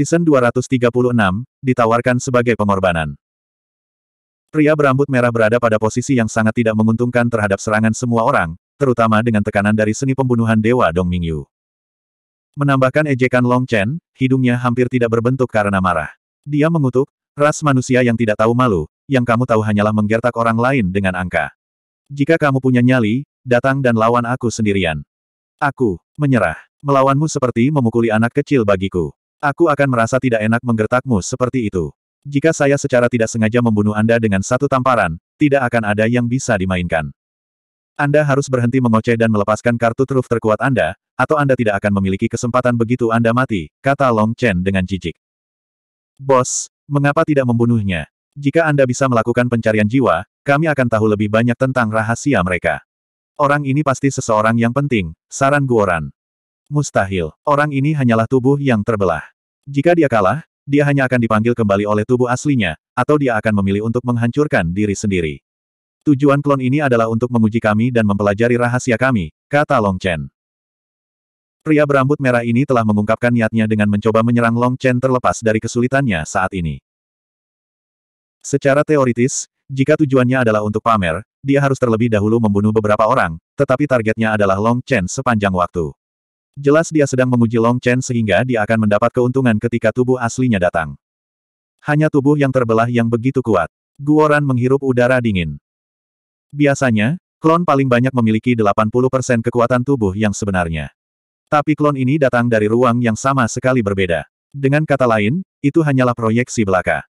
Season 236, ditawarkan sebagai pengorbanan. Pria berambut merah berada pada posisi yang sangat tidak menguntungkan terhadap serangan semua orang, terutama dengan tekanan dari seni pembunuhan Dewa Dong Mingyu. Menambahkan ejekan Long Chen, hidungnya hampir tidak berbentuk karena marah. Dia mengutuk, ras manusia yang tidak tahu malu, yang kamu tahu hanyalah menggertak orang lain dengan angka. Jika kamu punya nyali, datang dan lawan aku sendirian. Aku, menyerah. Melawanmu seperti memukuli anak kecil bagiku. Aku akan merasa tidak enak menggertakmu seperti itu. Jika saya secara tidak sengaja membunuh Anda dengan satu tamparan, tidak akan ada yang bisa dimainkan. Anda harus berhenti mengoceh dan melepaskan kartu truf terkuat Anda, atau Anda tidak akan memiliki kesempatan begitu Anda mati, kata Long Chen dengan jijik. Bos, mengapa tidak membunuhnya? Jika Anda bisa melakukan pencarian jiwa, kami akan tahu lebih banyak tentang rahasia mereka. Orang ini pasti seseorang yang penting, saran Guoran. Mustahil. Orang ini hanyalah tubuh yang terbelah. Jika dia kalah, dia hanya akan dipanggil kembali oleh tubuh aslinya, atau dia akan memilih untuk menghancurkan diri sendiri. Tujuan klon ini adalah untuk menguji kami dan mempelajari rahasia kami, kata Long Chen. Pria berambut merah ini telah mengungkapkan niatnya dengan mencoba menyerang Long Chen terlepas dari kesulitannya saat ini. Secara teoritis, jika tujuannya adalah untuk pamer, dia harus terlebih dahulu membunuh beberapa orang, tetapi targetnya adalah Long Chen sepanjang waktu. Jelas dia sedang menguji Long Chen sehingga dia akan mendapat keuntungan ketika tubuh aslinya datang. Hanya tubuh yang terbelah yang begitu kuat. Guoran menghirup udara dingin. Biasanya, klon paling banyak memiliki 80% kekuatan tubuh yang sebenarnya. Tapi klon ini datang dari ruang yang sama sekali berbeda. Dengan kata lain, itu hanyalah proyeksi belaka.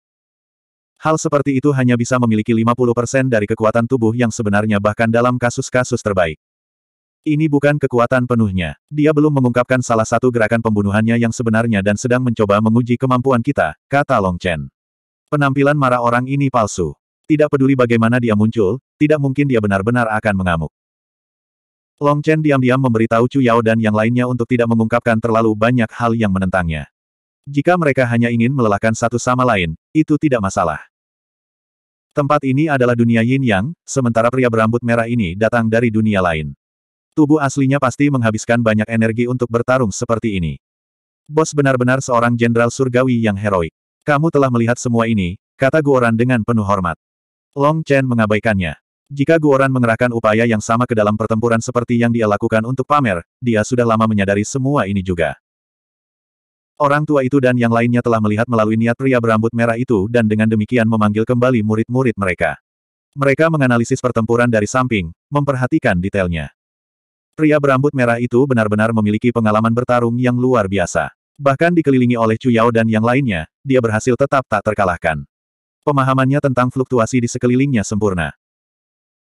Hal seperti itu hanya bisa memiliki 50% dari kekuatan tubuh yang sebenarnya bahkan dalam kasus-kasus terbaik. Ini bukan kekuatan penuhnya. Dia belum mengungkapkan salah satu gerakan pembunuhannya yang sebenarnya dan sedang mencoba menguji kemampuan kita, kata Long Chen. Penampilan marah orang ini palsu. Tidak peduli bagaimana dia muncul, tidak mungkin dia benar-benar akan mengamuk. Long Chen diam-diam memberitahu Chu Yao dan yang lainnya untuk tidak mengungkapkan terlalu banyak hal yang menentangnya. Jika mereka hanya ingin melelahkan satu sama lain, itu tidak masalah. Tempat ini adalah dunia yin yang, sementara pria berambut merah ini datang dari dunia lain. Tubuh aslinya pasti menghabiskan banyak energi untuk bertarung seperti ini. Bos benar-benar seorang jenderal surgawi yang heroik. Kamu telah melihat semua ini, kata Guoran dengan penuh hormat. Long Chen mengabaikannya. Jika Guoran mengerahkan upaya yang sama ke dalam pertempuran seperti yang dia lakukan untuk pamer, dia sudah lama menyadari semua ini juga. Orang tua itu dan yang lainnya telah melihat melalui niat pria berambut merah itu dan dengan demikian memanggil kembali murid-murid mereka. Mereka menganalisis pertempuran dari samping, memperhatikan detailnya. Pria berambut merah itu benar-benar memiliki pengalaman bertarung yang luar biasa. Bahkan dikelilingi oleh Chu Yao dan yang lainnya, dia berhasil tetap tak terkalahkan. Pemahamannya tentang fluktuasi di sekelilingnya sempurna.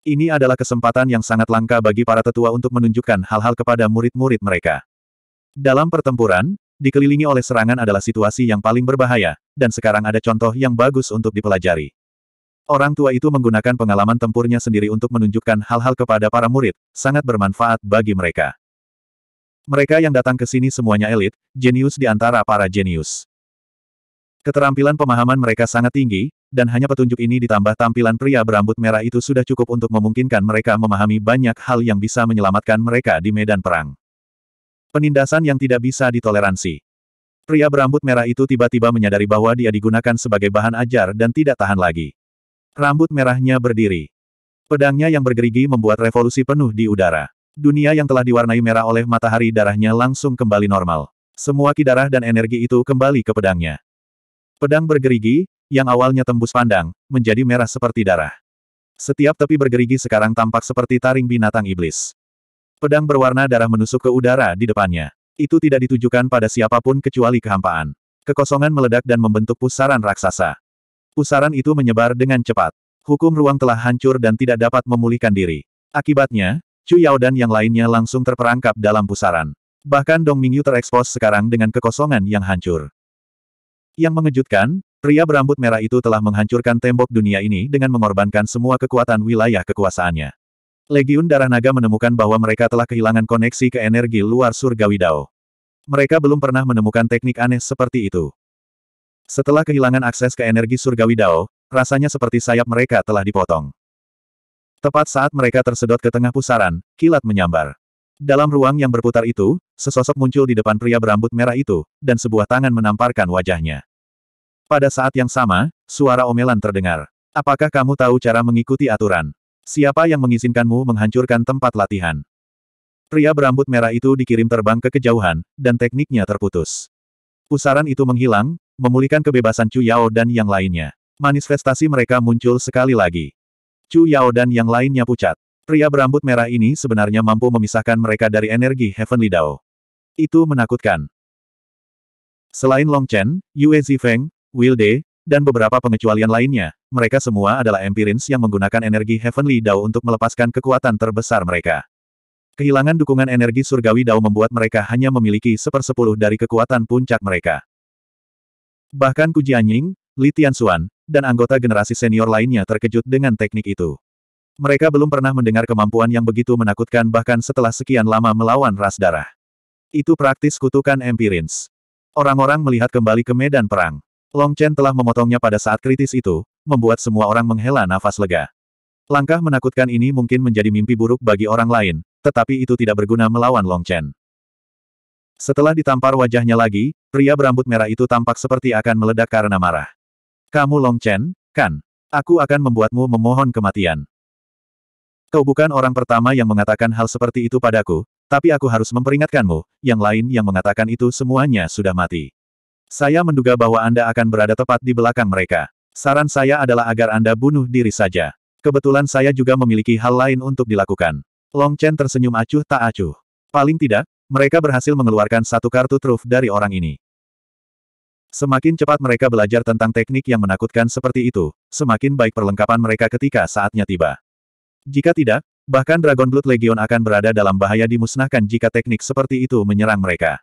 Ini adalah kesempatan yang sangat langka bagi para tetua untuk menunjukkan hal-hal kepada murid-murid mereka. Dalam pertempuran, dikelilingi oleh serangan adalah situasi yang paling berbahaya, dan sekarang ada contoh yang bagus untuk dipelajari. Orang tua itu menggunakan pengalaman tempurnya sendiri untuk menunjukkan hal-hal kepada para murid, sangat bermanfaat bagi mereka. Mereka yang datang ke sini semuanya elit, jenius di antara para jenius. Keterampilan pemahaman mereka sangat tinggi, dan hanya petunjuk ini ditambah tampilan pria berambut merah itu sudah cukup untuk memungkinkan mereka memahami banyak hal yang bisa menyelamatkan mereka di medan perang. Penindasan yang tidak bisa ditoleransi. Pria berambut merah itu tiba-tiba menyadari bahwa dia digunakan sebagai bahan ajar dan tidak tahan lagi. Rambut merahnya berdiri. Pedangnya yang bergerigi membuat revolusi penuh di udara. Dunia yang telah diwarnai merah oleh matahari darahnya langsung kembali normal. Semua darah dan energi itu kembali ke pedangnya. Pedang bergerigi, yang awalnya tembus pandang, menjadi merah seperti darah. Setiap tepi bergerigi sekarang tampak seperti taring binatang iblis. Pedang berwarna darah menusuk ke udara di depannya. Itu tidak ditujukan pada siapapun kecuali kehampaan. Kekosongan meledak dan membentuk pusaran raksasa. Pusaran itu menyebar dengan cepat. Hukum ruang telah hancur dan tidak dapat memulihkan diri. Akibatnya, Chu Yao dan yang lainnya langsung terperangkap dalam pusaran. Bahkan Dong Mingyu terekspos sekarang dengan kekosongan yang hancur. Yang mengejutkan, pria berambut merah itu telah menghancurkan tembok dunia ini dengan mengorbankan semua kekuatan wilayah kekuasaannya. Legiun Darah Naga menemukan bahwa mereka telah kehilangan koneksi ke energi luar surgawi Dao. Mereka belum pernah menemukan teknik aneh seperti itu. Setelah kehilangan akses ke energi surgawi Dao, rasanya seperti sayap mereka telah dipotong. Tepat saat mereka tersedot ke tengah pusaran, kilat menyambar. Dalam ruang yang berputar itu, sesosok muncul di depan pria berambut merah itu, dan sebuah tangan menamparkan wajahnya. Pada saat yang sama, suara omelan terdengar. Apakah kamu tahu cara mengikuti aturan? Siapa yang mengizinkanmu menghancurkan tempat latihan? Pria berambut merah itu dikirim terbang ke kejauhan, dan tekniknya terputus. Pusaran itu menghilang, memulihkan kebebasan Chu Yao dan yang lainnya. Manifestasi mereka muncul sekali lagi. Chu Yao dan yang lainnya pucat. Pria berambut merah ini sebenarnya mampu memisahkan mereka dari energi Heavenly Dao. Itu menakutkan. Selain Long Chen, Yue Zifeng, Wilde, dan beberapa pengecualian lainnya, mereka semua adalah empirins yang menggunakan energi Heavenly Dao untuk melepaskan kekuatan terbesar mereka. Kehilangan dukungan energi surgawi Dao membuat mereka hanya memiliki sepersepuluh dari kekuatan puncak mereka. Bahkan Ku Jianying, Li Tianxuan, dan anggota generasi senior lainnya terkejut dengan teknik itu. Mereka belum pernah mendengar kemampuan yang begitu menakutkan bahkan setelah sekian lama melawan ras darah. Itu praktis kutukan empirins. Orang-orang melihat kembali ke medan perang. Long Chen telah memotongnya pada saat kritis itu, membuat semua orang menghela nafas lega. Langkah menakutkan ini mungkin menjadi mimpi buruk bagi orang lain, tetapi itu tidak berguna melawan Long Chen. Setelah ditampar wajahnya lagi, pria berambut merah itu tampak seperti akan meledak karena marah. Kamu Long Chen, kan? Aku akan membuatmu memohon kematian. Kau bukan orang pertama yang mengatakan hal seperti itu padaku, tapi aku harus memperingatkanmu, yang lain yang mengatakan itu semuanya sudah mati. Saya menduga bahwa Anda akan berada tepat di belakang mereka. Saran saya adalah agar Anda bunuh diri saja. Kebetulan saya juga memiliki hal lain untuk dilakukan. Long Chen tersenyum acuh tak acuh. Paling tidak, mereka berhasil mengeluarkan satu kartu truf dari orang ini. Semakin cepat mereka belajar tentang teknik yang menakutkan seperti itu, semakin baik perlengkapan mereka ketika saatnya tiba. Jika tidak, bahkan Dragon Blood Legion akan berada dalam bahaya dimusnahkan jika teknik seperti itu menyerang mereka.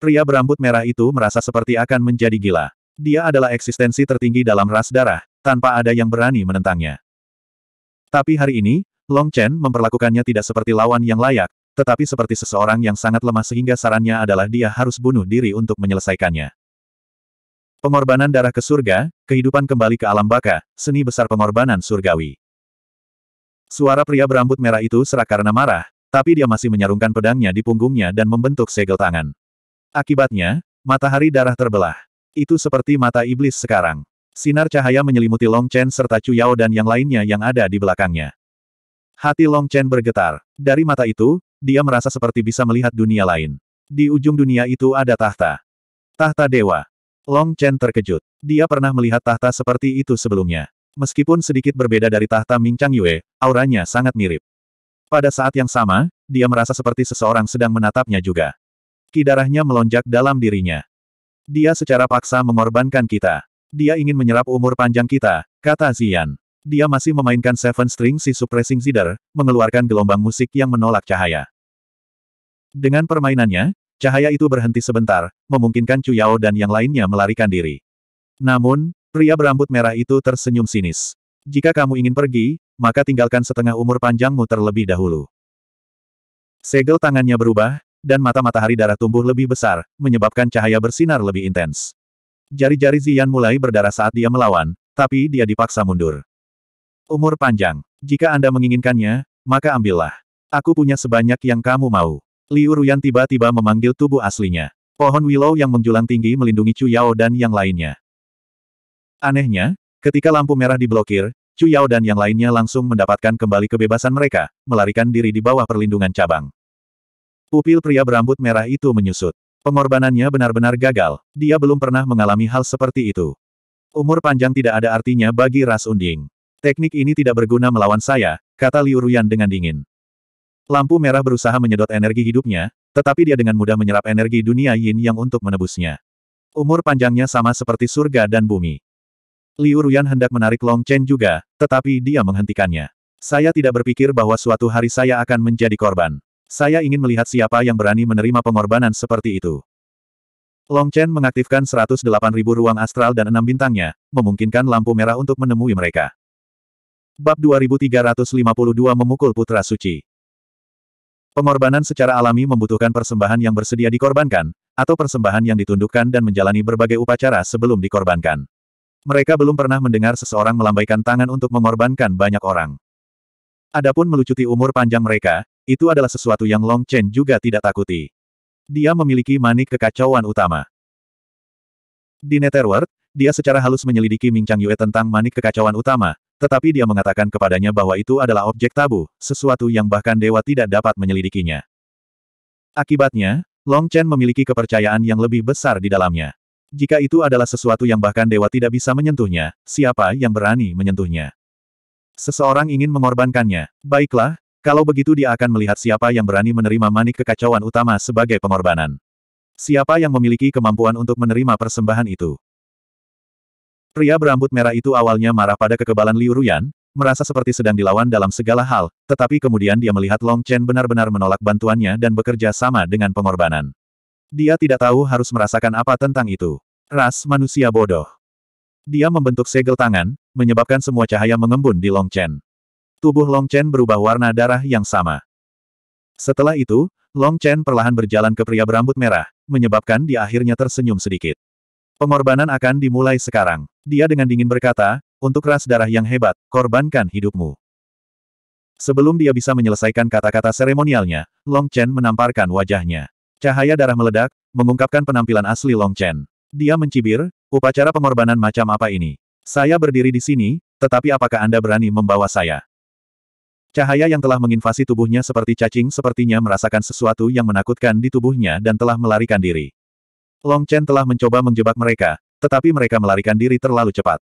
Pria berambut merah itu merasa seperti akan menjadi gila. Dia adalah eksistensi tertinggi dalam ras darah, tanpa ada yang berani menentangnya. Tapi hari ini, Long Chen memperlakukannya tidak seperti lawan yang layak, tetapi seperti seseorang yang sangat lemah sehingga sarannya adalah dia harus bunuh diri untuk menyelesaikannya. Pengorbanan darah ke surga, kehidupan kembali ke alam baka, seni besar pengorbanan surgawi. Suara pria berambut merah itu serak karena marah, tapi dia masih menyarungkan pedangnya di punggungnya dan membentuk segel tangan. Akibatnya, matahari darah terbelah. Itu seperti mata iblis sekarang. Sinar cahaya menyelimuti Long Chen serta Chu Yao dan yang lainnya yang ada di belakangnya. Hati Long Chen bergetar. Dari mata itu, dia merasa seperti bisa melihat dunia lain. Di ujung dunia itu ada tahta. Tahta dewa. Long Chen terkejut. Dia pernah melihat tahta seperti itu sebelumnya. Meskipun sedikit berbeda dari tahta Ming Chang Yue, auranya sangat mirip. Pada saat yang sama, dia merasa seperti seseorang sedang menatapnya juga. Kidarahnya melonjak dalam dirinya. Dia secara paksa mengorbankan kita. Dia ingin menyerap umur panjang kita, kata Zian. Dia masih memainkan Seven String si Suppressing Zither, mengeluarkan gelombang musik yang menolak cahaya. Dengan permainannya, cahaya itu berhenti sebentar, memungkinkan Chu dan yang lainnya melarikan diri. Namun, pria berambut merah itu tersenyum sinis. Jika kamu ingin pergi, maka tinggalkan setengah umur panjangmu terlebih dahulu. Segel tangannya berubah, dan mata matahari darah tumbuh lebih besar, menyebabkan cahaya bersinar lebih intens. Jari-jari Zian mulai berdarah saat dia melawan, tapi dia dipaksa mundur. Umur panjang. Jika Anda menginginkannya, maka ambillah. Aku punya sebanyak yang kamu mau. Liu Ruyan tiba-tiba memanggil tubuh aslinya. Pohon willow yang menjulang tinggi melindungi Chu Yao dan yang lainnya. Anehnya, ketika lampu merah diblokir, Chu Yao dan yang lainnya langsung mendapatkan kembali kebebasan mereka, melarikan diri di bawah perlindungan cabang. Pupil pria berambut merah itu menyusut. Pengorbanannya benar-benar gagal, dia belum pernah mengalami hal seperti itu. Umur panjang tidak ada artinya bagi ras unding. Teknik ini tidak berguna melawan saya, kata Liu Ruyan dengan dingin. Lampu merah berusaha menyedot energi hidupnya, tetapi dia dengan mudah menyerap energi dunia yin yang untuk menebusnya. Umur panjangnya sama seperti surga dan bumi. Liu Ruyan hendak menarik Long Chen juga, tetapi dia menghentikannya. Saya tidak berpikir bahwa suatu hari saya akan menjadi korban. Saya ingin melihat siapa yang berani menerima pengorbanan seperti itu. Long Chen mengaktifkan 108.000 ruang astral dan enam bintangnya, memungkinkan lampu merah untuk menemui mereka. Bab 2352 Memukul Putra Suci Pengorbanan secara alami membutuhkan persembahan yang bersedia dikorbankan, atau persembahan yang ditundukkan dan menjalani berbagai upacara sebelum dikorbankan. Mereka belum pernah mendengar seseorang melambaikan tangan untuk mengorbankan banyak orang. Adapun melucuti umur panjang mereka, itu adalah sesuatu yang Long Chen juga tidak takuti. Dia memiliki manik kekacauan utama. Di Netherworld, dia secara halus menyelidiki Ming Chang Yue tentang manik kekacauan utama, tetapi dia mengatakan kepadanya bahwa itu adalah objek tabu, sesuatu yang bahkan dewa tidak dapat menyelidikinya. Akibatnya, Long Chen memiliki kepercayaan yang lebih besar di dalamnya. Jika itu adalah sesuatu yang bahkan dewa tidak bisa menyentuhnya, siapa yang berani menyentuhnya? Seseorang ingin mengorbankannya. Baiklah, kalau begitu dia akan melihat siapa yang berani menerima manik kekacauan utama sebagai pengorbanan. Siapa yang memiliki kemampuan untuk menerima persembahan itu? Pria berambut merah itu awalnya marah pada kekebalan Liu Ruyan, merasa seperti sedang dilawan dalam segala hal, tetapi kemudian dia melihat Long Chen benar-benar menolak bantuannya dan bekerja sama dengan pengorbanan. Dia tidak tahu harus merasakan apa tentang itu. Ras manusia bodoh. Dia membentuk segel tangan, menyebabkan semua cahaya mengembun di Long Chen. Tubuh Long Chen berubah warna darah yang sama. Setelah itu, Long Chen perlahan berjalan ke pria berambut merah, menyebabkan dia akhirnya tersenyum sedikit. Pengorbanan akan dimulai sekarang. Dia dengan dingin berkata, untuk ras darah yang hebat, korbankan hidupmu. Sebelum dia bisa menyelesaikan kata-kata seremonialnya, Long Chen menamparkan wajahnya. Cahaya darah meledak, mengungkapkan penampilan asli Long Chen. Dia mencibir, upacara pengorbanan macam apa ini? Saya berdiri di sini, tetapi apakah Anda berani membawa saya? Cahaya yang telah menginvasi tubuhnya seperti cacing sepertinya merasakan sesuatu yang menakutkan di tubuhnya dan telah melarikan diri. Long Chen telah mencoba menjebak mereka, tetapi mereka melarikan diri terlalu cepat.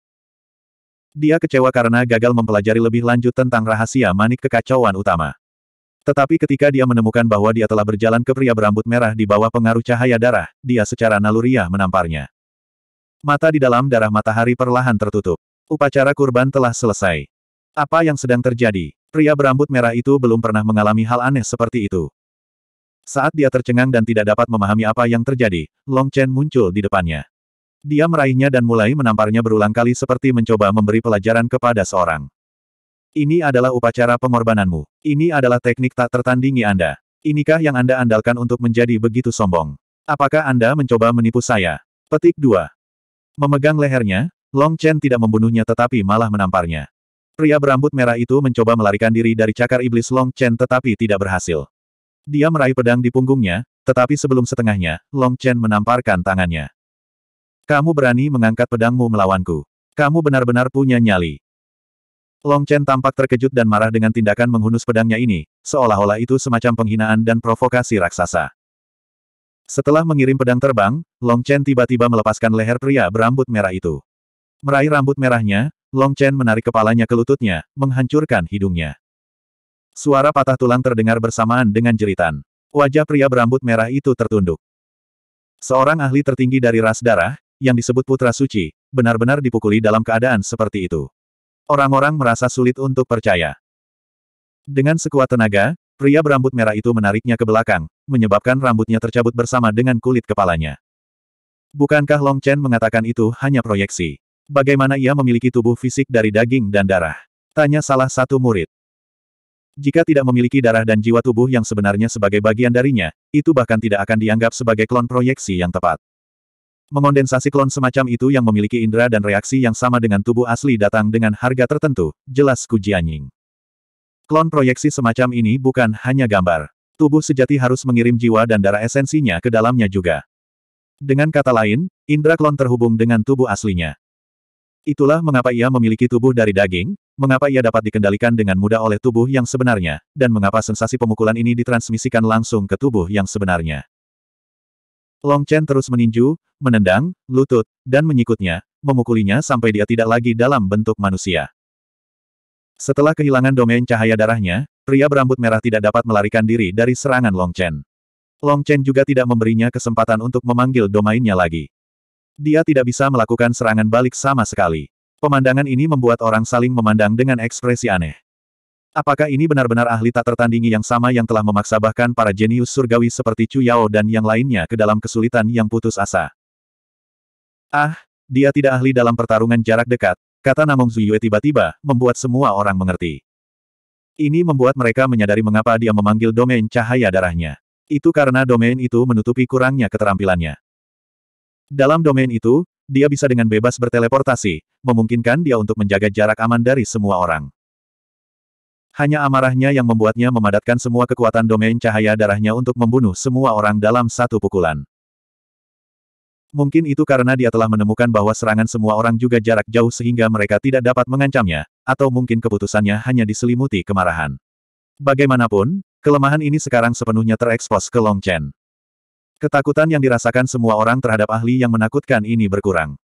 Dia kecewa karena gagal mempelajari lebih lanjut tentang rahasia manik kekacauan utama. Tetapi ketika dia menemukan bahwa dia telah berjalan ke pria berambut merah di bawah pengaruh cahaya darah, dia secara naluriah menamparnya. Mata di dalam darah matahari perlahan tertutup. Upacara kurban telah selesai. Apa yang sedang terjadi? Pria berambut merah itu belum pernah mengalami hal aneh seperti itu. Saat dia tercengang dan tidak dapat memahami apa yang terjadi, Long Chen muncul di depannya. Dia meraihnya dan mulai menamparnya berulang kali seperti mencoba memberi pelajaran kepada seorang. Ini adalah upacara pengorbananmu. Ini adalah teknik tak tertandingi Anda. Inikah yang Anda andalkan untuk menjadi begitu sombong? Apakah Anda mencoba menipu saya? Petik 2. Memegang lehernya, Long Chen tidak membunuhnya tetapi malah menamparnya. Pria berambut merah itu mencoba melarikan diri dari cakar iblis Long Chen tetapi tidak berhasil. Dia meraih pedang di punggungnya, tetapi sebelum setengahnya, Long Chen menamparkan tangannya. Kamu berani mengangkat pedangmu melawanku. Kamu benar-benar punya nyali. Long Chen tampak terkejut dan marah dengan tindakan menghunus pedangnya ini, seolah-olah itu semacam penghinaan dan provokasi raksasa. Setelah mengirim pedang terbang, Long Chen tiba-tiba melepaskan leher pria berambut merah itu. Meraih rambut merahnya, Long Chen menarik kepalanya ke lututnya, menghancurkan hidungnya. Suara patah tulang terdengar bersamaan dengan jeritan. Wajah pria berambut merah itu tertunduk. Seorang ahli tertinggi dari ras darah, yang disebut Putra Suci, benar-benar dipukuli dalam keadaan seperti itu. Orang-orang merasa sulit untuk percaya. Dengan sekuat tenaga, pria berambut merah itu menariknya ke belakang, menyebabkan rambutnya tercabut bersama dengan kulit kepalanya. Bukankah Long Chen mengatakan itu hanya proyeksi? Bagaimana ia memiliki tubuh fisik dari daging dan darah? Tanya salah satu murid. Jika tidak memiliki darah dan jiwa tubuh yang sebenarnya sebagai bagian darinya, itu bahkan tidak akan dianggap sebagai klon proyeksi yang tepat. Mengondensasi klon semacam itu yang memiliki indera dan reaksi yang sama dengan tubuh asli datang dengan harga tertentu, jelas Ku Jianying. Klon proyeksi semacam ini bukan hanya gambar. Tubuh sejati harus mengirim jiwa dan darah esensinya ke dalamnya juga. Dengan kata lain, indera klon terhubung dengan tubuh aslinya. Itulah mengapa ia memiliki tubuh dari daging, mengapa ia dapat dikendalikan dengan mudah oleh tubuh yang sebenarnya, dan mengapa sensasi pemukulan ini ditransmisikan langsung ke tubuh yang sebenarnya. Long Chen terus meninju, menendang, lutut, dan menyikutnya, memukulinya sampai dia tidak lagi dalam bentuk manusia. Setelah kehilangan domain cahaya darahnya, pria berambut merah tidak dapat melarikan diri dari serangan Long Chen. Long Chen juga tidak memberinya kesempatan untuk memanggil domainnya lagi. Dia tidak bisa melakukan serangan balik sama sekali. Pemandangan ini membuat orang saling memandang dengan ekspresi aneh. Apakah ini benar-benar ahli tak tertandingi yang sama yang telah memaksa bahkan para jenius surgawi seperti Chu Yao dan yang lainnya ke dalam kesulitan yang putus asa? Ah, dia tidak ahli dalam pertarungan jarak dekat, kata Namong Zuyue tiba-tiba, membuat semua orang mengerti. Ini membuat mereka menyadari mengapa dia memanggil domain cahaya darahnya. Itu karena domain itu menutupi kurangnya keterampilannya. Dalam domain itu, dia bisa dengan bebas berteleportasi, memungkinkan dia untuk menjaga jarak aman dari semua orang. Hanya amarahnya yang membuatnya memadatkan semua kekuatan domain cahaya darahnya untuk membunuh semua orang dalam satu pukulan. Mungkin itu karena dia telah menemukan bahwa serangan semua orang juga jarak jauh sehingga mereka tidak dapat mengancamnya, atau mungkin keputusannya hanya diselimuti kemarahan. Bagaimanapun, kelemahan ini sekarang sepenuhnya terekspos ke Long Chen. Ketakutan yang dirasakan semua orang terhadap ahli yang menakutkan ini berkurang.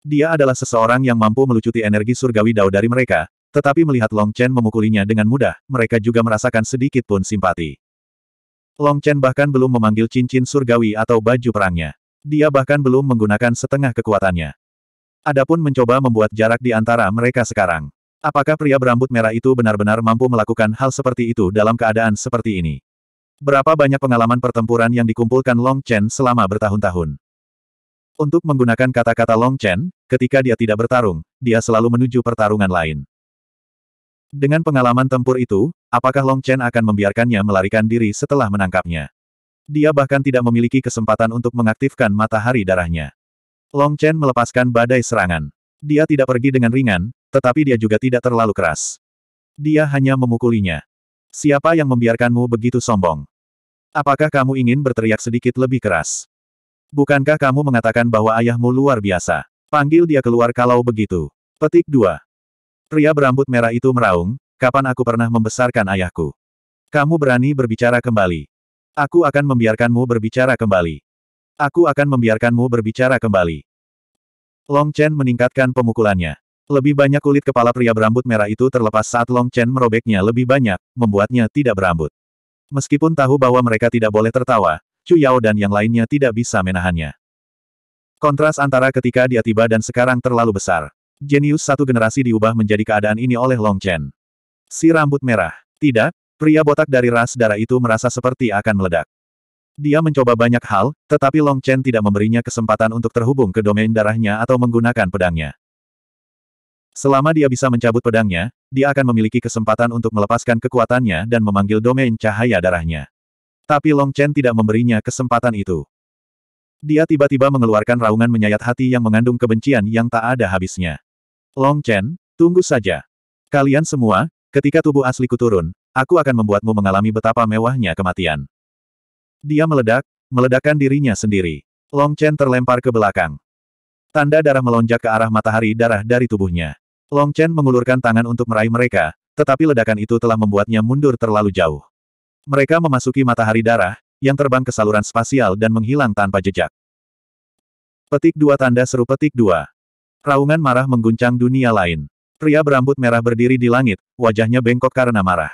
Dia adalah seseorang yang mampu melucuti energi surgawi Dao dari mereka, tetapi melihat Long Chen memukulinya dengan mudah, mereka juga merasakan sedikit pun simpati. Long Chen bahkan belum memanggil cincin surgawi atau baju perangnya. Dia bahkan belum menggunakan setengah kekuatannya. Adapun mencoba membuat jarak di antara mereka sekarang. Apakah pria berambut merah itu benar-benar mampu melakukan hal seperti itu dalam keadaan seperti ini? Berapa banyak pengalaman pertempuran yang dikumpulkan Long Chen selama bertahun-tahun? Untuk menggunakan kata-kata Long Chen, ketika dia tidak bertarung, dia selalu menuju pertarungan lain. Dengan pengalaman tempur itu, apakah Long Chen akan membiarkannya melarikan diri setelah menangkapnya? Dia bahkan tidak memiliki kesempatan untuk mengaktifkan matahari darahnya. Long Chen melepaskan badai serangan. Dia tidak pergi dengan ringan, tetapi dia juga tidak terlalu keras. Dia hanya memukulinya. Siapa yang membiarkanmu begitu sombong? Apakah kamu ingin berteriak sedikit lebih keras? Bukankah kamu mengatakan bahwa ayahmu luar biasa? Panggil dia keluar kalau begitu. Petik 2. Pria berambut merah itu meraung, kapan aku pernah membesarkan ayahku? Kamu berani berbicara kembali. Aku akan membiarkanmu berbicara kembali. Aku akan membiarkanmu berbicara kembali. Long Chen meningkatkan pemukulannya. Lebih banyak kulit kepala pria berambut merah itu terlepas saat Long Chen merobeknya lebih banyak, membuatnya tidak berambut. Meskipun tahu bahwa mereka tidak boleh tertawa, Chu Yao dan yang lainnya tidak bisa menahannya. Kontras antara ketika dia tiba dan sekarang terlalu besar. Genius satu generasi diubah menjadi keadaan ini oleh Long Chen. Si rambut merah. Tidak, pria botak dari ras darah itu merasa seperti akan meledak. Dia mencoba banyak hal, tetapi Long Chen tidak memberinya kesempatan untuk terhubung ke domain darahnya atau menggunakan pedangnya. Selama dia bisa mencabut pedangnya, dia akan memiliki kesempatan untuk melepaskan kekuatannya dan memanggil domain cahaya darahnya. Tapi Long Chen tidak memberinya kesempatan itu. Dia tiba-tiba mengeluarkan raungan menyayat hati yang mengandung kebencian yang tak ada habisnya. Long Chen, tunggu saja. Kalian semua, ketika tubuh asliku turun, aku akan membuatmu mengalami betapa mewahnya kematian. Dia meledak, meledakkan dirinya sendiri. Long Chen terlempar ke belakang. Tanda darah melonjak ke arah matahari darah dari tubuhnya. Long Chen mengulurkan tangan untuk meraih mereka, tetapi ledakan itu telah membuatnya mundur terlalu jauh. Mereka memasuki matahari darah, yang terbang ke saluran spasial dan menghilang tanpa jejak. Petik dua tanda seru petik dua. Raungan marah mengguncang dunia lain. Pria berambut merah berdiri di langit, wajahnya bengkok karena marah.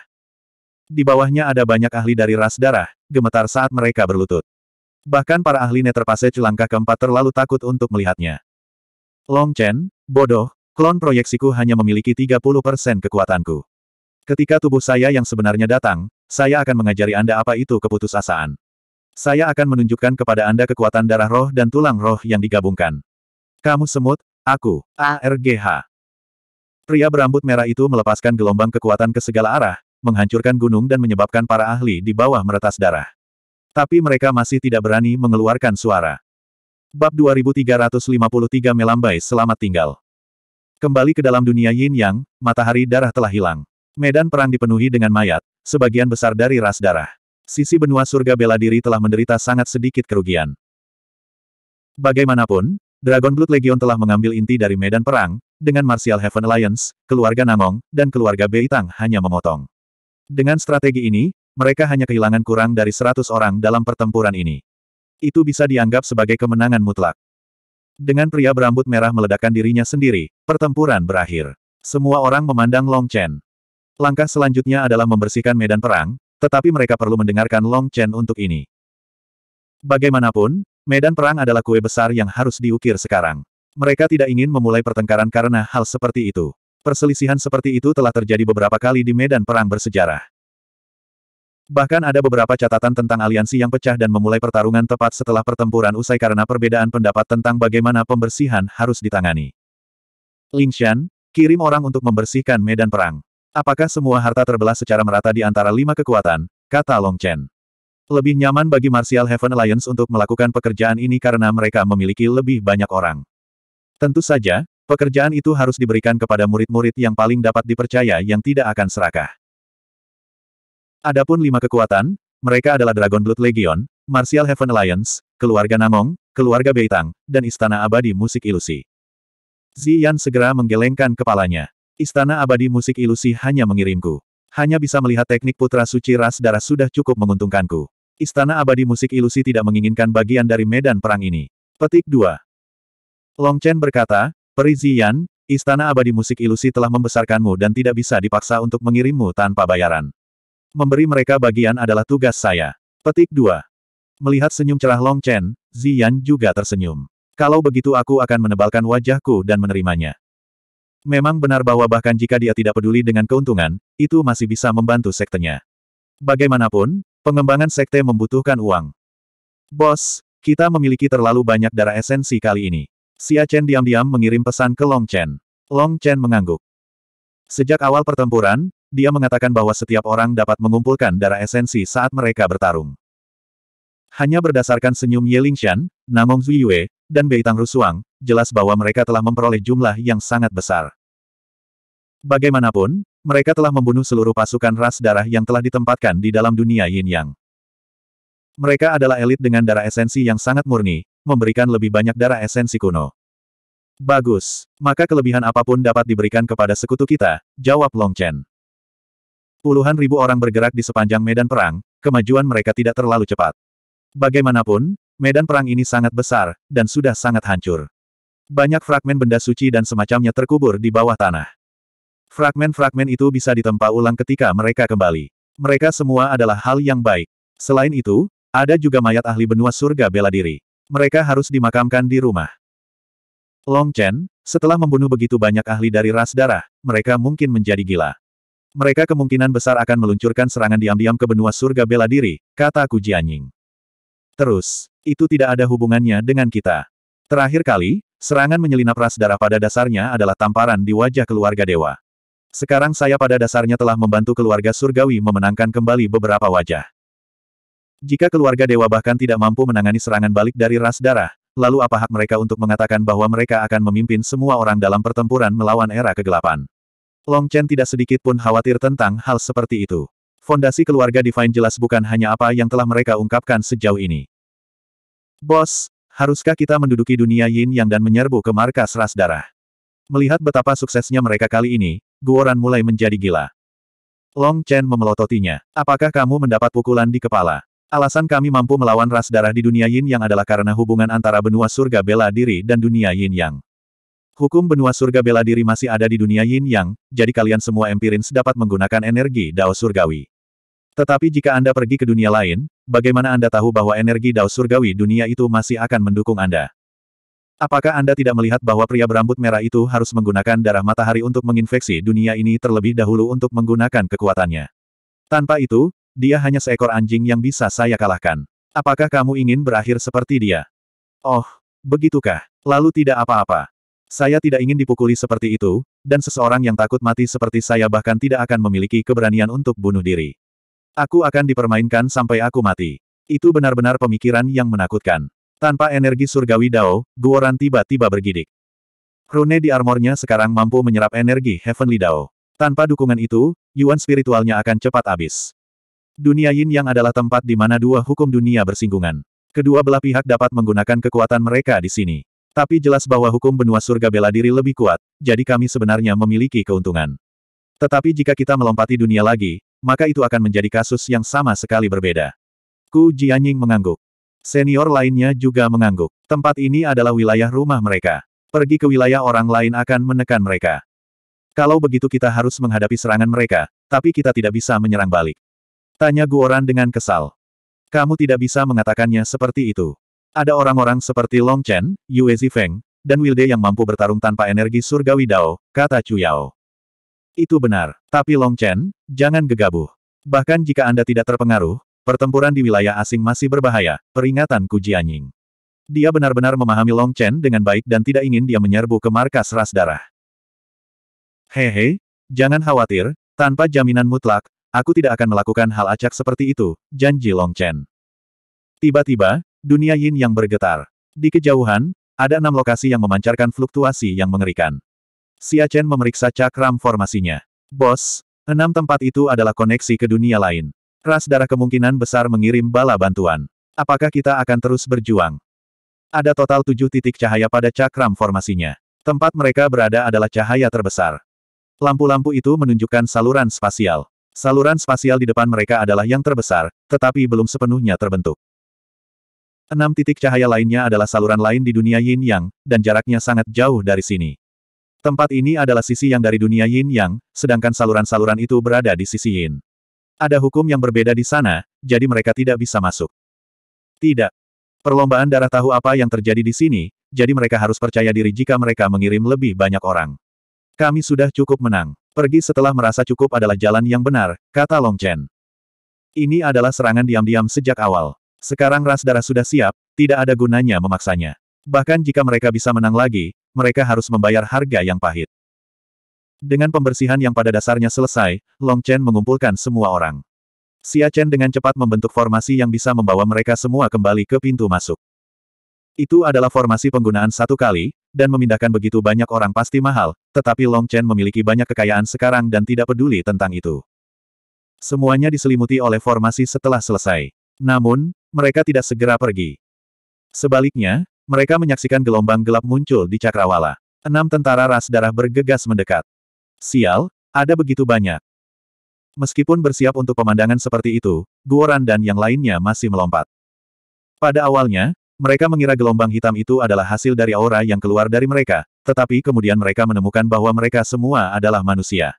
Di bawahnya ada banyak ahli dari ras darah, gemetar saat mereka berlutut. Bahkan para ahli Neterpase langkah keempat terlalu takut untuk melihatnya. Long Chen, bodoh, klon proyeksiku hanya memiliki 30% kekuatanku. Ketika tubuh saya yang sebenarnya datang, saya akan mengajari Anda apa itu keputusasaan. Saya akan menunjukkan kepada Anda kekuatan darah roh dan tulang roh yang digabungkan. Kamu semut, Aku, ARGH. Pria berambut merah itu melepaskan gelombang kekuatan ke segala arah, menghancurkan gunung dan menyebabkan para ahli di bawah meretas darah. Tapi mereka masih tidak berani mengeluarkan suara. Bab 2353 Melambai selamat tinggal. Kembali ke dalam dunia yin yang, matahari darah telah hilang. Medan perang dipenuhi dengan mayat, sebagian besar dari ras darah. Sisi benua surga bela diri telah menderita sangat sedikit kerugian. Bagaimanapun, Dragon Blood Legion telah mengambil inti dari medan perang, dengan Martial Heaven Alliance, keluarga Namong, dan keluarga Beitang hanya memotong. Dengan strategi ini, mereka hanya kehilangan kurang dari 100 orang dalam pertempuran ini. Itu bisa dianggap sebagai kemenangan mutlak. Dengan pria berambut merah meledakkan dirinya sendiri, pertempuran berakhir. Semua orang memandang Long Chen. Langkah selanjutnya adalah membersihkan medan perang, tetapi mereka perlu mendengarkan Long Chen untuk ini. Bagaimanapun, Medan perang adalah kue besar yang harus diukir sekarang. Mereka tidak ingin memulai pertengkaran karena hal seperti itu. Perselisihan seperti itu telah terjadi beberapa kali di medan perang bersejarah. Bahkan ada beberapa catatan tentang aliansi yang pecah dan memulai pertarungan tepat setelah pertempuran usai karena perbedaan pendapat tentang bagaimana pembersihan harus ditangani. Shan, kirim orang untuk membersihkan medan perang. Apakah semua harta terbelah secara merata di antara lima kekuatan, kata Long Chen. Lebih nyaman bagi Martial Heaven Alliance untuk melakukan pekerjaan ini karena mereka memiliki lebih banyak orang. Tentu saja, pekerjaan itu harus diberikan kepada murid-murid yang paling dapat dipercaya yang tidak akan serakah. Adapun lima kekuatan, mereka adalah Dragon Blood Legion, Martial Heaven Alliance, keluarga Namong, keluarga Beitang, dan Istana Abadi Musik Ilusi. Ziyan segera menggelengkan kepalanya. Istana Abadi Musik Ilusi hanya mengirimku. Hanya bisa melihat teknik putra suci ras darah sudah cukup menguntungkanku. Istana Abadi Musik Ilusi tidak menginginkan bagian dari medan perang ini. Petik 2. Long Chen berkata, Perizian, Istana Abadi Musik Ilusi telah membesarkanmu dan tidak bisa dipaksa untuk mengirimmu tanpa bayaran. Memberi mereka bagian adalah tugas saya. Petik 2. Melihat senyum cerah Long Chen, Zian juga tersenyum. Kalau begitu aku akan menebalkan wajahku dan menerimanya. Memang benar bahwa bahkan jika dia tidak peduli dengan keuntungan, itu masih bisa membantu sektenya. Bagaimanapun, Pengembangan sekte membutuhkan uang. Bos, kita memiliki terlalu banyak darah esensi kali ini. Xia Chen diam-diam mengirim pesan ke Long Chen. Long Chen mengangguk. Sejak awal pertempuran, dia mengatakan bahwa setiap orang dapat mengumpulkan darah esensi saat mereka bertarung. Hanya berdasarkan senyum Ye Lingshan, Namong Zuyue, dan Bei Tang Rusuang, jelas bahwa mereka telah memperoleh jumlah yang sangat besar. Bagaimanapun, mereka telah membunuh seluruh pasukan ras darah yang telah ditempatkan di dalam dunia yin yang. Mereka adalah elit dengan darah esensi yang sangat murni, memberikan lebih banyak darah esensi kuno. Bagus, maka kelebihan apapun dapat diberikan kepada sekutu kita, jawab Long Chen. Puluhan ribu orang bergerak di sepanjang medan perang, kemajuan mereka tidak terlalu cepat. Bagaimanapun, medan perang ini sangat besar, dan sudah sangat hancur. Banyak fragmen benda suci dan semacamnya terkubur di bawah tanah. Fragmen-fragmen itu bisa ditempa ulang ketika mereka kembali. Mereka semua adalah hal yang baik. Selain itu, ada juga mayat ahli benua surga bela diri. Mereka harus dimakamkan di rumah. Long Chen, setelah membunuh begitu banyak ahli dari ras darah, mereka mungkin menjadi gila. Mereka kemungkinan besar akan meluncurkan serangan diam-diam ke benua surga bela diri, kata Ku Jianying. Terus, itu tidak ada hubungannya dengan kita. Terakhir kali, serangan menyelinap ras darah pada dasarnya adalah tamparan di wajah keluarga dewa. Sekarang saya pada dasarnya telah membantu keluarga surgawi memenangkan kembali beberapa wajah. Jika keluarga dewa bahkan tidak mampu menangani serangan balik dari ras darah, lalu apa hak mereka untuk mengatakan bahwa mereka akan memimpin semua orang dalam pertempuran melawan era kegelapan? Long Chen tidak sedikit pun khawatir tentang hal seperti itu. Fondasi keluarga Divine jelas bukan hanya apa yang telah mereka ungkapkan sejauh ini. Bos, haruskah kita menduduki dunia yin yang dan menyerbu ke markas ras darah? Melihat betapa suksesnya mereka kali ini, Guoran mulai menjadi gila. Long Chen memelototinya. Apakah kamu mendapat pukulan di kepala? Alasan kami mampu melawan ras darah di dunia yin yang adalah karena hubungan antara benua surga bela diri dan dunia yin yang. Hukum benua surga bela diri masih ada di dunia yin yang, jadi kalian semua empirins dapat menggunakan energi dao surgawi. Tetapi jika Anda pergi ke dunia lain, bagaimana Anda tahu bahwa energi dao surgawi dunia itu masih akan mendukung Anda? Apakah Anda tidak melihat bahwa pria berambut merah itu harus menggunakan darah matahari untuk menginfeksi dunia ini terlebih dahulu untuk menggunakan kekuatannya? Tanpa itu, dia hanya seekor anjing yang bisa saya kalahkan. Apakah kamu ingin berakhir seperti dia? Oh, begitukah? Lalu tidak apa-apa. Saya tidak ingin dipukuli seperti itu, dan seseorang yang takut mati seperti saya bahkan tidak akan memiliki keberanian untuk bunuh diri. Aku akan dipermainkan sampai aku mati. Itu benar-benar pemikiran yang menakutkan. Tanpa energi surgawi Dao, Guoran tiba-tiba bergidik. Rune di armornya sekarang mampu menyerap energi Heavenly Dao. Tanpa dukungan itu, yuan spiritualnya akan cepat habis. Dunia Yin yang adalah tempat di mana dua hukum dunia bersinggungan. Kedua belah pihak dapat menggunakan kekuatan mereka di sini. Tapi jelas bahwa hukum benua surga bela diri lebih kuat, jadi kami sebenarnya memiliki keuntungan. Tetapi jika kita melompati dunia lagi, maka itu akan menjadi kasus yang sama sekali berbeda. Ku Jianying mengangguk. Senior lainnya juga mengangguk. Tempat ini adalah wilayah rumah mereka. Pergi ke wilayah orang lain akan menekan mereka. Kalau begitu kita harus menghadapi serangan mereka, tapi kita tidak bisa menyerang balik. Tanya Guoran dengan kesal. Kamu tidak bisa mengatakannya seperti itu. Ada orang-orang seperti Long Chen, Yue Zifeng, dan Wilde yang mampu bertarung tanpa energi surgawi Dao, kata Chu Yao. Itu benar, tapi Long Chen, jangan gegabah. Bahkan jika Anda tidak terpengaruh, Pertempuran di wilayah asing masih berbahaya, peringatan Ku Jianying. Dia benar-benar memahami Long Chen dengan baik dan tidak ingin dia menyerbu ke markas ras darah. Hehe, jangan khawatir, tanpa jaminan mutlak, aku tidak akan melakukan hal acak seperti itu, janji Long Chen. Tiba-tiba, dunia yin yang bergetar. Di kejauhan, ada enam lokasi yang memancarkan fluktuasi yang mengerikan. Xia Chen memeriksa cakram formasinya. Bos, enam tempat itu adalah koneksi ke dunia lain. Ras darah kemungkinan besar mengirim bala bantuan. Apakah kita akan terus berjuang? Ada total tujuh titik cahaya pada cakram formasinya. Tempat mereka berada adalah cahaya terbesar. Lampu-lampu itu menunjukkan saluran spasial. Saluran spasial di depan mereka adalah yang terbesar, tetapi belum sepenuhnya terbentuk. Enam titik cahaya lainnya adalah saluran lain di dunia yin yang, dan jaraknya sangat jauh dari sini. Tempat ini adalah sisi yang dari dunia yin yang, sedangkan saluran-saluran itu berada di sisi yin. Ada hukum yang berbeda di sana, jadi mereka tidak bisa masuk. Tidak. Perlombaan darah tahu apa yang terjadi di sini, jadi mereka harus percaya diri jika mereka mengirim lebih banyak orang. Kami sudah cukup menang. Pergi setelah merasa cukup adalah jalan yang benar, kata Long Chen. Ini adalah serangan diam-diam sejak awal. Sekarang ras darah sudah siap, tidak ada gunanya memaksanya. Bahkan jika mereka bisa menang lagi, mereka harus membayar harga yang pahit. Dengan pembersihan yang pada dasarnya selesai, Long Chen mengumpulkan semua orang. Xia Chen dengan cepat membentuk formasi yang bisa membawa mereka semua kembali ke pintu masuk. Itu adalah formasi penggunaan satu kali, dan memindahkan begitu banyak orang pasti mahal, tetapi Long Chen memiliki banyak kekayaan sekarang dan tidak peduli tentang itu. Semuanya diselimuti oleh formasi setelah selesai. Namun, mereka tidak segera pergi. Sebaliknya, mereka menyaksikan gelombang gelap muncul di cakrawala. Enam tentara ras darah bergegas mendekat. Sial, ada begitu banyak. Meskipun bersiap untuk pemandangan seperti itu, Guoran dan yang lainnya masih melompat. Pada awalnya, mereka mengira gelombang hitam itu adalah hasil dari aura yang keluar dari mereka, tetapi kemudian mereka menemukan bahwa mereka semua adalah manusia.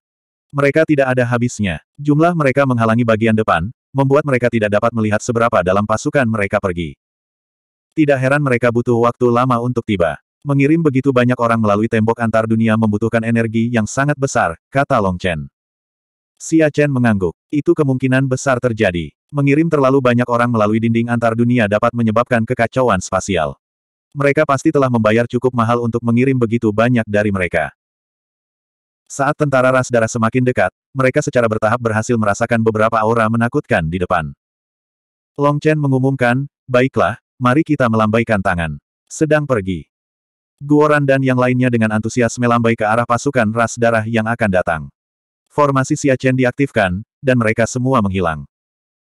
Mereka tidak ada habisnya. Jumlah mereka menghalangi bagian depan, membuat mereka tidak dapat melihat seberapa dalam pasukan mereka pergi. Tidak heran mereka butuh waktu lama untuk tiba. Mengirim begitu banyak orang melalui tembok antar dunia membutuhkan energi yang sangat besar, kata Long Chen. Xia Chen mengangguk. Itu kemungkinan besar terjadi. Mengirim terlalu banyak orang melalui dinding antar dunia dapat menyebabkan kekacauan spasial. Mereka pasti telah membayar cukup mahal untuk mengirim begitu banyak dari mereka. Saat tentara ras darah semakin dekat, mereka secara bertahap berhasil merasakan beberapa aura menakutkan di depan. Long Chen mengumumkan, baiklah, mari kita melambaikan tangan. Sedang pergi. Guoran dan yang lainnya dengan antusias melambai ke arah pasukan ras darah yang akan datang. Formasi Siachen diaktifkan, dan mereka semua menghilang.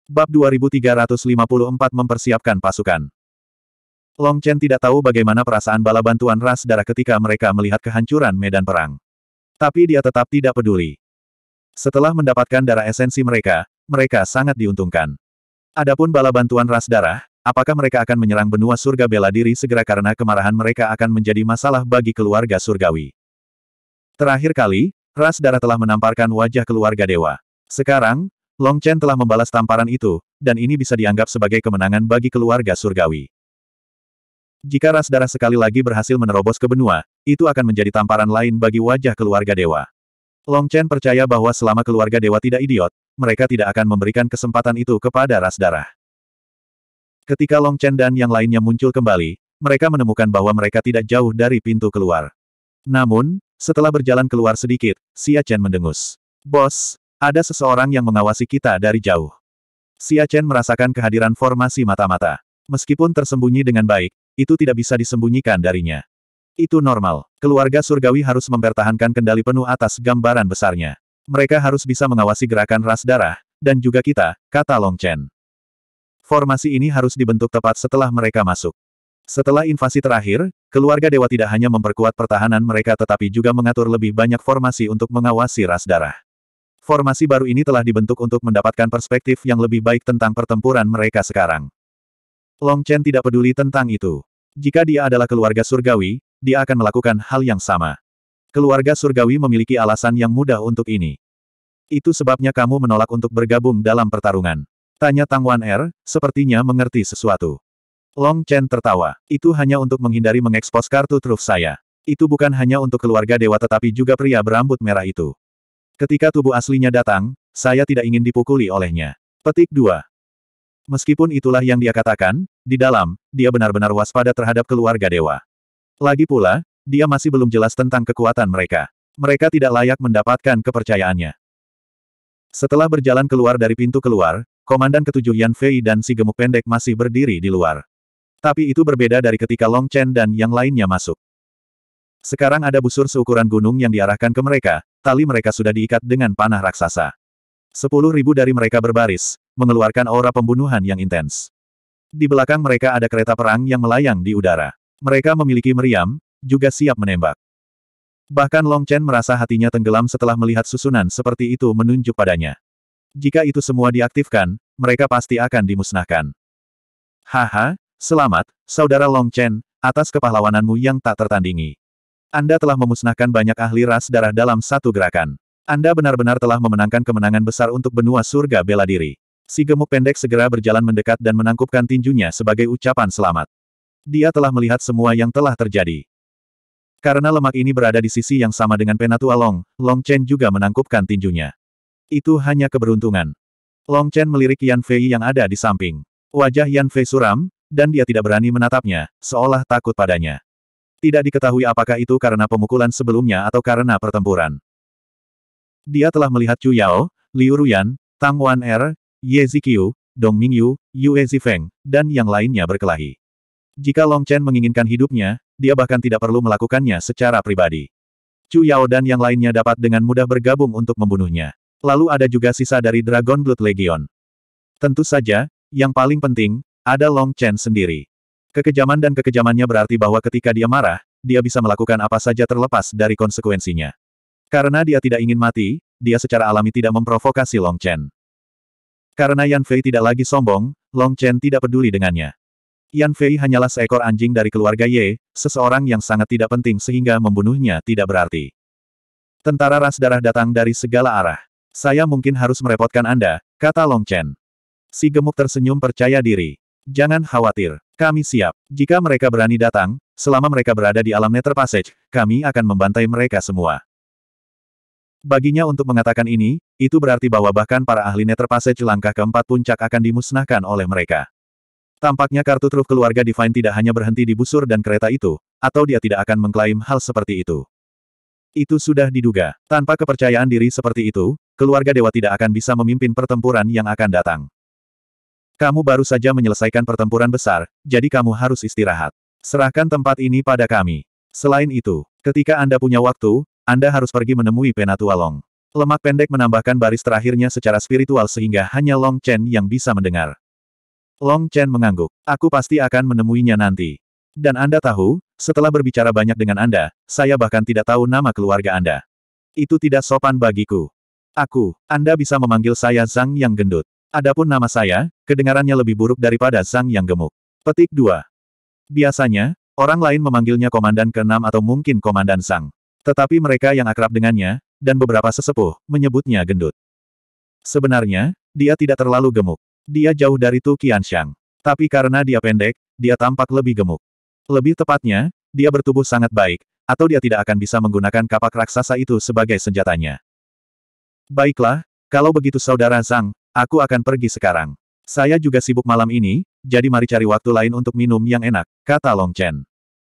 Bab 2354 mempersiapkan pasukan. Long Chen tidak tahu bagaimana perasaan bala bantuan ras darah ketika mereka melihat kehancuran medan perang. Tapi dia tetap tidak peduli. Setelah mendapatkan darah esensi mereka, mereka sangat diuntungkan. Adapun bala bantuan ras darah, Apakah mereka akan menyerang benua surga bela diri segera karena kemarahan mereka akan menjadi masalah bagi keluarga surgawi? Terakhir kali, ras darah telah menamparkan wajah keluarga dewa. Sekarang, Long Chen telah membalas tamparan itu, dan ini bisa dianggap sebagai kemenangan bagi keluarga surgawi. Jika ras darah sekali lagi berhasil menerobos ke benua, itu akan menjadi tamparan lain bagi wajah keluarga dewa. Long Chen percaya bahwa selama keluarga dewa tidak idiot, mereka tidak akan memberikan kesempatan itu kepada ras darah. Ketika Long Chen dan yang lainnya muncul kembali, mereka menemukan bahwa mereka tidak jauh dari pintu keluar. Namun, setelah berjalan keluar sedikit, Xia Chen mendengus. Bos, ada seseorang yang mengawasi kita dari jauh. Xia Chen merasakan kehadiran formasi mata-mata. Meskipun tersembunyi dengan baik, itu tidak bisa disembunyikan darinya. Itu normal. Keluarga surgawi harus mempertahankan kendali penuh atas gambaran besarnya. Mereka harus bisa mengawasi gerakan ras darah, dan juga kita, kata Long Chen formasi ini harus dibentuk tepat setelah mereka masuk. Setelah invasi terakhir, keluarga dewa tidak hanya memperkuat pertahanan mereka tetapi juga mengatur lebih banyak formasi untuk mengawasi ras darah. Formasi baru ini telah dibentuk untuk mendapatkan perspektif yang lebih baik tentang pertempuran mereka sekarang. Long Chen tidak peduli tentang itu. Jika dia adalah keluarga surgawi, dia akan melakukan hal yang sama. Keluarga surgawi memiliki alasan yang mudah untuk ini. Itu sebabnya kamu menolak untuk bergabung dalam pertarungan. Tanya Tangwan Er, sepertinya mengerti sesuatu. Long Chen tertawa. Itu hanya untuk menghindari mengekspos kartu truf saya. Itu bukan hanya untuk keluarga dewa tetapi juga pria berambut merah itu. Ketika tubuh aslinya datang, saya tidak ingin dipukuli olehnya. Petik 2. Meskipun itulah yang dia katakan, di dalam, dia benar-benar waspada terhadap keluarga dewa. Lagi pula, dia masih belum jelas tentang kekuatan mereka. Mereka tidak layak mendapatkan kepercayaannya. Setelah berjalan keluar dari pintu keluar, komandan ketujuh Yan Fei dan si gemuk pendek masih berdiri di luar. Tapi itu berbeda dari ketika Long Chen dan yang lainnya masuk. Sekarang ada busur seukuran gunung yang diarahkan ke mereka, tali mereka sudah diikat dengan panah raksasa. Sepuluh ribu dari mereka berbaris, mengeluarkan aura pembunuhan yang intens. Di belakang mereka ada kereta perang yang melayang di udara. Mereka memiliki meriam, juga siap menembak. Bahkan Long Chen merasa hatinya tenggelam setelah melihat susunan seperti itu menunjuk padanya. Jika itu semua diaktifkan, mereka pasti akan dimusnahkan. Haha, selamat, Saudara Long Chen, atas kepahlawananmu yang tak tertandingi. Anda telah memusnahkan banyak ahli ras darah dalam satu gerakan. Anda benar-benar telah memenangkan kemenangan besar untuk benua surga bela diri. Si gemuk pendek segera berjalan mendekat dan menangkupkan tinjunya sebagai ucapan selamat. Dia telah melihat semua yang telah terjadi. Karena lemak ini berada di sisi yang sama dengan Penatua Long, Long Chen juga menangkupkan tinjunya. Itu hanya keberuntungan. Long Chen melirik Yan Fei yang ada di samping. Wajah Yan Fei suram, dan dia tidak berani menatapnya, seolah takut padanya. Tidak diketahui apakah itu karena pemukulan sebelumnya atau karena pertempuran. Dia telah melihat Chu Yao, Liu Ruyan, Tang Wan Er, Ye Ziqiu, Dong Mingyu, Yue Zifeng, dan yang lainnya berkelahi. Jika Long Chen menginginkan hidupnya, dia bahkan tidak perlu melakukannya secara pribadi. Chu Yao dan yang lainnya dapat dengan mudah bergabung untuk membunuhnya. Lalu ada juga sisa dari Dragon Blood Legion. Tentu saja, yang paling penting, ada Long Chen sendiri. Kekejaman dan kekejamannya berarti bahwa ketika dia marah, dia bisa melakukan apa saja terlepas dari konsekuensinya. Karena dia tidak ingin mati, dia secara alami tidak memprovokasi Long Chen. Karena Yan Fei tidak lagi sombong, Long Chen tidak peduli dengannya. Yan Fei hanyalah seekor anjing dari keluarga Ye, seseorang yang sangat tidak penting sehingga membunuhnya tidak berarti. Tentara ras darah datang dari segala arah. Saya mungkin harus merepotkan Anda, kata Long Chen. Si gemuk tersenyum percaya diri. Jangan khawatir, kami siap. Jika mereka berani datang, selama mereka berada di alam Nether Passage, kami akan membantai mereka semua. Baginya untuk mengatakan ini, itu berarti bahwa bahkan para ahli Nether Passage langkah keempat puncak akan dimusnahkan oleh mereka. Tampaknya kartu truf keluarga Divine tidak hanya berhenti di busur dan kereta itu, atau dia tidak akan mengklaim hal seperti itu. Itu sudah diduga. Tanpa kepercayaan diri seperti itu, keluarga dewa tidak akan bisa memimpin pertempuran yang akan datang. Kamu baru saja menyelesaikan pertempuran besar, jadi kamu harus istirahat. Serahkan tempat ini pada kami. Selain itu, ketika Anda punya waktu, Anda harus pergi menemui Penatua Long. Lemak pendek menambahkan baris terakhirnya secara spiritual sehingga hanya Long Chen yang bisa mendengar. Long Chen mengangguk. Aku pasti akan menemuinya nanti. Dan Anda tahu, setelah berbicara banyak dengan Anda, saya bahkan tidak tahu nama keluarga Anda. Itu tidak sopan bagiku. Aku, Anda bisa memanggil saya Zhang Yang Gendut. Adapun nama saya, kedengarannya lebih buruk daripada Zhang Yang Gemuk. Petik 2. Biasanya, orang lain memanggilnya Komandan ke-6 atau mungkin Komandan Zhang. Tetapi mereka yang akrab dengannya, dan beberapa sesepuh, menyebutnya gendut. Sebenarnya, dia tidak terlalu gemuk. Dia jauh dari Tu Shang. Tapi karena dia pendek, dia tampak lebih gemuk. Lebih tepatnya, dia bertubuh sangat baik, atau dia tidak akan bisa menggunakan kapak raksasa itu sebagai senjatanya. Baiklah, kalau begitu saudara Zhang, aku akan pergi sekarang. Saya juga sibuk malam ini, jadi mari cari waktu lain untuk minum yang enak, kata Long Chen.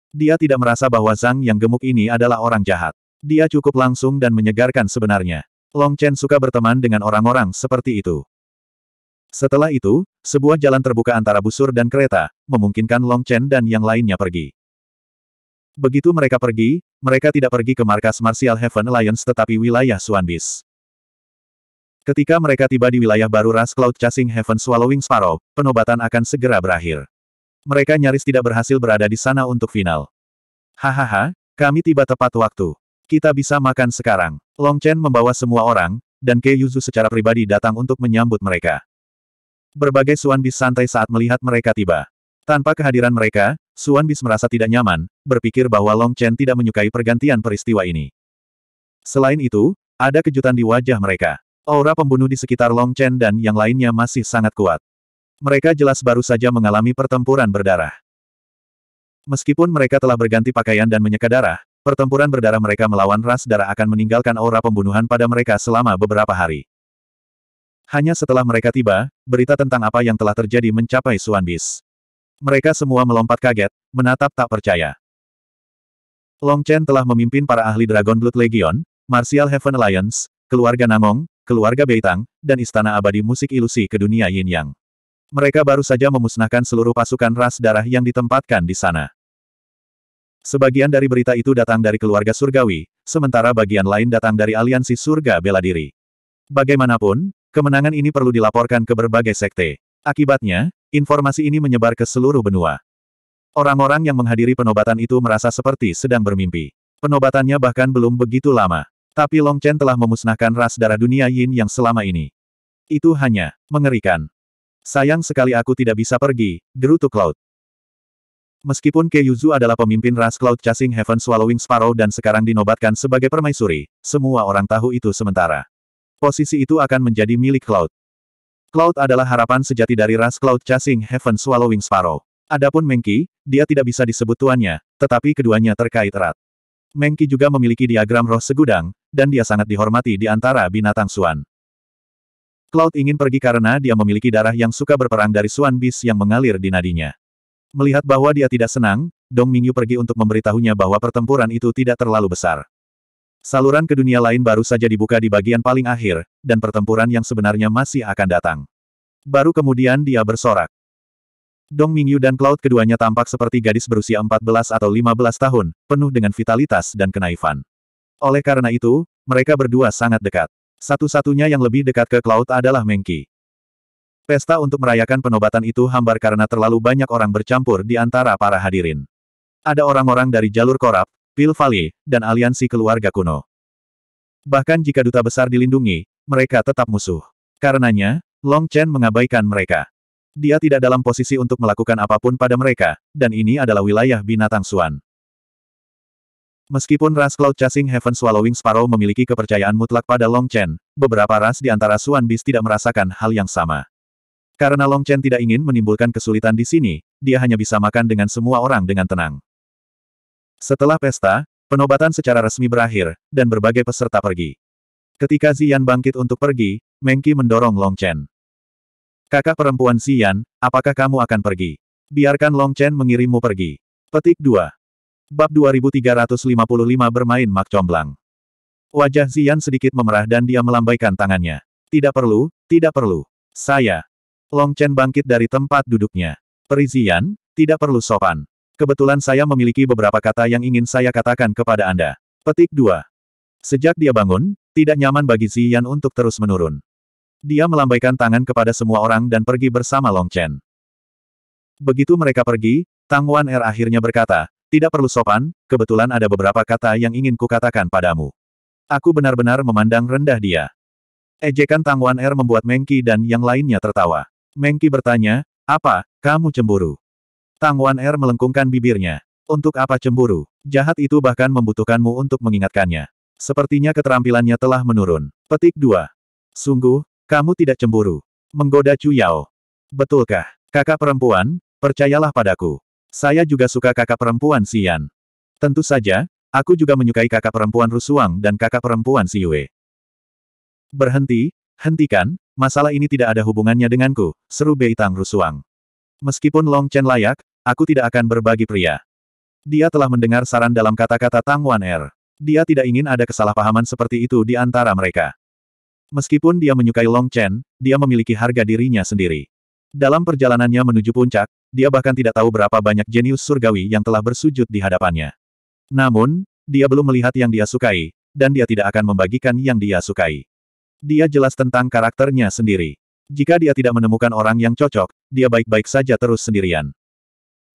Dia tidak merasa bahwa Zhang yang gemuk ini adalah orang jahat. Dia cukup langsung dan menyegarkan sebenarnya. Long Chen suka berteman dengan orang-orang seperti itu. Setelah itu, sebuah jalan terbuka antara busur dan kereta, memungkinkan Long Chen dan yang lainnya pergi. Begitu mereka pergi, mereka tidak pergi ke markas Martial Heaven Alliance tetapi wilayah Suanbis. Ketika mereka tiba di wilayah baru Ras Cloud Chasing Heaven Swallowing Sparrow, penobatan akan segera berakhir. Mereka nyaris tidak berhasil berada di sana untuk final. Hahaha, kami tiba tepat waktu. Kita bisa makan sekarang. Long Chen membawa semua orang, dan Kei Yuzu secara pribadi datang untuk menyambut mereka. Berbagai Suan Bis santai saat melihat mereka tiba. Tanpa kehadiran mereka, Suan Bis merasa tidak nyaman, berpikir bahwa Long Chen tidak menyukai pergantian peristiwa ini. Selain itu, ada kejutan di wajah mereka. Aura pembunuh di sekitar Long Chen dan yang lainnya masih sangat kuat. Mereka jelas baru saja mengalami pertempuran berdarah. Meskipun mereka telah berganti pakaian dan menyeka darah, pertempuran berdarah mereka melawan ras darah akan meninggalkan aura pembunuhan pada mereka selama beberapa hari. Hanya setelah mereka tiba, berita tentang apa yang telah terjadi mencapai Suan Bis. Mereka semua melompat kaget, menatap tak percaya. Long Chen telah memimpin para ahli Dragon Blood Legion, Martial Heaven Alliance, keluarga Namong keluarga Beitang, dan Istana Abadi Musik Ilusi ke dunia Yin Yang. Mereka baru saja memusnahkan seluruh pasukan ras darah yang ditempatkan di sana. Sebagian dari berita itu datang dari keluarga surgawi, sementara bagian lain datang dari aliansi surga bela diri. Bagaimanapun, kemenangan ini perlu dilaporkan ke berbagai sekte. Akibatnya, informasi ini menyebar ke seluruh benua. Orang-orang yang menghadiri penobatan itu merasa seperti sedang bermimpi. Penobatannya bahkan belum begitu lama. Tapi Long Chen telah memusnahkan ras darah dunia Yin yang selama ini. Itu hanya mengerikan. Sayang sekali aku tidak bisa pergi, gerutu Cloud. Meskipun Ke Yuzu adalah pemimpin ras Cloud Chasing Heaven Swallowing Sparrow dan sekarang dinobatkan sebagai permaisuri, semua orang tahu itu sementara. Posisi itu akan menjadi milik Cloud. Cloud adalah harapan sejati dari ras Cloud Chasing Heaven Swallowing Sparrow. Adapun Mengki, dia tidak bisa disebut tuannya, tetapi keduanya terkait erat. Mengki juga memiliki diagram roh segudang, dan dia sangat dihormati di antara binatang Suan. Cloud ingin pergi karena dia memiliki darah yang suka berperang dari Suan Bis yang mengalir di nadinya. Melihat bahwa dia tidak senang, Dong Mingyu pergi untuk memberitahunya bahwa pertempuran itu tidak terlalu besar. Saluran ke dunia lain baru saja dibuka di bagian paling akhir, dan pertempuran yang sebenarnya masih akan datang. Baru kemudian dia bersorak. Dong Mingyu dan Cloud keduanya tampak seperti gadis berusia 14 atau 15 tahun, penuh dengan vitalitas dan kenaifan. Oleh karena itu, mereka berdua sangat dekat. Satu-satunya yang lebih dekat ke Cloud adalah Mengki. Pesta untuk merayakan penobatan itu hambar karena terlalu banyak orang bercampur di antara para hadirin. Ada orang-orang dari jalur korap, Pil Valley, dan aliansi keluarga kuno. Bahkan jika duta besar dilindungi, mereka tetap musuh. Karenanya, Long Chen mengabaikan mereka. Dia tidak dalam posisi untuk melakukan apapun pada mereka, dan ini adalah wilayah binatang Suan. Meskipun ras Cloud Chasing Heaven Swallowing Sparrow memiliki kepercayaan mutlak pada Long Chen, beberapa ras di antara Suan Beast tidak merasakan hal yang sama. Karena Long Chen tidak ingin menimbulkan kesulitan di sini, dia hanya bisa makan dengan semua orang dengan tenang. Setelah pesta, penobatan secara resmi berakhir, dan berbagai peserta pergi. Ketika Zian bangkit untuk pergi, Mengki mendorong Long Chen. Kakak perempuan Xian, apakah kamu akan pergi? Biarkan Long Chen mengirimmu pergi. Petik 2. Bab 2355 bermain mak comblang. Wajah Xian sedikit memerah dan dia melambaikan tangannya. Tidak perlu, tidak perlu. Saya. Long Chen bangkit dari tempat duduknya. Perizian, tidak perlu sopan. Kebetulan saya memiliki beberapa kata yang ingin saya katakan kepada Anda. Petik 2. Sejak dia bangun, tidak nyaman bagi Xian untuk terus menurun. Dia melambaikan tangan kepada semua orang dan pergi bersama Long Chen. Begitu mereka pergi, Tang Wan Er akhirnya berkata, tidak perlu sopan, kebetulan ada beberapa kata yang ingin kukatakan padamu. Aku benar-benar memandang rendah dia. Ejekan Tang Wan Er membuat Mengki dan yang lainnya tertawa. Mengki bertanya, apa, kamu cemburu? Tang Wan Er melengkungkan bibirnya. Untuk apa cemburu? Jahat itu bahkan membutuhkanmu untuk mengingatkannya. Sepertinya keterampilannya telah menurun. Petik 2. Sungguh, kamu tidak cemburu. Menggoda Chu Yao. Betulkah? Kakak perempuan, percayalah padaku. Saya juga suka kakak perempuan Xian. Tentu saja, aku juga menyukai kakak perempuan Rusuang dan kakak perempuan Si Yue. Berhenti, hentikan, masalah ini tidak ada hubungannya denganku, seru Bei Tang Rusuang. Meskipun Long Chen layak, aku tidak akan berbagi pria. Dia telah mendengar saran dalam kata-kata Tang Wan Er. Dia tidak ingin ada kesalahpahaman seperti itu di antara mereka. Meskipun dia menyukai Long Chen, dia memiliki harga dirinya sendiri. Dalam perjalanannya menuju puncak, dia bahkan tidak tahu berapa banyak jenius surgawi yang telah bersujud di hadapannya. Namun, dia belum melihat yang dia sukai, dan dia tidak akan membagikan yang dia sukai. Dia jelas tentang karakternya sendiri. Jika dia tidak menemukan orang yang cocok, dia baik-baik saja terus sendirian.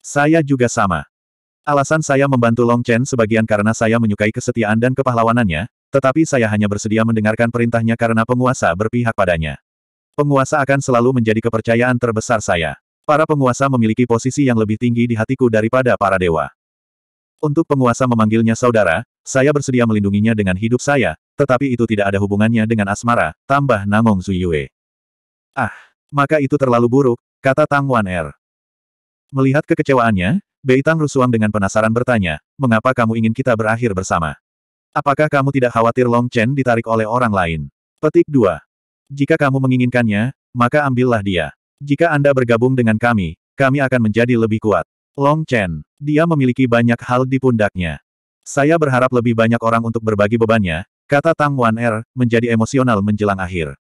Saya juga sama. Alasan saya membantu Long Chen sebagian karena saya menyukai kesetiaan dan kepahlawanannya, tetapi saya hanya bersedia mendengarkan perintahnya karena penguasa berpihak padanya. Penguasa akan selalu menjadi kepercayaan terbesar saya. Para penguasa memiliki posisi yang lebih tinggi di hatiku daripada para dewa. Untuk penguasa memanggilnya saudara, saya bersedia melindunginya dengan hidup saya, tetapi itu tidak ada hubungannya dengan asmara, tambah Namong Zuyue. Ah, maka itu terlalu buruk, kata Tang Wan Er. Melihat kekecewaannya, Beitang Rusuang dengan penasaran bertanya, mengapa kamu ingin kita berakhir bersama? Apakah kamu tidak khawatir Long Chen ditarik oleh orang lain? Petik 2. Jika kamu menginginkannya, maka ambillah dia. Jika Anda bergabung dengan kami, kami akan menjadi lebih kuat. Long Chen, dia memiliki banyak hal di pundaknya. Saya berharap lebih banyak orang untuk berbagi bebannya, kata Tang Wan Er, menjadi emosional menjelang akhir.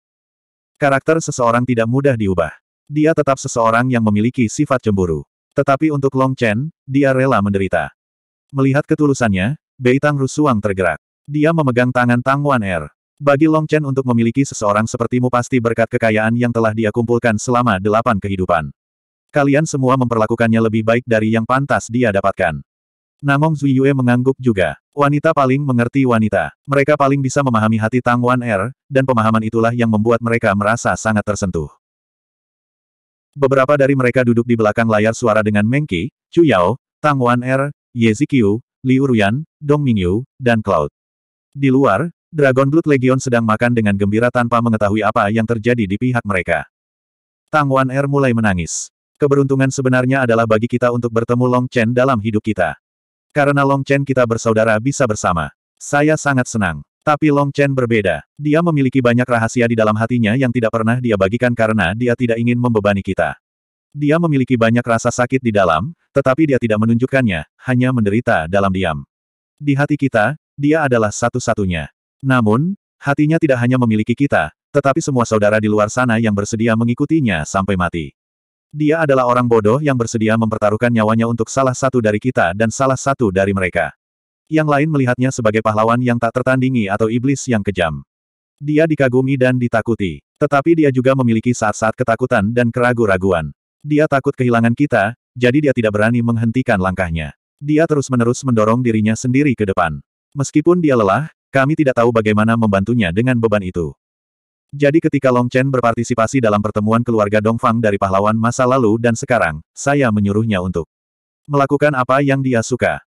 Karakter seseorang tidak mudah diubah. Dia tetap seseorang yang memiliki sifat cemburu. Tetapi untuk Long Chen, dia rela menderita. Melihat ketulusannya, Beitang Rusuang tergerak. Dia memegang tangan Tang Wan Er. Bagi Long Chen untuk memiliki seseorang sepertimu pasti berkat kekayaan yang telah dia kumpulkan selama delapan kehidupan. Kalian semua memperlakukannya lebih baik dari yang pantas dia dapatkan. Namong Zuyue mengangguk juga. Wanita paling mengerti wanita. Mereka paling bisa memahami hati Tang Wan Er, dan pemahaman itulah yang membuat mereka merasa sangat tersentuh. Beberapa dari mereka duduk di belakang layar suara dengan Mengki, Chu Yao, Tang Wan Er, Ye Ziqiu. Liu Ruyan, Dong Mingyu, dan Cloud. Di luar, Dragon Blood Legion sedang makan dengan gembira tanpa mengetahui apa yang terjadi di pihak mereka. Tang Wan Er mulai menangis. Keberuntungan sebenarnya adalah bagi kita untuk bertemu Long Chen dalam hidup kita. Karena Long Chen kita bersaudara bisa bersama. Saya sangat senang. Tapi Long Chen berbeda. Dia memiliki banyak rahasia di dalam hatinya yang tidak pernah dia bagikan karena dia tidak ingin membebani kita. Dia memiliki banyak rasa sakit di dalam, tetapi dia tidak menunjukkannya, hanya menderita dalam diam. Di hati kita, dia adalah satu-satunya. Namun, hatinya tidak hanya memiliki kita, tetapi semua saudara di luar sana yang bersedia mengikutinya sampai mati. Dia adalah orang bodoh yang bersedia mempertaruhkan nyawanya untuk salah satu dari kita dan salah satu dari mereka. Yang lain melihatnya sebagai pahlawan yang tak tertandingi atau iblis yang kejam. Dia dikagumi dan ditakuti. Tetapi dia juga memiliki saat-saat ketakutan dan keraguan raguan Dia takut kehilangan kita, jadi dia tidak berani menghentikan langkahnya. Dia terus-menerus mendorong dirinya sendiri ke depan. Meskipun dia lelah, kami tidak tahu bagaimana membantunya dengan beban itu. Jadi ketika Long Chen berpartisipasi dalam pertemuan keluarga Dongfang dari pahlawan masa lalu dan sekarang, saya menyuruhnya untuk melakukan apa yang dia suka.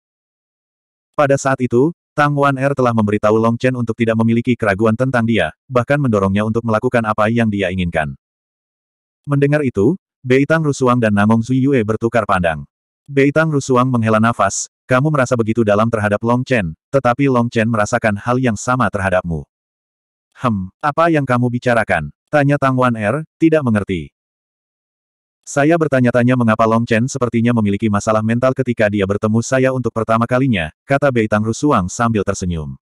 Pada saat itu, Tang Wan Er telah memberitahu Long Chen untuk tidak memiliki keraguan tentang dia, bahkan mendorongnya untuk melakukan apa yang dia inginkan. Mendengar itu, Beitang Rusuang dan Namong Zuyue bertukar pandang. Beitang Rusuang menghela nafas, kamu merasa begitu dalam terhadap Long Chen, tetapi Long Chen merasakan hal yang sama terhadapmu. Hem, apa yang kamu bicarakan? Tanya Tang Wan Er, tidak mengerti. Saya bertanya-tanya mengapa Long Chen sepertinya memiliki masalah mental ketika dia bertemu saya untuk pertama kalinya, kata Beitang Rusuang sambil tersenyum.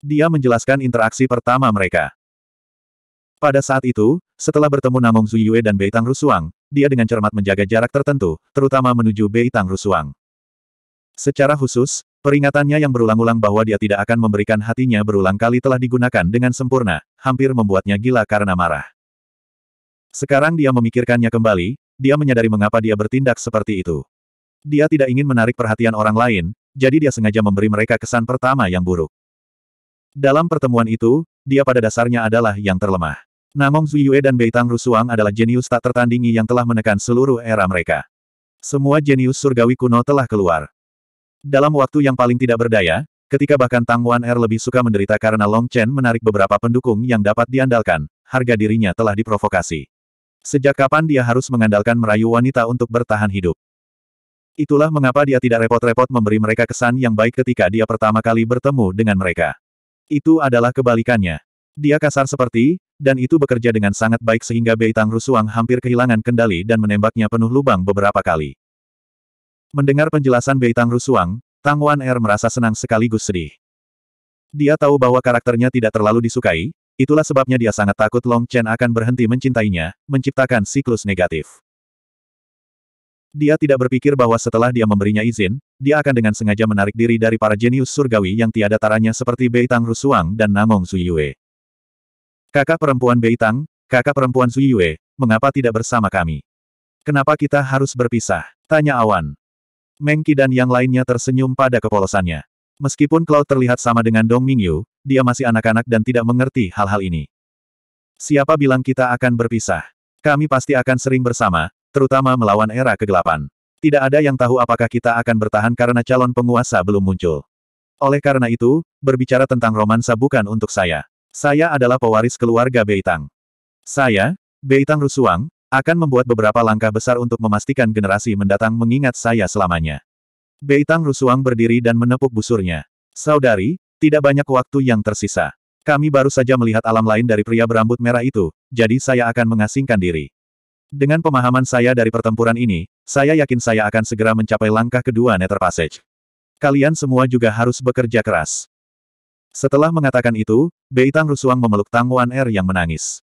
Dia menjelaskan interaksi pertama mereka. Pada saat itu, setelah bertemu Namong Zuyue dan Beitang Rusuang, dia dengan cermat menjaga jarak tertentu, terutama menuju Beitang Rusuang. Secara khusus, peringatannya yang berulang-ulang bahwa dia tidak akan memberikan hatinya berulang kali telah digunakan dengan sempurna, hampir membuatnya gila karena marah. Sekarang dia memikirkannya kembali, dia menyadari mengapa dia bertindak seperti itu. Dia tidak ingin menarik perhatian orang lain, jadi dia sengaja memberi mereka kesan pertama yang buruk. Dalam pertemuan itu, dia pada dasarnya adalah yang terlemah. Namong Zuyue dan Beitang Rusuang adalah jenius tak tertandingi yang telah menekan seluruh era mereka. Semua jenius surgawi kuno telah keluar. Dalam waktu yang paling tidak berdaya, ketika bahkan Tang Wan Er lebih suka menderita karena Long Chen menarik beberapa pendukung yang dapat diandalkan, harga dirinya telah diprovokasi. Sejak kapan dia harus mengandalkan merayu wanita untuk bertahan hidup? Itulah mengapa dia tidak repot-repot memberi mereka kesan yang baik ketika dia pertama kali bertemu dengan mereka. Itu adalah kebalikannya. Dia kasar seperti, dan itu bekerja dengan sangat baik sehingga Beitang Rusuang hampir kehilangan kendali dan menembaknya penuh lubang beberapa kali. Mendengar penjelasan Beitang Rusuang, Tang Wan Er merasa senang sekaligus sedih. Dia tahu bahwa karakternya tidak terlalu disukai, itulah sebabnya dia sangat takut Long Chen akan berhenti mencintainya, menciptakan siklus negatif. Dia tidak berpikir bahwa setelah dia memberinya izin, dia akan dengan sengaja menarik diri dari para jenius surgawi yang tiada taranya seperti Beitang Rusuang dan Namong Zuyue. Kakak perempuan Beitang, kakak perempuan Yue, mengapa tidak bersama kami? Kenapa kita harus berpisah? Tanya Awan. Mengki dan yang lainnya tersenyum pada kepolosannya. Meskipun Cloud terlihat sama dengan Dong Mingyu, dia masih anak-anak dan tidak mengerti hal-hal ini. Siapa bilang kita akan berpisah? Kami pasti akan sering bersama, terutama melawan era kegelapan. Tidak ada yang tahu apakah kita akan bertahan karena calon penguasa belum muncul. Oleh karena itu, berbicara tentang romansa bukan untuk saya. Saya adalah pewaris keluarga Beitang. Saya, Beitang Rusuang, akan membuat beberapa langkah besar untuk memastikan generasi mendatang mengingat saya selamanya. Beitang Rusuang berdiri dan menepuk busurnya. Saudari, tidak banyak waktu yang tersisa. Kami baru saja melihat alam lain dari pria berambut merah itu, jadi saya akan mengasingkan diri. Dengan pemahaman saya dari pertempuran ini, saya yakin saya akan segera mencapai langkah kedua Nether Passage. Kalian semua juga harus bekerja keras. Setelah mengatakan itu, Beitang Rusuang memeluk Tang Wan Er yang menangis.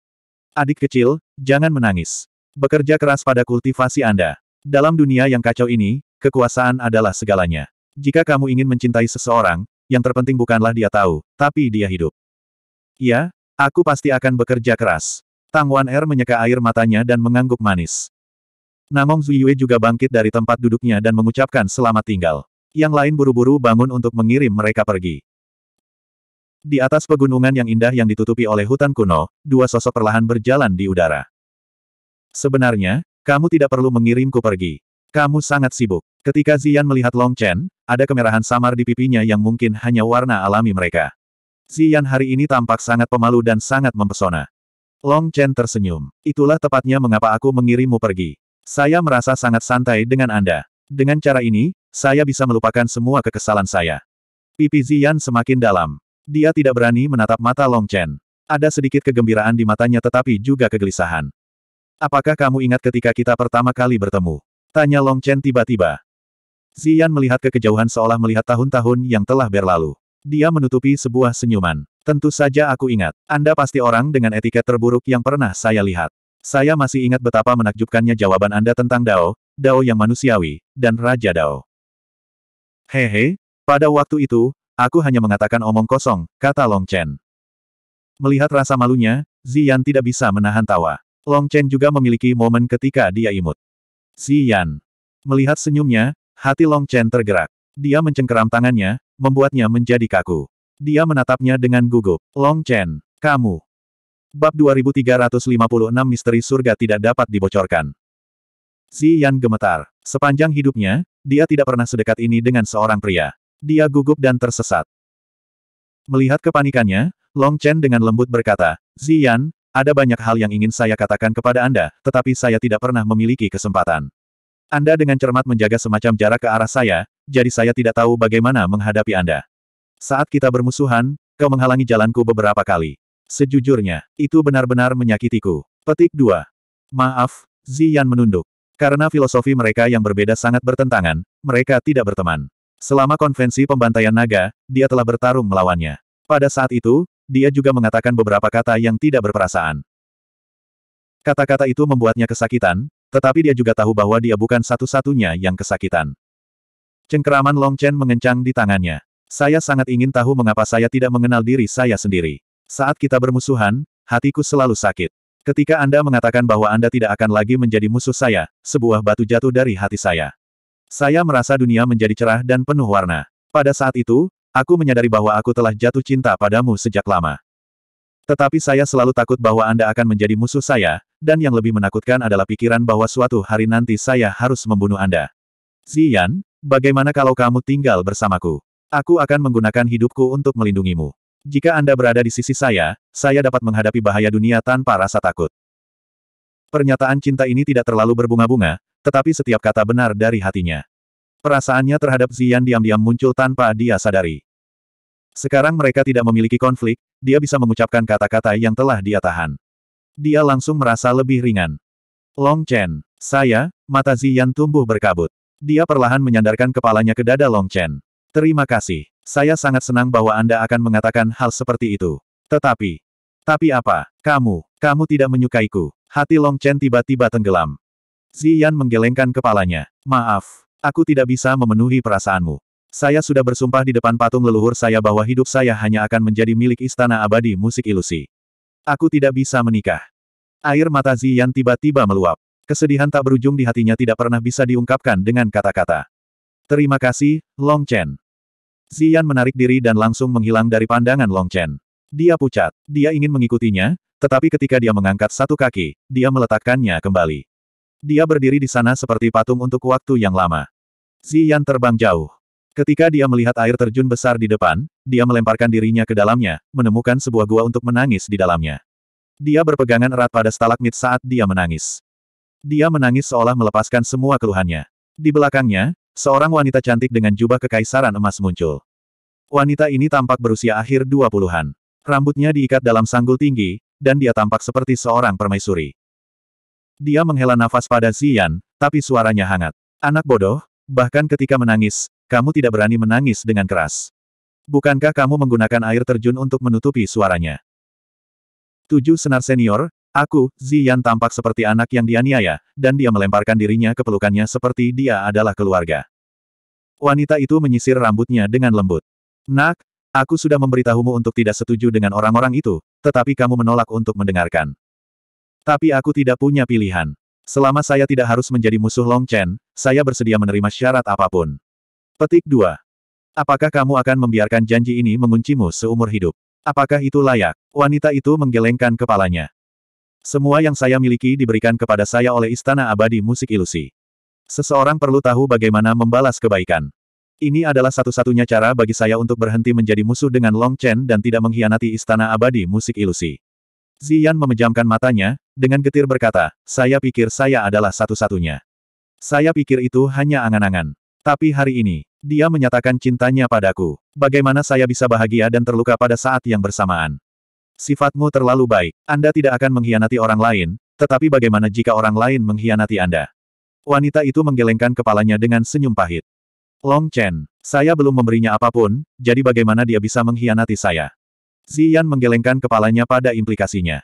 Adik kecil, jangan menangis. Bekerja keras pada kultivasi Anda. Dalam dunia yang kacau ini, kekuasaan adalah segalanya. Jika kamu ingin mencintai seseorang, yang terpenting bukanlah dia tahu, tapi dia hidup. Ya, aku pasti akan bekerja keras. Tang Wan Er menyeka air matanya dan mengangguk manis. Namong Zuyue juga bangkit dari tempat duduknya dan mengucapkan selamat tinggal. Yang lain buru-buru bangun untuk mengirim mereka pergi. Di atas pegunungan yang indah yang ditutupi oleh hutan kuno, dua sosok perlahan berjalan di udara. Sebenarnya, kamu tidak perlu mengirimku pergi. Kamu sangat sibuk. Ketika Zian melihat Long Chen, ada kemerahan samar di pipinya yang mungkin hanya warna alami mereka. Zian hari ini tampak sangat pemalu dan sangat mempesona. Long Chen tersenyum. Itulah tepatnya mengapa aku mengirimmu pergi. Saya merasa sangat santai dengan Anda. Dengan cara ini, saya bisa melupakan semua kekesalan saya. Pipi Zian semakin dalam. Dia tidak berani menatap mata Long Chen. Ada sedikit kegembiraan di matanya tetapi juga kegelisahan. Apakah kamu ingat ketika kita pertama kali bertemu? Tanya Long Chen tiba-tiba. Zian melihat ke kejauhan seolah melihat tahun-tahun yang telah berlalu. Dia menutupi sebuah senyuman. Tentu saja aku ingat. Anda pasti orang dengan etiket terburuk yang pernah saya lihat. Saya masih ingat betapa menakjubkannya jawaban Anda tentang Dao, Dao yang manusiawi, dan Raja Dao. Hehe, pada waktu itu, Aku hanya mengatakan omong kosong, kata Long Chen. Melihat rasa malunya, Zian tidak bisa menahan tawa. Long Chen juga memiliki momen ketika dia imut. Zian Melihat senyumnya, hati Long Chen tergerak. Dia mencengkeram tangannya, membuatnya menjadi kaku. Dia menatapnya dengan gugup. Long Chen, kamu. Bab 2356 Misteri Surga tidak dapat dibocorkan. Zian gemetar. Sepanjang hidupnya, dia tidak pernah sedekat ini dengan seorang pria. Dia gugup dan tersesat. Melihat kepanikannya, Long Chen dengan lembut berkata, Zian, ada banyak hal yang ingin saya katakan kepada Anda, tetapi saya tidak pernah memiliki kesempatan. Anda dengan cermat menjaga semacam jarak ke arah saya, jadi saya tidak tahu bagaimana menghadapi Anda. Saat kita bermusuhan, kau menghalangi jalanku beberapa kali. Sejujurnya, itu benar-benar menyakitiku. Petik 2. Maaf, Zian menunduk. Karena filosofi mereka yang berbeda sangat bertentangan, mereka tidak berteman. Selama konvensi pembantaian naga, dia telah bertarung melawannya. Pada saat itu, dia juga mengatakan beberapa kata yang tidak berperasaan. Kata-kata itu membuatnya kesakitan, tetapi dia juga tahu bahwa dia bukan satu-satunya yang kesakitan. Cengkeraman Long Chen mengencang di tangannya. Saya sangat ingin tahu mengapa saya tidak mengenal diri saya sendiri. Saat kita bermusuhan, hatiku selalu sakit. Ketika Anda mengatakan bahwa Anda tidak akan lagi menjadi musuh saya, sebuah batu jatuh dari hati saya. Saya merasa dunia menjadi cerah dan penuh warna. Pada saat itu, aku menyadari bahwa aku telah jatuh cinta padamu sejak lama. Tetapi saya selalu takut bahwa Anda akan menjadi musuh saya, dan yang lebih menakutkan adalah pikiran bahwa suatu hari nanti saya harus membunuh Anda. Zian, bagaimana kalau kamu tinggal bersamaku? Aku akan menggunakan hidupku untuk melindungimu. Jika Anda berada di sisi saya, saya dapat menghadapi bahaya dunia tanpa rasa takut. Pernyataan cinta ini tidak terlalu berbunga-bunga, tetapi setiap kata benar dari hatinya. Perasaannya terhadap Zian diam-diam muncul tanpa dia sadari. Sekarang mereka tidak memiliki konflik, dia bisa mengucapkan kata-kata yang telah dia tahan. Dia langsung merasa lebih ringan. Long Chen, saya, mata Zian tumbuh berkabut. Dia perlahan menyandarkan kepalanya ke dada Long Chen. Terima kasih. Saya sangat senang bahwa Anda akan mengatakan hal seperti itu. Tetapi, tapi apa? Kamu, kamu tidak menyukaiku. Hati Long Chen tiba-tiba tenggelam. Ziyan menggelengkan kepalanya. Maaf. Aku tidak bisa memenuhi perasaanmu. Saya sudah bersumpah di depan patung leluhur saya bahwa hidup saya hanya akan menjadi milik istana abadi musik ilusi. Aku tidak bisa menikah. Air mata Ziyan tiba-tiba meluap. Kesedihan tak berujung di hatinya tidak pernah bisa diungkapkan dengan kata-kata. Terima kasih, Long Chen. Ziyan menarik diri dan langsung menghilang dari pandangan Long Chen. Dia pucat. Dia ingin mengikutinya, tetapi ketika dia mengangkat satu kaki, dia meletakkannya kembali. Dia berdiri di sana seperti patung untuk waktu yang lama. Ziyan terbang jauh. Ketika dia melihat air terjun besar di depan, dia melemparkan dirinya ke dalamnya, menemukan sebuah gua untuk menangis di dalamnya. Dia berpegangan erat pada stalagmit saat dia menangis. Dia menangis seolah melepaskan semua keluhannya. Di belakangnya, seorang wanita cantik dengan jubah kekaisaran emas muncul. Wanita ini tampak berusia akhir dua puluhan. Rambutnya diikat dalam sanggul tinggi, dan dia tampak seperti seorang permaisuri. Dia menghela nafas pada Zian, tapi suaranya hangat. Anak bodoh, bahkan ketika menangis, kamu tidak berani menangis dengan keras. Bukankah kamu menggunakan air terjun untuk menutupi suaranya? Tujuh senar senior, aku, Zian tampak seperti anak yang dianiaya, dan dia melemparkan dirinya ke pelukannya seperti dia adalah keluarga. Wanita itu menyisir rambutnya dengan lembut. Nak, aku sudah memberitahumu untuk tidak setuju dengan orang-orang itu, tetapi kamu menolak untuk mendengarkan. Tapi aku tidak punya pilihan. Selama saya tidak harus menjadi musuh Long Chen, saya bersedia menerima syarat apapun. Petik 2. Apakah kamu akan membiarkan janji ini menguncimu seumur hidup? Apakah itu layak? Wanita itu menggelengkan kepalanya. Semua yang saya miliki diberikan kepada saya oleh Istana Abadi Musik Ilusi. Seseorang perlu tahu bagaimana membalas kebaikan. Ini adalah satu-satunya cara bagi saya untuk berhenti menjadi musuh dengan Long Chen dan tidak mengkhianati Istana Abadi Musik Ilusi. Zian memejamkan matanya, dengan getir berkata, saya pikir saya adalah satu-satunya. Saya pikir itu hanya angan-angan. Tapi hari ini, dia menyatakan cintanya padaku. Bagaimana saya bisa bahagia dan terluka pada saat yang bersamaan? Sifatmu terlalu baik. Anda tidak akan mengkhianati orang lain, tetapi bagaimana jika orang lain mengkhianati Anda? Wanita itu menggelengkan kepalanya dengan senyum pahit. Long Chen, saya belum memberinya apapun, jadi bagaimana dia bisa mengkhianati saya? Ziyan menggelengkan kepalanya pada implikasinya.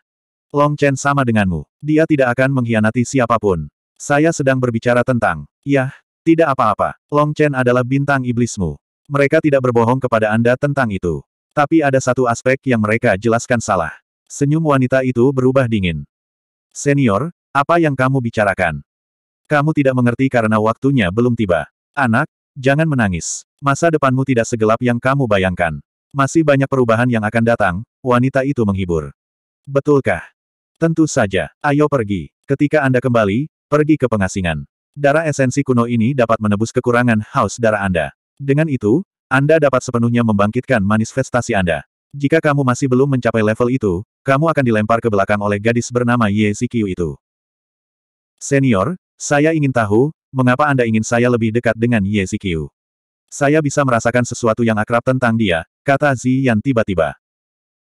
Long Chen sama denganmu. Dia tidak akan mengkhianati siapapun. Saya sedang berbicara tentang, yah, tidak apa-apa. Long Chen adalah bintang iblismu. Mereka tidak berbohong kepada Anda tentang itu. Tapi ada satu aspek yang mereka jelaskan salah. Senyum wanita itu berubah dingin. Senior, apa yang kamu bicarakan? Kamu tidak mengerti karena waktunya belum tiba. Anak, jangan menangis. Masa depanmu tidak segelap yang kamu bayangkan. Masih banyak perubahan yang akan datang, wanita itu menghibur. Betulkah? Tentu saja, ayo pergi. Ketika Anda kembali, pergi ke pengasingan. Darah esensi kuno ini dapat menebus kekurangan haus darah Anda. Dengan itu, Anda dapat sepenuhnya membangkitkan manifestasi Anda. Jika kamu masih belum mencapai level itu, kamu akan dilempar ke belakang oleh gadis bernama Ye Zikyu itu. Senior, saya ingin tahu, mengapa Anda ingin saya lebih dekat dengan Ye Zikyu? Saya bisa merasakan sesuatu yang akrab tentang dia, kata Ziyan tiba-tiba.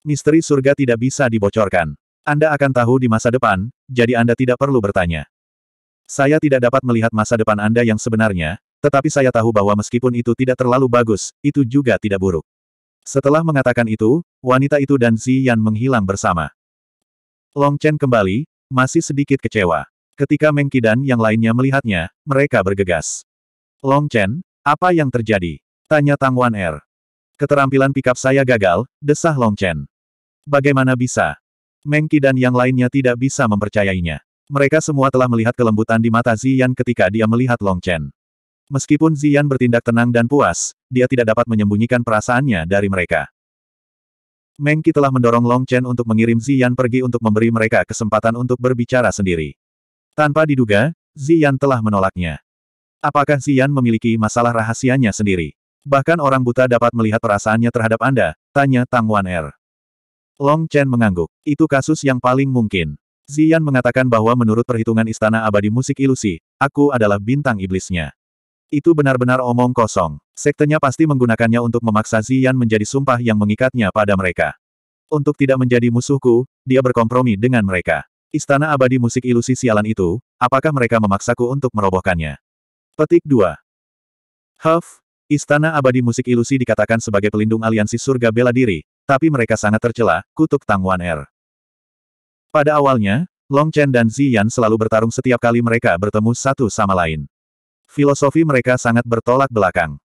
Misteri surga tidak bisa dibocorkan. Anda akan tahu di masa depan, jadi Anda tidak perlu bertanya. Saya tidak dapat melihat masa depan Anda yang sebenarnya, tetapi saya tahu bahwa meskipun itu tidak terlalu bagus, itu juga tidak buruk. Setelah mengatakan itu, wanita itu dan Ziyan menghilang bersama. Long Chen kembali, masih sedikit kecewa. Ketika Meng Qidan yang lainnya melihatnya, mereka bergegas. Long Chen, apa yang terjadi? Tanya Tang Wan Er. Keterampilan pikap saya gagal, desah Long Chen. Bagaimana bisa? Mengki dan yang lainnya tidak bisa mempercayainya. Mereka semua telah melihat kelembutan di mata Zian ketika dia melihat Long Chen. Meskipun Zian bertindak tenang dan puas, dia tidak dapat menyembunyikan perasaannya dari mereka. Mengki telah mendorong Long Chen untuk mengirim Zian pergi untuk memberi mereka kesempatan untuk berbicara sendiri. Tanpa diduga, Zian telah menolaknya. Apakah Zian memiliki masalah rahasianya sendiri? Bahkan orang buta dapat melihat perasaannya terhadap Anda, tanya Tang Wan Er. Long Chen mengangguk. Itu kasus yang paling mungkin. Zian mengatakan bahwa menurut perhitungan Istana Abadi Musik Ilusi, aku adalah bintang iblisnya. Itu benar-benar omong kosong. Sektenya pasti menggunakannya untuk memaksa Zian menjadi sumpah yang mengikatnya pada mereka. Untuk tidak menjadi musuhku, dia berkompromi dengan mereka. Istana Abadi Musik Ilusi sialan itu, apakah mereka memaksaku untuk merobohkannya? Petik 2. Huff, Istana Abadi Musik Ilusi dikatakan sebagai pelindung aliansi surga bela diri, tapi mereka sangat tercela, kutuk Tang Wan Er. Pada awalnya, Long Chen dan Ziyan selalu bertarung setiap kali mereka bertemu satu sama lain. Filosofi mereka sangat bertolak belakang.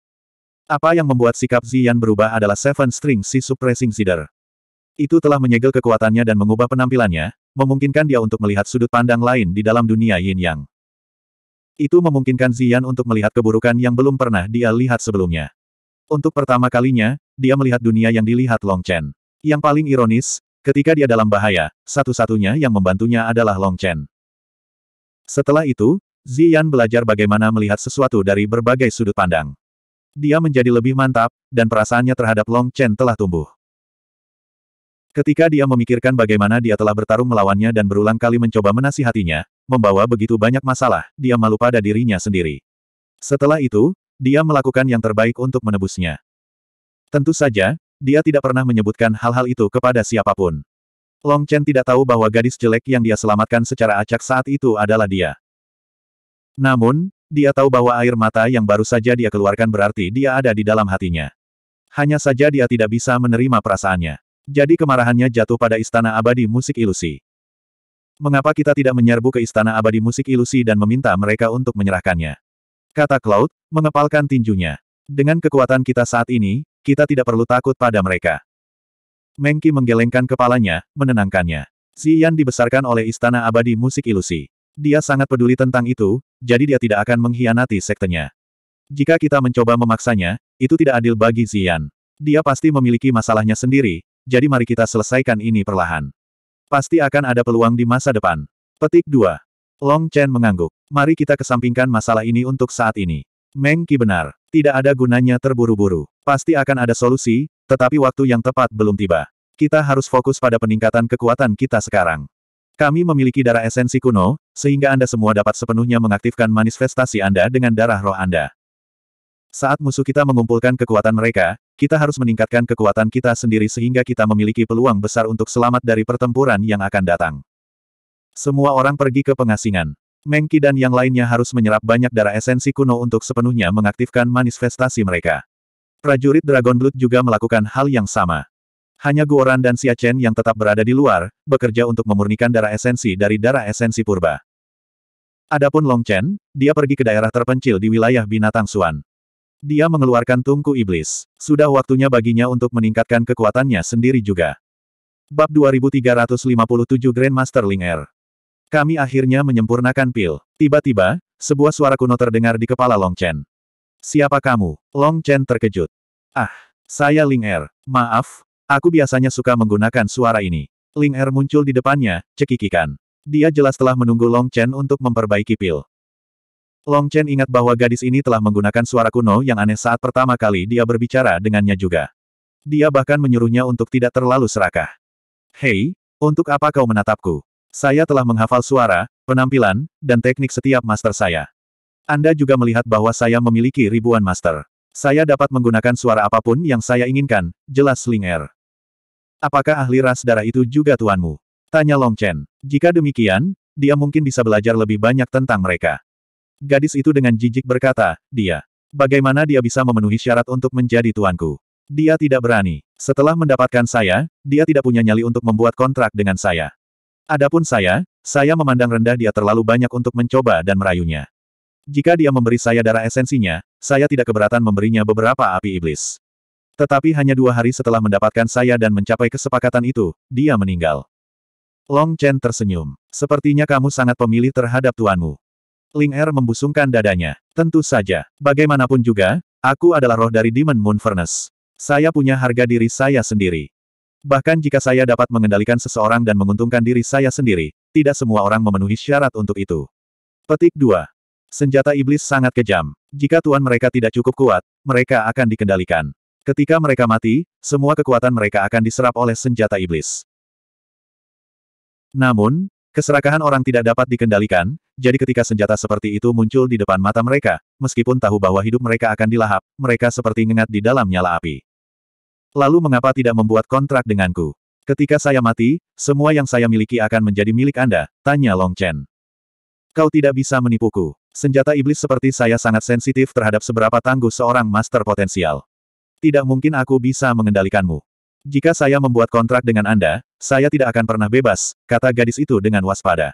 Apa yang membuat sikap Ziyan berubah adalah Seven String Si Suppressing Cider. Itu telah menyegel kekuatannya dan mengubah penampilannya, memungkinkan dia untuk melihat sudut pandang lain di dalam dunia yin yang. Itu memungkinkan Zian untuk melihat keburukan yang belum pernah dia lihat sebelumnya. Untuk pertama kalinya, dia melihat dunia yang dilihat Long Chen. Yang paling ironis, ketika dia dalam bahaya, satu-satunya yang membantunya adalah Long Chen. Setelah itu, Zian belajar bagaimana melihat sesuatu dari berbagai sudut pandang. Dia menjadi lebih mantap, dan perasaannya terhadap Long Chen telah tumbuh. Ketika dia memikirkan bagaimana dia telah bertarung melawannya dan berulang kali mencoba menasihatinya, membawa begitu banyak masalah, dia malu pada dirinya sendiri. Setelah itu, dia melakukan yang terbaik untuk menebusnya. Tentu saja, dia tidak pernah menyebutkan hal-hal itu kepada siapapun. Long Chen tidak tahu bahwa gadis jelek yang dia selamatkan secara acak saat itu adalah dia. Namun, dia tahu bahwa air mata yang baru saja dia keluarkan berarti dia ada di dalam hatinya. Hanya saja dia tidak bisa menerima perasaannya. Jadi kemarahannya jatuh pada istana abadi musik ilusi mengapa kita tidak menyerbu ke istana abadi musik ilusi dan meminta mereka untuk menyerahkannya? Kata Cloud, mengepalkan tinjunya. Dengan kekuatan kita saat ini, kita tidak perlu takut pada mereka. Mengki menggelengkan kepalanya, menenangkannya. Xian dibesarkan oleh istana abadi musik ilusi. Dia sangat peduli tentang itu, jadi dia tidak akan mengkhianati sektenya. Jika kita mencoba memaksanya, itu tidak adil bagi Xian. Dia pasti memiliki masalahnya sendiri, jadi mari kita selesaikan ini perlahan. Pasti akan ada peluang di masa depan. Petik 2. Long Chen mengangguk. Mari kita kesampingkan masalah ini untuk saat ini. Meng Qi benar. Tidak ada gunanya terburu-buru. Pasti akan ada solusi, tetapi waktu yang tepat belum tiba. Kita harus fokus pada peningkatan kekuatan kita sekarang. Kami memiliki darah esensi kuno, sehingga Anda semua dapat sepenuhnya mengaktifkan manifestasi Anda dengan darah roh Anda. Saat musuh kita mengumpulkan kekuatan mereka, kita harus meningkatkan kekuatan kita sendiri sehingga kita memiliki peluang besar untuk selamat dari pertempuran yang akan datang. Semua orang pergi ke pengasingan. Mengki dan yang lainnya harus menyerap banyak darah esensi kuno untuk sepenuhnya mengaktifkan manifestasi mereka. Prajurit Dragon Blood juga melakukan hal yang sama. Hanya Guoran dan Siachen yang tetap berada di luar, bekerja untuk memurnikan darah esensi dari darah esensi purba. Adapun Long Chen, dia pergi ke daerah terpencil di wilayah binatang Suan. Dia mengeluarkan tungku iblis. Sudah waktunya baginya untuk meningkatkan kekuatannya sendiri juga. Bab 2357 Grandmaster Ling er. Kami akhirnya menyempurnakan pil. Tiba-tiba, sebuah suara kuno terdengar di kepala Long Chen. Siapa kamu? Long Chen terkejut. Ah, saya Ling Er. Maaf, aku biasanya suka menggunakan suara ini. Ling Er muncul di depannya, cekikikan. Dia jelas telah menunggu Long Chen untuk memperbaiki pil. Long Chen ingat bahwa gadis ini telah menggunakan suara kuno yang aneh saat pertama kali dia berbicara dengannya juga. Dia bahkan menyuruhnya untuk tidak terlalu serakah. Hei, untuk apa kau menatapku? Saya telah menghafal suara, penampilan, dan teknik setiap master saya. Anda juga melihat bahwa saya memiliki ribuan master. Saya dapat menggunakan suara apapun yang saya inginkan, jelas Slinger. Apakah ahli ras darah itu juga tuanmu? Tanya Long Chen. Jika demikian, dia mungkin bisa belajar lebih banyak tentang mereka. Gadis itu dengan jijik berkata, dia. Bagaimana dia bisa memenuhi syarat untuk menjadi tuanku? Dia tidak berani. Setelah mendapatkan saya, dia tidak punya nyali untuk membuat kontrak dengan saya. Adapun saya, saya memandang rendah dia terlalu banyak untuk mencoba dan merayunya. Jika dia memberi saya darah esensinya, saya tidak keberatan memberinya beberapa api iblis. Tetapi hanya dua hari setelah mendapatkan saya dan mencapai kesepakatan itu, dia meninggal. Long Chen tersenyum. Sepertinya kamu sangat pemilih terhadap tuanmu. Ling Er membusungkan dadanya. Tentu saja. Bagaimanapun juga, aku adalah roh dari Demon Moon Furnace. Saya punya harga diri saya sendiri. Bahkan jika saya dapat mengendalikan seseorang dan menguntungkan diri saya sendiri, tidak semua orang memenuhi syarat untuk itu. Petik 2. Senjata iblis sangat kejam. Jika tuan mereka tidak cukup kuat, mereka akan dikendalikan. Ketika mereka mati, semua kekuatan mereka akan diserap oleh senjata iblis. Namun, keserakahan orang tidak dapat dikendalikan, jadi ketika senjata seperti itu muncul di depan mata mereka, meskipun tahu bahwa hidup mereka akan dilahap, mereka seperti ngengat di dalam nyala api. Lalu mengapa tidak membuat kontrak denganku? Ketika saya mati, semua yang saya miliki akan menjadi milik Anda, tanya Long Chen. Kau tidak bisa menipuku. Senjata iblis seperti saya sangat sensitif terhadap seberapa tangguh seorang master potensial. Tidak mungkin aku bisa mengendalikanmu. Jika saya membuat kontrak dengan Anda, saya tidak akan pernah bebas, kata gadis itu dengan waspada.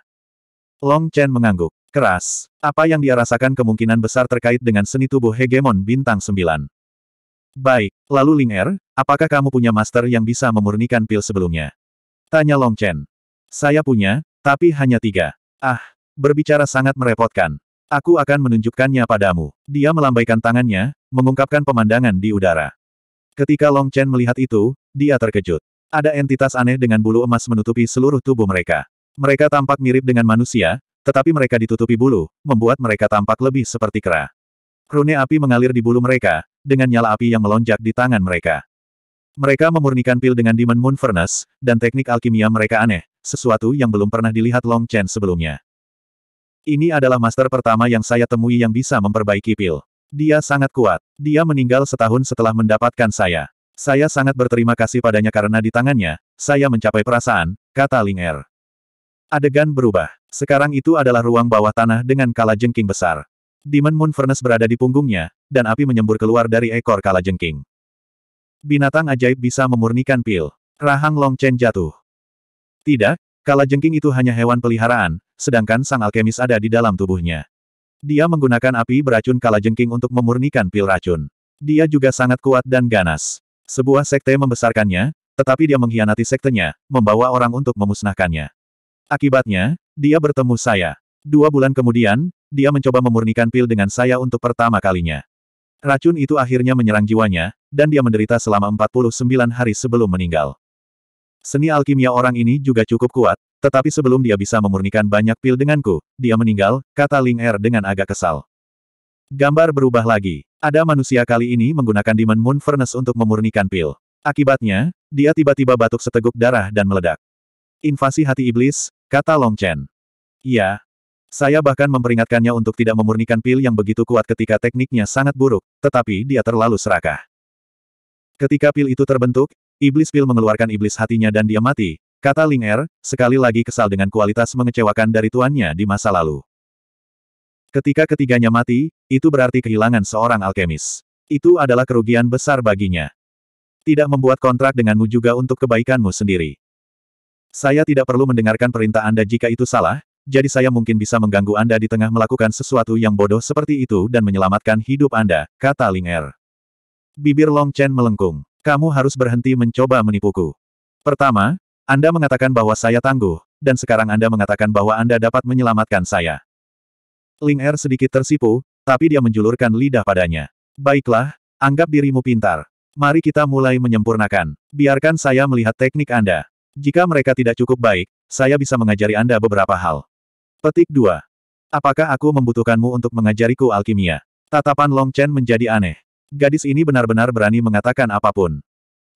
Long Chen mengangguk. Keras. Apa yang dia rasakan kemungkinan besar terkait dengan seni tubuh hegemon bintang sembilan. Baik, lalu Ling Er, apakah kamu punya master yang bisa memurnikan pil sebelumnya? Tanya Long Chen. Saya punya, tapi hanya tiga. Ah, berbicara sangat merepotkan. Aku akan menunjukkannya padamu. Dia melambaikan tangannya, mengungkapkan pemandangan di udara. Ketika Long Chen melihat itu, dia terkejut. Ada entitas aneh dengan bulu emas menutupi seluruh tubuh mereka. Mereka tampak mirip dengan manusia, tetapi mereka ditutupi bulu, membuat mereka tampak lebih seperti kera. Rune api mengalir di bulu mereka, dengan nyala api yang melonjak di tangan mereka. Mereka memurnikan pil dengan Demon Moon Furnace, dan teknik alkimia mereka aneh, sesuatu yang belum pernah dilihat Long Chen sebelumnya. Ini adalah master pertama yang saya temui yang bisa memperbaiki pil. Dia sangat kuat. Dia meninggal setahun setelah mendapatkan saya. Saya sangat berterima kasih padanya karena di tangannya, saya mencapai perasaan, kata Ling Er. Adegan berubah. Sekarang itu adalah ruang bawah tanah dengan kala jengking besar. Demon Moon Furnace berada di punggungnya, dan api menyembur keluar dari ekor kala jengking. Binatang ajaib bisa memurnikan pil. Rahang Long Chen jatuh. Tidak, kala jengking itu hanya hewan peliharaan, sedangkan sang alkemis ada di dalam tubuhnya. Dia menggunakan api beracun kala jengking untuk memurnikan pil racun. Dia juga sangat kuat dan ganas. Sebuah sekte membesarkannya, tetapi dia mengkhianati sektenya, membawa orang untuk memusnahkannya. Akibatnya, dia bertemu saya. Dua bulan kemudian, dia mencoba memurnikan pil dengan saya untuk pertama kalinya. Racun itu akhirnya menyerang jiwanya, dan dia menderita selama 49 hari sebelum meninggal. Seni alkimia orang ini juga cukup kuat, tetapi sebelum dia bisa memurnikan banyak pil denganku, dia meninggal, kata Ling Er dengan agak kesal. Gambar berubah lagi. Ada manusia kali ini menggunakan Demon Moon Furnace untuk memurnikan pil. Akibatnya, dia tiba-tiba batuk seteguk darah dan meledak. Invasi hati iblis, Kata Long Chen. Iya. Saya bahkan memperingatkannya untuk tidak memurnikan pil yang begitu kuat ketika tekniknya sangat buruk, tetapi dia terlalu serakah. Ketika pil itu terbentuk, iblis pil mengeluarkan iblis hatinya dan dia mati, kata Ling Er, sekali lagi kesal dengan kualitas mengecewakan dari tuannya di masa lalu. Ketika ketiganya mati, itu berarti kehilangan seorang alkemis. Itu adalah kerugian besar baginya. Tidak membuat kontrak denganmu juga untuk kebaikanmu sendiri. Saya tidak perlu mendengarkan perintah Anda jika itu salah, jadi saya mungkin bisa mengganggu Anda di tengah melakukan sesuatu yang bodoh seperti itu dan menyelamatkan hidup Anda, kata Ling Er. Bibir Long Chen melengkung. Kamu harus berhenti mencoba menipuku. Pertama, Anda mengatakan bahwa saya tangguh, dan sekarang Anda mengatakan bahwa Anda dapat menyelamatkan saya. Ling Er sedikit tersipu, tapi dia menjulurkan lidah padanya. Baiklah, anggap dirimu pintar. Mari kita mulai menyempurnakan. Biarkan saya melihat teknik Anda. Jika mereka tidak cukup baik, saya bisa mengajari Anda beberapa hal. Petik 2. Apakah aku membutuhkanmu untuk mengajariku alkimia? Tatapan Long Chen menjadi aneh. Gadis ini benar-benar berani mengatakan apapun.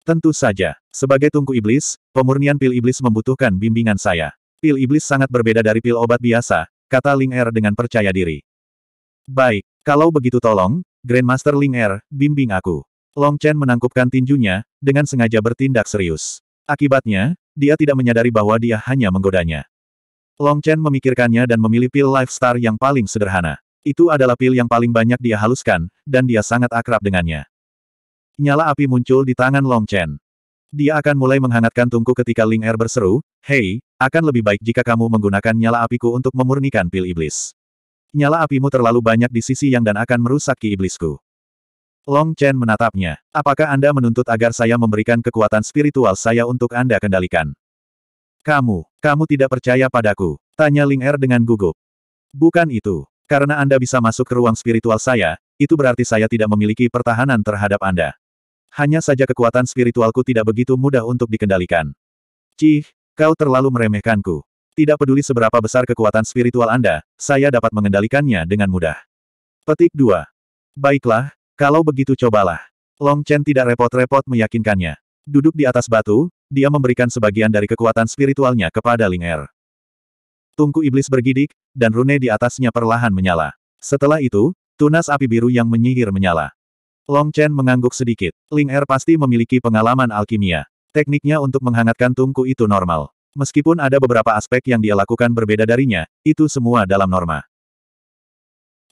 Tentu saja. Sebagai tungku iblis, pemurnian pil iblis membutuhkan bimbingan saya. Pil iblis sangat berbeda dari pil obat biasa, kata Ling Er dengan percaya diri. Baik, kalau begitu tolong, Grandmaster Ling Er, bimbing aku. Long Chen menangkupkan tinjunya, dengan sengaja bertindak serius. Akibatnya, dia tidak menyadari bahwa dia hanya menggodanya. Long Chen memikirkannya dan memilih pil Life Star yang paling sederhana. Itu adalah pil yang paling banyak dia haluskan, dan dia sangat akrab dengannya. Nyala api muncul di tangan Long Chen. Dia akan mulai menghangatkan tungku ketika Ling Er berseru, Hei, akan lebih baik jika kamu menggunakan nyala apiku untuk memurnikan pil iblis. Nyala apimu terlalu banyak di sisi yang dan akan merusak ki iblisku. Long Chen menatapnya. Apakah Anda menuntut agar saya memberikan kekuatan spiritual saya untuk Anda kendalikan? Kamu, kamu tidak percaya padaku? Tanya Ling Er dengan gugup. Bukan itu. Karena Anda bisa masuk ke ruang spiritual saya, itu berarti saya tidak memiliki pertahanan terhadap Anda. Hanya saja kekuatan spiritualku tidak begitu mudah untuk dikendalikan. Cih, kau terlalu meremehkanku. Tidak peduli seberapa besar kekuatan spiritual Anda, saya dapat mengendalikannya dengan mudah. Petik 2. Baiklah, kalau begitu cobalah. Long Chen tidak repot-repot meyakinkannya. Duduk di atas batu, dia memberikan sebagian dari kekuatan spiritualnya kepada Ling Er. Tungku iblis bergidik, dan rune di atasnya perlahan menyala. Setelah itu, tunas api biru yang menyihir menyala. Long Chen mengangguk sedikit. Ling Er pasti memiliki pengalaman alkimia. Tekniknya untuk menghangatkan tungku itu normal. Meskipun ada beberapa aspek yang dia lakukan berbeda darinya, itu semua dalam norma.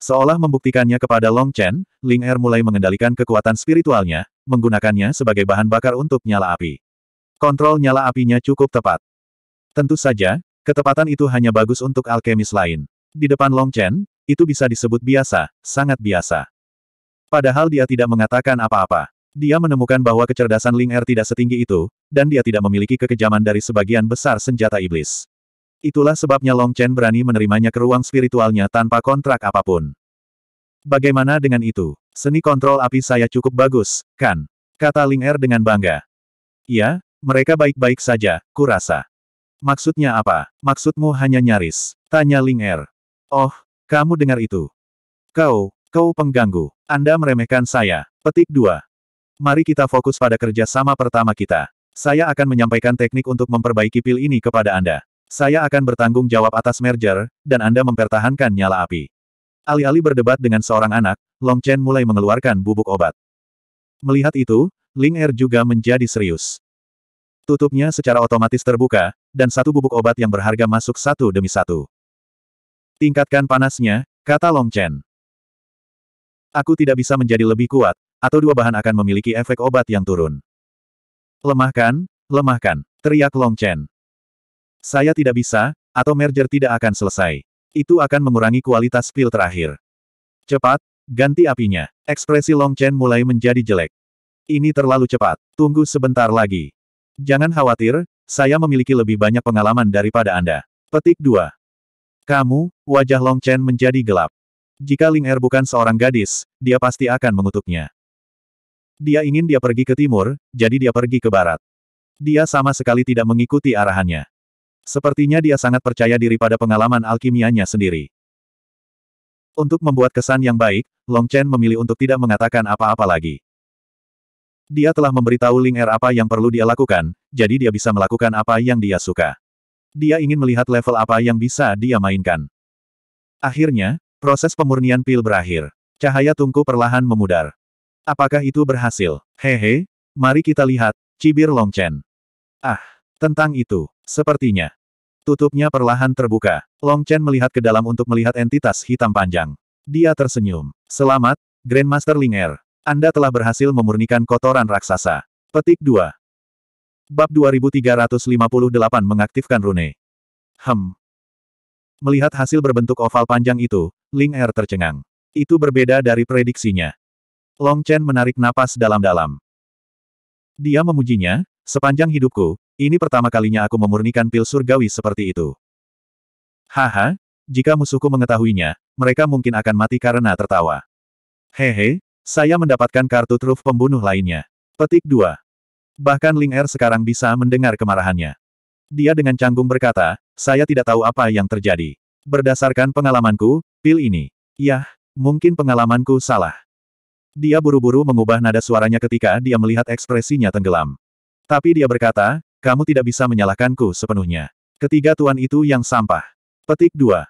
Seolah membuktikannya kepada Long Chen, Ling Er mulai mengendalikan kekuatan spiritualnya, menggunakannya sebagai bahan bakar untuk nyala api. Kontrol nyala apinya cukup tepat. Tentu saja, ketepatan itu hanya bagus untuk alkemis lain. Di depan Long Chen, itu bisa disebut biasa, sangat biasa. Padahal dia tidak mengatakan apa-apa. Dia menemukan bahwa kecerdasan Ling Er tidak setinggi itu, dan dia tidak memiliki kekejaman dari sebagian besar senjata iblis. Itulah sebabnya Long Chen berani menerimanya ke ruang spiritualnya tanpa kontrak apapun. Bagaimana dengan itu? Seni kontrol api saya cukup bagus, kan? Kata Ling Er dengan bangga. Ya, mereka baik-baik saja, kurasa. Maksudnya apa? Maksudmu hanya nyaris? Tanya Ling Er. Oh, kamu dengar itu? Kau, kau pengganggu. Anda meremehkan saya. Petik 2. Mari kita fokus pada kerja sama pertama kita. Saya akan menyampaikan teknik untuk memperbaiki pil ini kepada Anda. Saya akan bertanggung jawab atas merger, dan Anda mempertahankan nyala api. Alih-alih berdebat dengan seorang anak, Long Chen mulai mengeluarkan bubuk obat. Melihat itu, Ling Er juga menjadi serius. Tutupnya secara otomatis terbuka, dan satu bubuk obat yang berharga masuk satu demi satu. Tingkatkan panasnya, kata Long Chen. Aku tidak bisa menjadi lebih kuat, atau dua bahan akan memiliki efek obat yang turun. Lemahkan, lemahkan, teriak Long Chen. Saya tidak bisa, atau merger tidak akan selesai. Itu akan mengurangi kualitas pil terakhir. Cepat, ganti apinya. Ekspresi Long Chen mulai menjadi jelek. Ini terlalu cepat. Tunggu sebentar lagi. Jangan khawatir, saya memiliki lebih banyak pengalaman daripada Anda. Petik 2. Kamu, wajah Long Chen menjadi gelap. Jika Ling Er bukan seorang gadis, dia pasti akan mengutuknya. Dia ingin dia pergi ke timur, jadi dia pergi ke barat. Dia sama sekali tidak mengikuti arahannya. Sepertinya dia sangat percaya diri pada pengalaman alkimianya sendiri. Untuk membuat kesan yang baik, Long Chen memilih untuk tidak mengatakan apa-apa lagi. Dia telah memberitahu Ling Er apa yang perlu dia lakukan, jadi dia bisa melakukan apa yang dia suka. Dia ingin melihat level apa yang bisa dia mainkan. Akhirnya, proses pemurnian pil berakhir. Cahaya tungku perlahan memudar. Apakah itu berhasil? Hehe, mari kita lihat, cibir Long Chen. Ah, tentang itu, sepertinya. Tutupnya perlahan terbuka. Long Chen melihat ke dalam untuk melihat entitas hitam panjang. Dia tersenyum. Selamat, Grandmaster Ling'er. Anda telah berhasil memurnikan kotoran raksasa. Petik 2. Bab 2358 mengaktifkan rune. Hem. Melihat hasil berbentuk oval panjang itu, Ling Er tercengang. Itu berbeda dari prediksinya. Long Chen menarik napas dalam-dalam. Dia memujinya, sepanjang hidupku, ini pertama kalinya aku memurnikan pil surgawi seperti itu. Haha, jika musuhku mengetahuinya, mereka mungkin akan mati karena tertawa. Hehe, saya mendapatkan kartu truf pembunuh lainnya. Petik 2. Bahkan Ling Er sekarang bisa mendengar kemarahannya. Dia dengan canggung berkata, saya tidak tahu apa yang terjadi. Berdasarkan pengalamanku, pil ini. Yah, mungkin pengalamanku salah. Dia buru-buru mengubah nada suaranya ketika dia melihat ekspresinya tenggelam. Tapi dia berkata, kamu tidak bisa menyalahkanku sepenuhnya. Ketiga tuan itu yang sampah. Petik 2.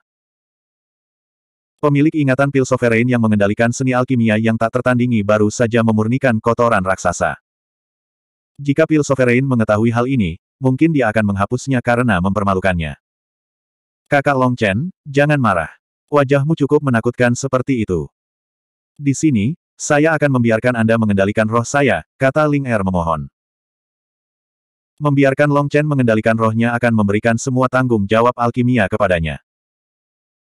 Pemilik ingatan pil sovereign yang mengendalikan seni alkimia yang tak tertandingi baru saja memurnikan kotoran raksasa. Jika pil sovereign mengetahui hal ini, mungkin dia akan menghapusnya karena mempermalukannya. Kakak Long Chen, jangan marah. Wajahmu cukup menakutkan seperti itu. Di sini, saya akan membiarkan Anda mengendalikan roh saya, kata Ling Er memohon. Membiarkan Long Chen mengendalikan rohnya akan memberikan semua tanggung jawab alkimia kepadanya.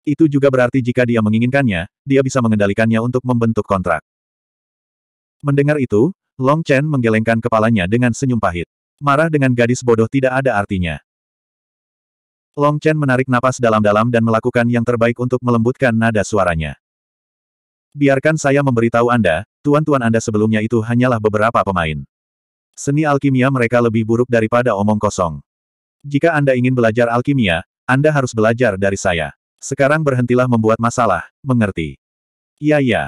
Itu juga berarti jika dia menginginkannya, dia bisa mengendalikannya untuk membentuk kontrak. Mendengar itu, Long Chen menggelengkan kepalanya dengan senyum pahit. Marah dengan gadis bodoh tidak ada artinya. Long Chen menarik napas dalam-dalam dan melakukan yang terbaik untuk melembutkan nada suaranya. Biarkan saya memberitahu Anda, tuan-tuan Anda sebelumnya itu hanyalah beberapa pemain. Seni alkimia mereka lebih buruk daripada omong kosong. Jika Anda ingin belajar alkimia, Anda harus belajar dari saya. Sekarang berhentilah membuat masalah, mengerti? Iya iya.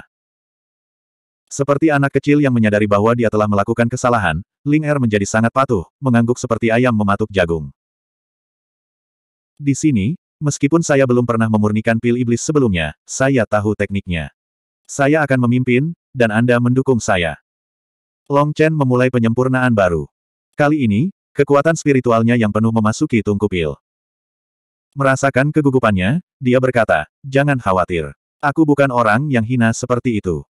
Seperti anak kecil yang menyadari bahwa dia telah melakukan kesalahan, Ling Er menjadi sangat patuh, mengangguk seperti ayam mematuk jagung. Di sini, meskipun saya belum pernah memurnikan pil iblis sebelumnya, saya tahu tekniknya. Saya akan memimpin, dan Anda mendukung saya. Long Chen memulai penyempurnaan baru. Kali ini, kekuatan spiritualnya yang penuh memasuki tungku pil. Merasakan kegugupannya, dia berkata, jangan khawatir. Aku bukan orang yang hina seperti itu.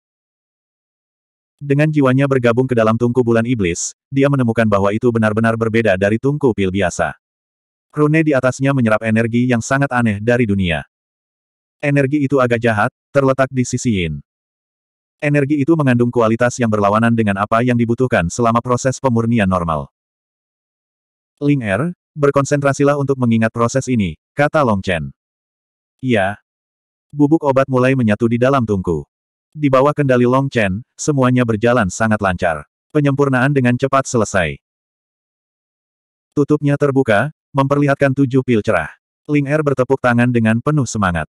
Dengan jiwanya bergabung ke dalam tungku bulan iblis, dia menemukan bahwa itu benar-benar berbeda dari tungku pil biasa. Rune di atasnya menyerap energi yang sangat aneh dari dunia. Energi itu agak jahat, terletak di sisi Yin. Energi itu mengandung kualitas yang berlawanan dengan apa yang dibutuhkan selama proses pemurnian normal. Ling Er, berkonsentrasilah untuk mengingat proses ini, kata Long Chen. Ya. Bubuk obat mulai menyatu di dalam tungku. Di bawah kendali Long Chen, semuanya berjalan sangat lancar. Penyempurnaan dengan cepat selesai. Tutupnya terbuka, memperlihatkan tujuh pil cerah. Ling Er bertepuk tangan dengan penuh semangat.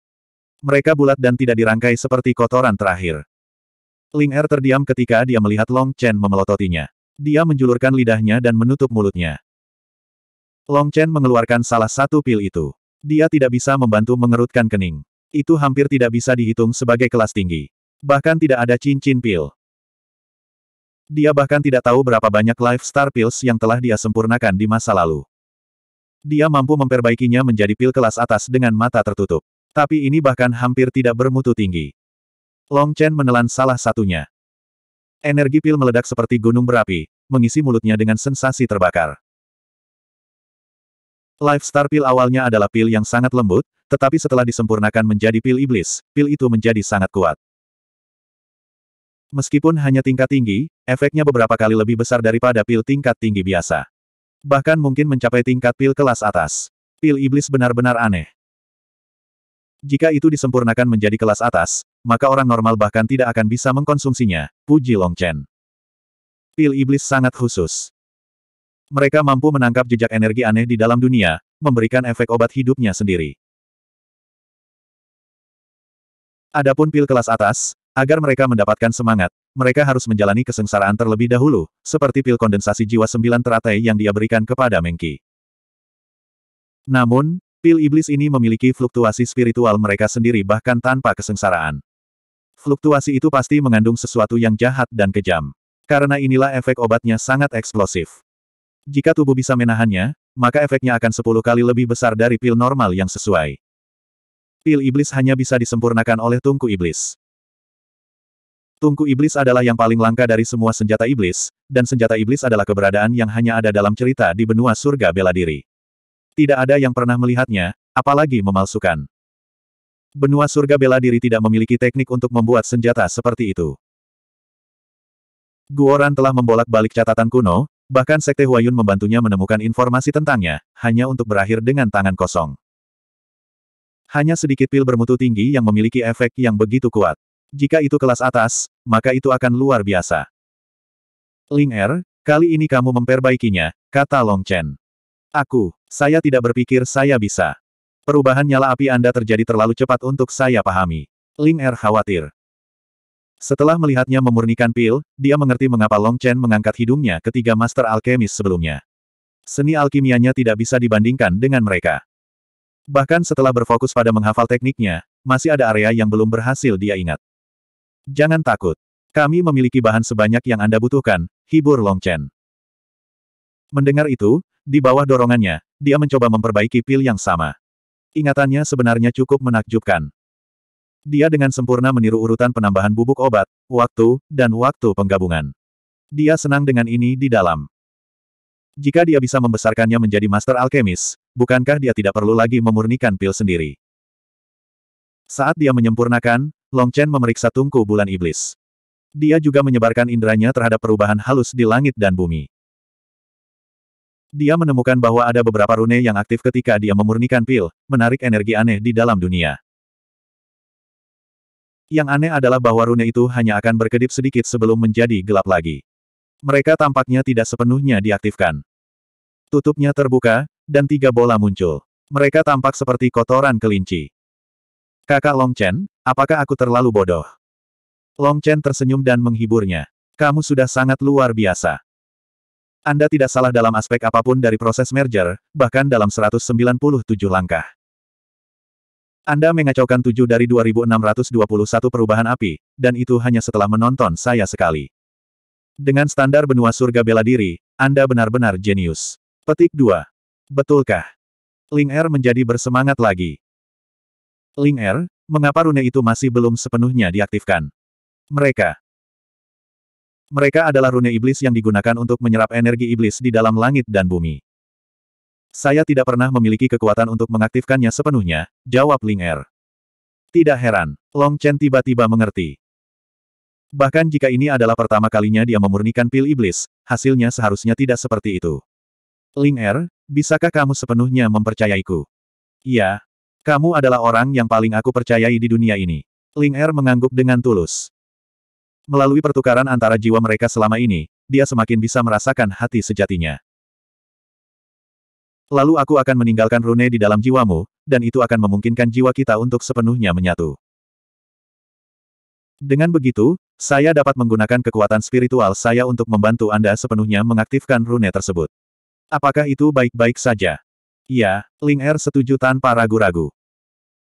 Mereka bulat dan tidak dirangkai seperti kotoran terakhir. Ling Er terdiam ketika dia melihat Long Chen memelototinya. Dia menjulurkan lidahnya dan menutup mulutnya. Long Chen mengeluarkan salah satu pil itu. Dia tidak bisa membantu mengerutkan kening. Itu hampir tidak bisa dihitung sebagai kelas tinggi. Bahkan tidak ada cincin pil. Dia bahkan tidak tahu berapa banyak life star pills yang telah dia sempurnakan di masa lalu. Dia mampu memperbaikinya menjadi pil kelas atas dengan mata tertutup. Tapi ini bahkan hampir tidak bermutu tinggi. Long Chen menelan salah satunya. Energi pil meledak seperti gunung berapi, mengisi mulutnya dengan sensasi terbakar. Life Star Pil awalnya adalah pil yang sangat lembut, tetapi setelah disempurnakan menjadi pil iblis, pil itu menjadi sangat kuat. Meskipun hanya tingkat tinggi, efeknya beberapa kali lebih besar daripada pil tingkat tinggi biasa. Bahkan mungkin mencapai tingkat pil kelas atas. Pil iblis benar-benar aneh. Jika itu disempurnakan menjadi kelas atas, maka orang normal bahkan tidak akan bisa mengkonsumsinya, puji Long Chen. Pil iblis sangat khusus. Mereka mampu menangkap jejak energi aneh di dalam dunia, memberikan efek obat hidupnya sendiri. Adapun pil kelas atas, agar mereka mendapatkan semangat, mereka harus menjalani kesengsaraan terlebih dahulu, seperti pil kondensasi jiwa sembilan teratai yang dia berikan kepada Mengki. Namun, Pil iblis ini memiliki fluktuasi spiritual mereka sendiri bahkan tanpa kesengsaraan. Fluktuasi itu pasti mengandung sesuatu yang jahat dan kejam. Karena inilah efek obatnya sangat eksplosif. Jika tubuh bisa menahannya, maka efeknya akan 10 kali lebih besar dari pil normal yang sesuai. Pil iblis hanya bisa disempurnakan oleh tungku iblis. Tungku iblis adalah yang paling langka dari semua senjata iblis, dan senjata iblis adalah keberadaan yang hanya ada dalam cerita di benua surga bela diri. Tidak ada yang pernah melihatnya, apalagi memalsukan. Benua surga bela diri tidak memiliki teknik untuk membuat senjata seperti itu. Guoran telah membolak-balik catatan kuno, bahkan Sekte Huayun membantunya menemukan informasi tentangnya, hanya untuk berakhir dengan tangan kosong. Hanya sedikit pil bermutu tinggi yang memiliki efek yang begitu kuat. Jika itu kelas atas, maka itu akan luar biasa. Ling Er, kali ini kamu memperbaikinya, kata Long Chen. Aku, saya tidak berpikir saya bisa. Perubahan nyala api Anda terjadi terlalu cepat untuk saya pahami. Ling Er khawatir. Setelah melihatnya memurnikan pil, dia mengerti mengapa Long Chen mengangkat hidungnya ketiga master alkemis sebelumnya. Seni alkimianya tidak bisa dibandingkan dengan mereka. Bahkan setelah berfokus pada menghafal tekniknya, masih ada area yang belum berhasil dia ingat. Jangan takut. Kami memiliki bahan sebanyak yang Anda butuhkan, hibur Long Chen. Mendengar itu, di bawah dorongannya, dia mencoba memperbaiki pil yang sama. Ingatannya sebenarnya cukup menakjubkan. Dia dengan sempurna meniru urutan penambahan bubuk obat, waktu, dan waktu penggabungan. Dia senang dengan ini di dalam. Jika dia bisa membesarkannya menjadi master alkemis, bukankah dia tidak perlu lagi memurnikan pil sendiri? Saat dia menyempurnakan, Long Chen memeriksa tungku bulan iblis. Dia juga menyebarkan inderanya terhadap perubahan halus di langit dan bumi. Dia menemukan bahwa ada beberapa rune yang aktif ketika dia memurnikan pil, menarik energi aneh di dalam dunia. Yang aneh adalah bahwa rune itu hanya akan berkedip sedikit sebelum menjadi gelap lagi. Mereka tampaknya tidak sepenuhnya diaktifkan. Tutupnya terbuka, dan tiga bola muncul. Mereka tampak seperti kotoran kelinci. Kakak Long Chen, apakah aku terlalu bodoh? Long Chen tersenyum dan menghiburnya. Kamu sudah sangat luar biasa. Anda tidak salah dalam aspek apapun dari proses merger, bahkan dalam 197 langkah. Anda mengacaukan 7 dari 2621 perubahan api, dan itu hanya setelah menonton saya sekali. Dengan standar benua surga bela diri, Anda benar-benar jenius. Petik 2. Betulkah? Ling Er menjadi bersemangat lagi. Ling Er, mengapa rune itu masih belum sepenuhnya diaktifkan? Mereka mereka adalah rune iblis yang digunakan untuk menyerap energi iblis di dalam langit dan bumi. Saya tidak pernah memiliki kekuatan untuk mengaktifkannya sepenuhnya, jawab Ling Er. Tidak heran, Long Chen tiba-tiba mengerti. Bahkan jika ini adalah pertama kalinya dia memurnikan pil iblis, hasilnya seharusnya tidak seperti itu. Ling Er, bisakah kamu sepenuhnya mempercayaiku? Iya. Kamu adalah orang yang paling aku percayai di dunia ini. Ling Er mengangguk dengan tulus. Melalui pertukaran antara jiwa mereka selama ini, dia semakin bisa merasakan hati sejatinya. Lalu aku akan meninggalkan rune di dalam jiwamu, dan itu akan memungkinkan jiwa kita untuk sepenuhnya menyatu. Dengan begitu, saya dapat menggunakan kekuatan spiritual saya untuk membantu Anda sepenuhnya mengaktifkan rune tersebut. Apakah itu baik-baik saja? Ya, Ling Er setuju tanpa ragu-ragu.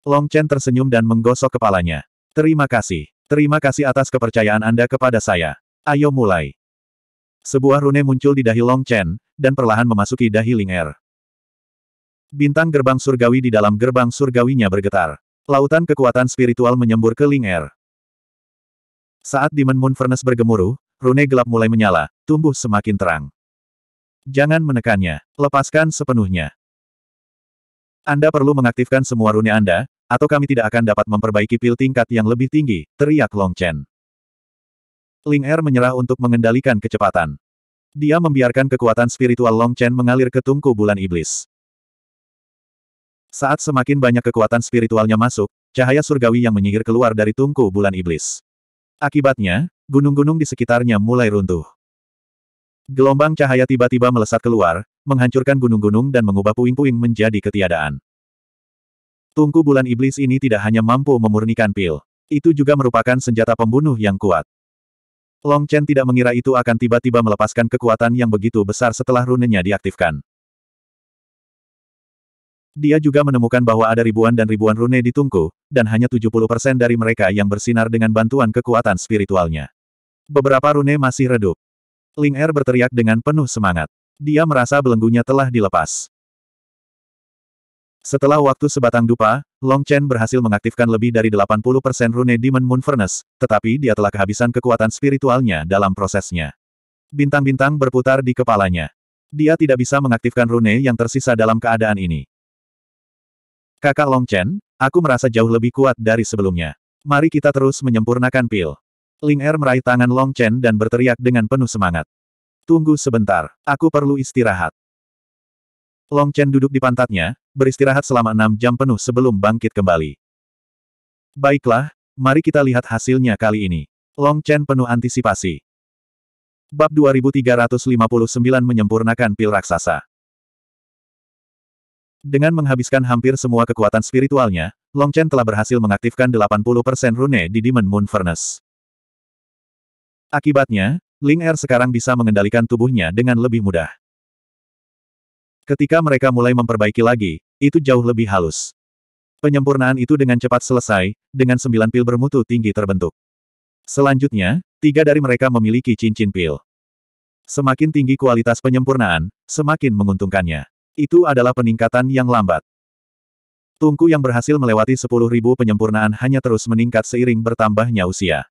Long Chen tersenyum dan menggosok kepalanya. Terima kasih. Terima kasih atas kepercayaan Anda kepada saya. Ayo mulai. Sebuah rune muncul di dahi Long Chen, dan perlahan memasuki dahi Ling Er. Bintang gerbang surgawi di dalam gerbang surgawinya bergetar. Lautan kekuatan spiritual menyembur ke Ling Er. Saat Demon Moon Furnace bergemuruh, rune gelap mulai menyala, tumbuh semakin terang. Jangan menekannya, lepaskan sepenuhnya. Anda perlu mengaktifkan semua rune Anda, atau kami tidak akan dapat memperbaiki pil tingkat yang lebih tinggi, teriak Long Chen. Ling Er menyerah untuk mengendalikan kecepatan. Dia membiarkan kekuatan spiritual Long Chen mengalir ke tungku bulan iblis. Saat semakin banyak kekuatan spiritualnya masuk, cahaya surgawi yang menyihir keluar dari tungku bulan iblis. Akibatnya, gunung-gunung di sekitarnya mulai runtuh. Gelombang cahaya tiba-tiba melesat keluar, menghancurkan gunung-gunung dan mengubah puing-puing menjadi ketiadaan. Tungku bulan iblis ini tidak hanya mampu memurnikan pil. Itu juga merupakan senjata pembunuh yang kuat. Long Chen tidak mengira itu akan tiba-tiba melepaskan kekuatan yang begitu besar setelah runenya diaktifkan. Dia juga menemukan bahwa ada ribuan dan ribuan rune di tungku, dan hanya 70% dari mereka yang bersinar dengan bantuan kekuatan spiritualnya. Beberapa rune masih redup. Ling Er berteriak dengan penuh semangat. Dia merasa belenggunya telah dilepas. Setelah waktu sebatang dupa, Long Chen berhasil mengaktifkan lebih dari 80% rune Demon Moon Furnace, tetapi dia telah kehabisan kekuatan spiritualnya dalam prosesnya. Bintang-bintang berputar di kepalanya. Dia tidak bisa mengaktifkan rune yang tersisa dalam keadaan ini. Kakak Long Chen, aku merasa jauh lebih kuat dari sebelumnya. Mari kita terus menyempurnakan pil. Ling Er meraih tangan Long Chen dan berteriak dengan penuh semangat. Tunggu sebentar, aku perlu istirahat. Long Chen duduk di pantatnya, beristirahat selama enam jam penuh sebelum bangkit kembali. Baiklah, mari kita lihat hasilnya kali ini. Long Chen penuh antisipasi. Bab 2359 menyempurnakan pil raksasa. Dengan menghabiskan hampir semua kekuatan spiritualnya, Long Chen telah berhasil mengaktifkan 80% rune di Demon Moon Furnace. Akibatnya, Ling Er sekarang bisa mengendalikan tubuhnya dengan lebih mudah. Ketika mereka mulai memperbaiki lagi, itu jauh lebih halus. Penyempurnaan itu dengan cepat selesai, dengan sembilan pil bermutu tinggi terbentuk. Selanjutnya, tiga dari mereka memiliki cincin pil. Semakin tinggi kualitas penyempurnaan, semakin menguntungkannya. Itu adalah peningkatan yang lambat. Tungku yang berhasil melewati sepuluh ribu penyempurnaan hanya terus meningkat seiring bertambahnya usia.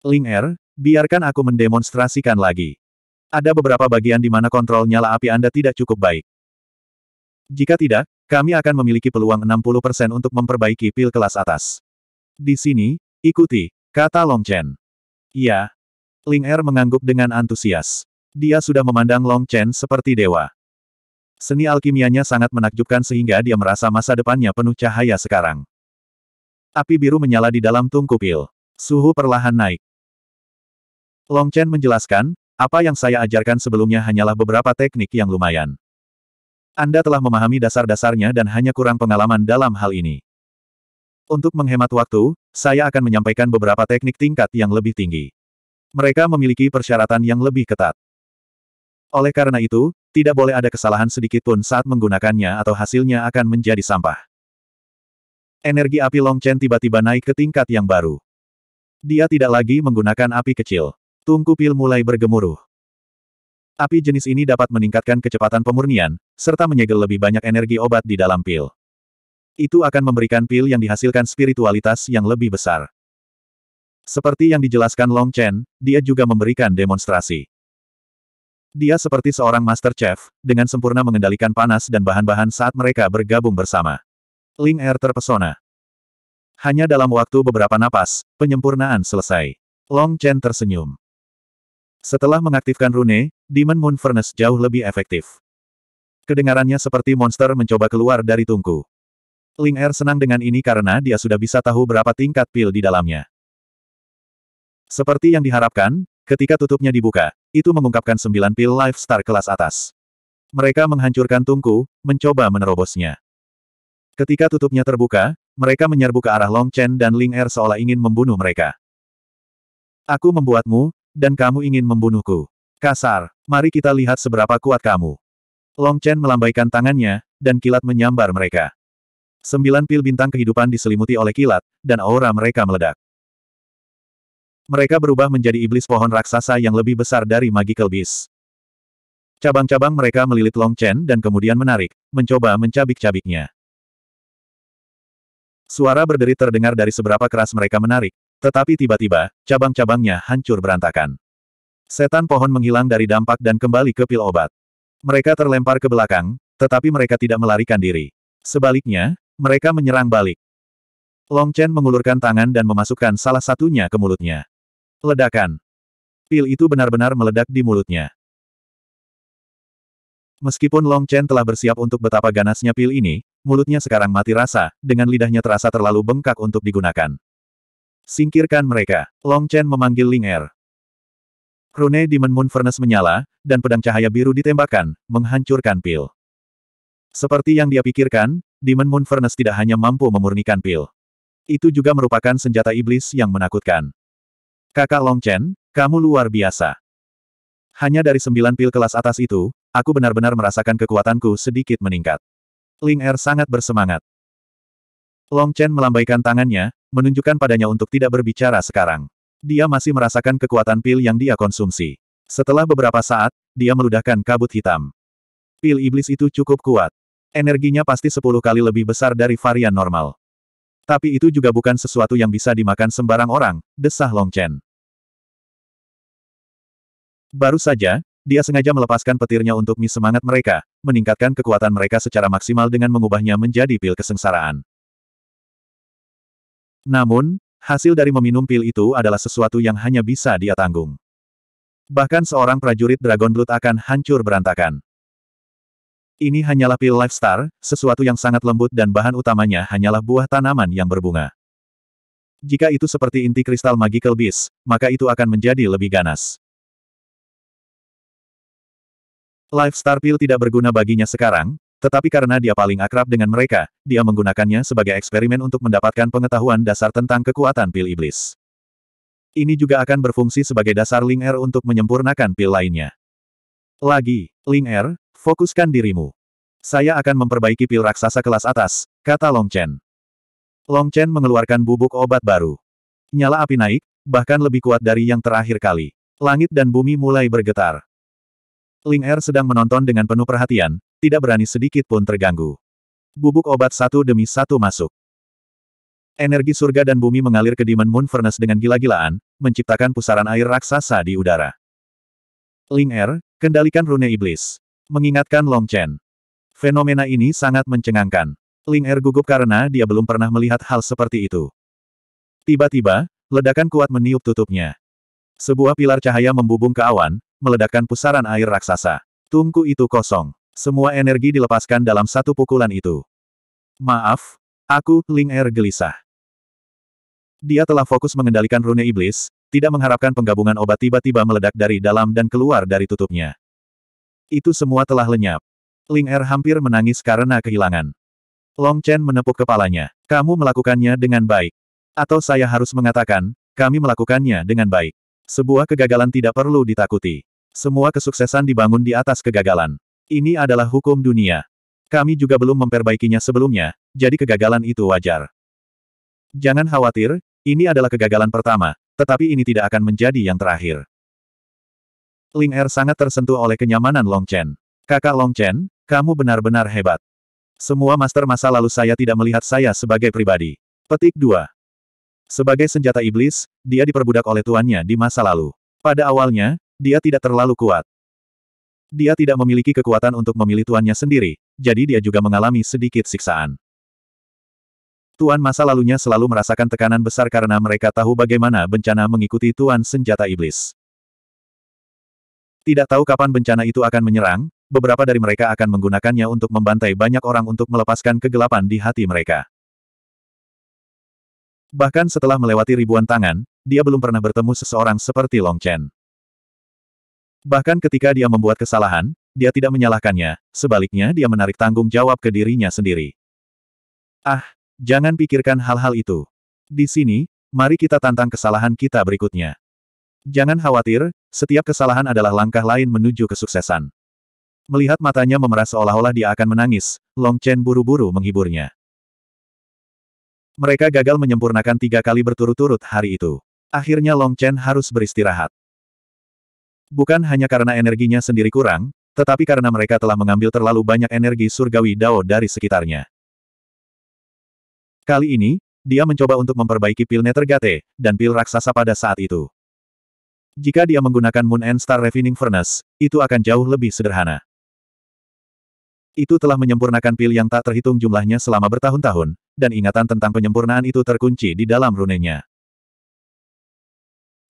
Ling Er, biarkan aku mendemonstrasikan lagi. Ada beberapa bagian di mana kontrol nyala api Anda tidak cukup baik. Jika tidak, kami akan memiliki peluang 60% untuk memperbaiki pil kelas atas. Di sini, ikuti, kata Long Chen. Ya, Ling Er mengangguk dengan antusias. Dia sudah memandang Long Chen seperti dewa. Seni alkimianya sangat menakjubkan sehingga dia merasa masa depannya penuh cahaya sekarang. Api biru menyala di dalam tungku pil. Suhu perlahan naik. Long Chen menjelaskan, apa yang saya ajarkan sebelumnya hanyalah beberapa teknik yang lumayan. Anda telah memahami dasar-dasarnya dan hanya kurang pengalaman dalam hal ini. Untuk menghemat waktu, saya akan menyampaikan beberapa teknik tingkat yang lebih tinggi. Mereka memiliki persyaratan yang lebih ketat. Oleh karena itu, tidak boleh ada kesalahan sedikit pun saat menggunakannya atau hasilnya akan menjadi sampah. Energi api Long Chen tiba-tiba naik ke tingkat yang baru. Dia tidak lagi menggunakan api kecil. Tungku pil mulai bergemuruh. Api jenis ini dapat meningkatkan kecepatan pemurnian, serta menyegel lebih banyak energi obat di dalam pil. Itu akan memberikan pil yang dihasilkan spiritualitas yang lebih besar. Seperti yang dijelaskan Long Chen, dia juga memberikan demonstrasi. Dia seperti seorang master chef, dengan sempurna mengendalikan panas dan bahan-bahan saat mereka bergabung bersama. Ling Er terpesona. Hanya dalam waktu beberapa napas, penyempurnaan selesai. Long Chen tersenyum. Setelah mengaktifkan rune, Demon Moon Furnace jauh lebih efektif. Kedengarannya seperti monster mencoba keluar dari tungku. Ling Er senang dengan ini karena dia sudah bisa tahu berapa tingkat pil di dalamnya. Seperti yang diharapkan, ketika tutupnya dibuka, itu mengungkapkan sembilan pil Life Star kelas atas. Mereka menghancurkan tungku, mencoba menerobosnya. Ketika tutupnya terbuka, mereka menyerbu ke arah Long Chen dan Ling Er seolah ingin membunuh mereka. Aku membuatmu, dan kamu ingin membunuhku. Kasar, mari kita lihat seberapa kuat kamu. Long Chen melambaikan tangannya, dan kilat menyambar mereka. Sembilan pil bintang kehidupan diselimuti oleh kilat, dan aura mereka meledak. Mereka berubah menjadi iblis pohon raksasa yang lebih besar dari Magical Beast. Cabang-cabang mereka melilit Long Chen dan kemudian menarik, mencoba mencabik-cabiknya. Suara berderit terdengar dari seberapa keras mereka menarik, tetapi tiba-tiba, cabang-cabangnya hancur berantakan. Setan pohon menghilang dari dampak dan kembali ke pil obat. Mereka terlempar ke belakang, tetapi mereka tidak melarikan diri. Sebaliknya, mereka menyerang balik. Long Chen mengulurkan tangan dan memasukkan salah satunya ke mulutnya. Ledakan. Pil itu benar-benar meledak di mulutnya. Meskipun Long Chen telah bersiap untuk betapa ganasnya pil ini, mulutnya sekarang mati rasa, dengan lidahnya terasa terlalu bengkak untuk digunakan. Singkirkan mereka. Long Chen memanggil Ling Er. Rune Demon Moon Furnace menyala, dan pedang cahaya biru ditembakkan, menghancurkan pil. Seperti yang dia pikirkan, Demon Moon Furnace tidak hanya mampu memurnikan pil. Itu juga merupakan senjata iblis yang menakutkan. Kakak Long Chen, kamu luar biasa. Hanya dari sembilan pil kelas atas itu, aku benar-benar merasakan kekuatanku sedikit meningkat. Ling Er sangat bersemangat. Long Chen melambaikan tangannya, menunjukkan padanya untuk tidak berbicara sekarang. Dia masih merasakan kekuatan pil yang dia konsumsi. Setelah beberapa saat, dia meludahkan kabut hitam. Pil iblis itu cukup kuat. Energinya pasti sepuluh kali lebih besar dari varian normal. Tapi itu juga bukan sesuatu yang bisa dimakan sembarang orang, desah Long Chen. Baru saja, dia sengaja melepaskan petirnya untuk mie semangat mereka, meningkatkan kekuatan mereka secara maksimal dengan mengubahnya menjadi pil kesengsaraan. Namun, hasil dari meminum pil itu adalah sesuatu yang hanya bisa dia tanggung. Bahkan seorang prajurit Dragon Blood akan hancur berantakan. Ini hanyalah pil Life Star, sesuatu yang sangat lembut dan bahan utamanya hanyalah buah tanaman yang berbunga. Jika itu seperti inti kristal Magical Beast, maka itu akan menjadi lebih ganas. Life Star Pill tidak berguna baginya sekarang, tetapi karena dia paling akrab dengan mereka, dia menggunakannya sebagai eksperimen untuk mendapatkan pengetahuan dasar tentang kekuatan pil iblis. Ini juga akan berfungsi sebagai dasar Ling Er untuk menyempurnakan pil lainnya. Lagi, Ling Er, fokuskan dirimu. Saya akan memperbaiki pil raksasa kelas atas, kata Long Chen. Long Chen mengeluarkan bubuk obat baru. Nyala api naik, bahkan lebih kuat dari yang terakhir kali. Langit dan bumi mulai bergetar. Ling Er sedang menonton dengan penuh perhatian, tidak berani sedikit pun terganggu. Bubuk obat satu demi satu masuk. Energi surga dan bumi mengalir ke Demon Moon Furnace dengan gila-gilaan, menciptakan pusaran air raksasa di udara. Ling Er, kendalikan rune iblis. Mengingatkan Long Chen. Fenomena ini sangat mencengangkan. Ling Er gugup karena dia belum pernah melihat hal seperti itu. Tiba-tiba, ledakan kuat meniup tutupnya. Sebuah pilar cahaya membubung ke awan, meledakkan pusaran air raksasa. Tungku itu kosong. Semua energi dilepaskan dalam satu pukulan itu. Maaf, aku, Ling Er gelisah. Dia telah fokus mengendalikan rune iblis, tidak mengharapkan penggabungan obat tiba-tiba meledak dari dalam dan keluar dari tutupnya. Itu semua telah lenyap. Ling Er hampir menangis karena kehilangan. Long Chen menepuk kepalanya. Kamu melakukannya dengan baik. Atau saya harus mengatakan, kami melakukannya dengan baik. Sebuah kegagalan tidak perlu ditakuti. Semua kesuksesan dibangun di atas kegagalan. Ini adalah hukum dunia. Kami juga belum memperbaikinya sebelumnya, jadi kegagalan itu wajar. Jangan khawatir, ini adalah kegagalan pertama, tetapi ini tidak akan menjadi yang terakhir. Ling Er sangat tersentuh oleh kenyamanan Long Chen. Kakak Long Chen, kamu benar-benar hebat. Semua master masa lalu saya tidak melihat saya sebagai pribadi. Petik 2. Sebagai senjata iblis, dia diperbudak oleh tuannya di masa lalu. Pada awalnya, dia tidak terlalu kuat. Dia tidak memiliki kekuatan untuk memilih tuannya sendiri, jadi dia juga mengalami sedikit siksaan. Tuan masa lalunya selalu merasakan tekanan besar karena mereka tahu bagaimana bencana mengikuti tuan senjata iblis. Tidak tahu kapan bencana itu akan menyerang, beberapa dari mereka akan menggunakannya untuk membantai banyak orang untuk melepaskan kegelapan di hati mereka. Bahkan setelah melewati ribuan tangan, dia belum pernah bertemu seseorang seperti Long Chen. Bahkan ketika dia membuat kesalahan, dia tidak menyalahkannya, sebaliknya dia menarik tanggung jawab ke dirinya sendiri. Ah, jangan pikirkan hal-hal itu. Di sini, mari kita tantang kesalahan kita berikutnya. Jangan khawatir, setiap kesalahan adalah langkah lain menuju kesuksesan. Melihat matanya memeras seolah-olah dia akan menangis, Long Chen buru-buru menghiburnya. Mereka gagal menyempurnakan tiga kali berturut-turut hari itu. Akhirnya Long Chen harus beristirahat. Bukan hanya karena energinya sendiri kurang, tetapi karena mereka telah mengambil terlalu banyak energi surgawi Dao dari sekitarnya. Kali ini, dia mencoba untuk memperbaiki pil Netergate, dan pil raksasa pada saat itu. Jika dia menggunakan Moon and Star Refining Furnace, itu akan jauh lebih sederhana. Itu telah menyempurnakan pil yang tak terhitung jumlahnya selama bertahun-tahun, dan ingatan tentang penyempurnaan itu terkunci di dalam runenya.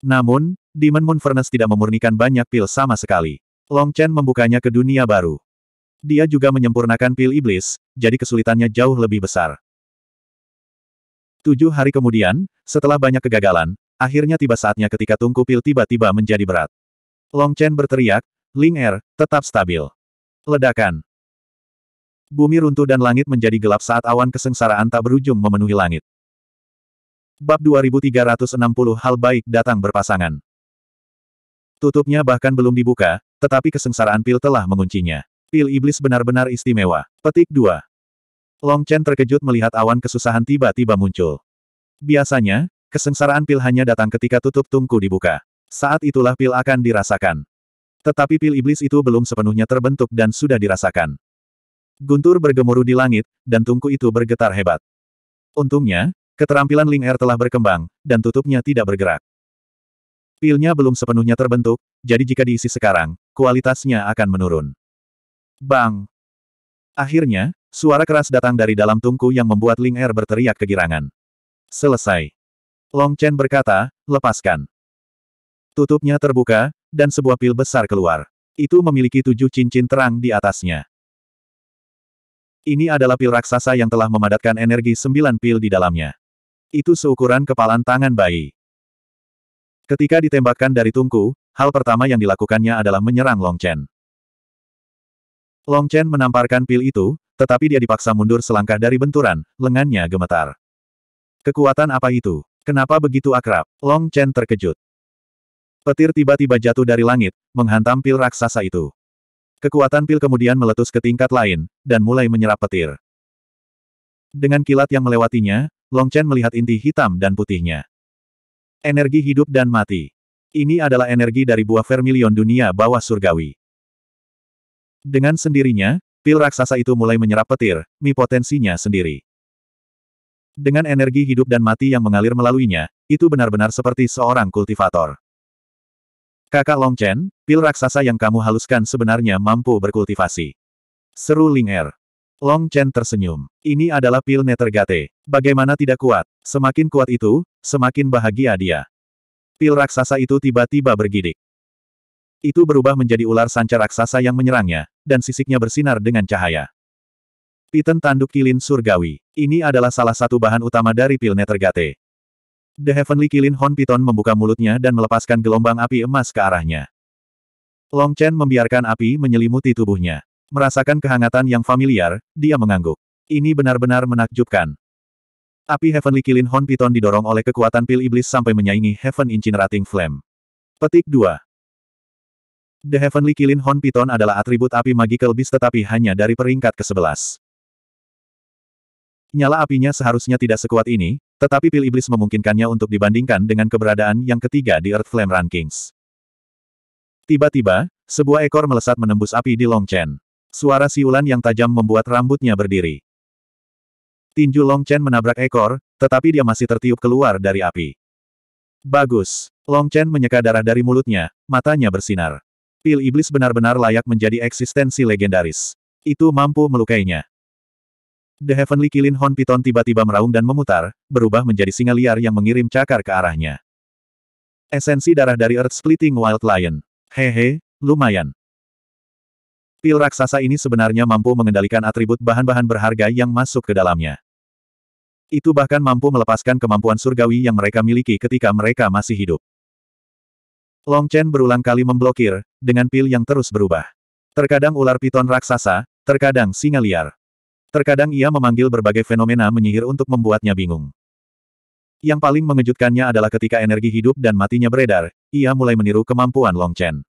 Namun, Demon Moon Furnace tidak memurnikan banyak pil sama sekali. Long Chen membukanya ke dunia baru. Dia juga menyempurnakan pil iblis, jadi kesulitannya jauh lebih besar. Tujuh hari kemudian, setelah banyak kegagalan, akhirnya tiba saatnya ketika tungku pil tiba-tiba menjadi berat. Long Chen berteriak, Ling Er, tetap stabil. Ledakan. Bumi runtuh dan langit menjadi gelap saat awan kesengsaraan tak berujung memenuhi langit. Bab 2360 Hal baik datang berpasangan. Tutupnya bahkan belum dibuka, tetapi kesengsaraan pil telah menguncinya. Pil iblis benar-benar istimewa. Petik 2. Long Chen terkejut melihat awan kesusahan tiba-tiba muncul. Biasanya, kesengsaraan pil hanya datang ketika tutup tungku dibuka. Saat itulah pil akan dirasakan. Tetapi pil iblis itu belum sepenuhnya terbentuk dan sudah dirasakan. Guntur bergemuruh di langit, dan tungku itu bergetar hebat. Untungnya, Keterampilan Ling Er telah berkembang, dan tutupnya tidak bergerak. Pilnya belum sepenuhnya terbentuk, jadi jika diisi sekarang, kualitasnya akan menurun. Bang! Akhirnya, suara keras datang dari dalam tungku yang membuat Ling Er berteriak kegirangan. Selesai. Long Chen berkata, lepaskan. Tutupnya terbuka, dan sebuah pil besar keluar. Itu memiliki tujuh cincin terang di atasnya. Ini adalah pil raksasa yang telah memadatkan energi sembilan pil di dalamnya. Itu seukuran kepalan tangan bayi. Ketika ditembakkan dari tungku, hal pertama yang dilakukannya adalah menyerang Long Chen. Long Chen menamparkan pil itu, tetapi dia dipaksa mundur selangkah dari benturan, lengannya gemetar. Kekuatan apa itu? Kenapa begitu akrab? Long Chen terkejut. Petir tiba-tiba jatuh dari langit, menghantam pil raksasa itu. Kekuatan pil kemudian meletus ke tingkat lain, dan mulai menyerap petir. Dengan kilat yang melewatinya, Long Chen melihat inti hitam dan putihnya. Energi hidup dan mati. Ini adalah energi dari buah vermilion dunia bawah surgawi. Dengan sendirinya, pil raksasa itu mulai menyerap petir, mi potensinya sendiri. Dengan energi hidup dan mati yang mengalir melaluinya, itu benar-benar seperti seorang kultivator. Kakak Long Chen, pil raksasa yang kamu haluskan sebenarnya mampu berkultivasi. Seru Ling Er. Long Chen tersenyum. Ini adalah pil Netergate. Bagaimana tidak kuat? Semakin kuat itu, semakin bahagia dia. Pil raksasa itu tiba-tiba bergidik. Itu berubah menjadi ular sanca raksasa yang menyerangnya, dan sisiknya bersinar dengan cahaya. Piten tanduk kilin surgawi. Ini adalah salah satu bahan utama dari pil Netergate. The Heavenly Kilin Hon Piton membuka mulutnya dan melepaskan gelombang api emas ke arahnya. Long Chen membiarkan api menyelimuti tubuhnya. Merasakan kehangatan yang familiar, dia mengangguk. Ini benar-benar menakjubkan. Api Heavenly Kilin Hon Piton didorong oleh kekuatan pil iblis sampai menyaingi Heaven Incinerating Flame. Petik 2. The Heavenly Kilin Hon Piton adalah atribut api magical beast tetapi hanya dari peringkat ke-11. Nyala apinya seharusnya tidak sekuat ini, tetapi pil iblis memungkinkannya untuk dibandingkan dengan keberadaan yang ketiga di Earth Flame Rankings. Tiba-tiba, sebuah ekor melesat menembus api di Long Chen. Suara siulan yang tajam membuat rambutnya berdiri. Tinju Long Chen menabrak ekor, tetapi dia masih tertiup keluar dari api. Bagus. Long Chen menyeka darah dari mulutnya, matanya bersinar. Pil iblis benar-benar layak menjadi eksistensi legendaris. Itu mampu melukainya. The Heavenly Kilin Hon Piton tiba-tiba meraung dan memutar, berubah menjadi singa liar yang mengirim cakar ke arahnya. Esensi darah dari Earth Splitting Wild Lion. Hehe, lumayan. Pil raksasa ini sebenarnya mampu mengendalikan atribut bahan-bahan berharga yang masuk ke dalamnya. Itu bahkan mampu melepaskan kemampuan surgawi yang mereka miliki ketika mereka masih hidup. Long Chen berulang kali memblokir, dengan pil yang terus berubah. Terkadang ular piton raksasa, terkadang singa liar. Terkadang ia memanggil berbagai fenomena menyihir untuk membuatnya bingung. Yang paling mengejutkannya adalah ketika energi hidup dan matinya beredar, ia mulai meniru kemampuan Long Chen.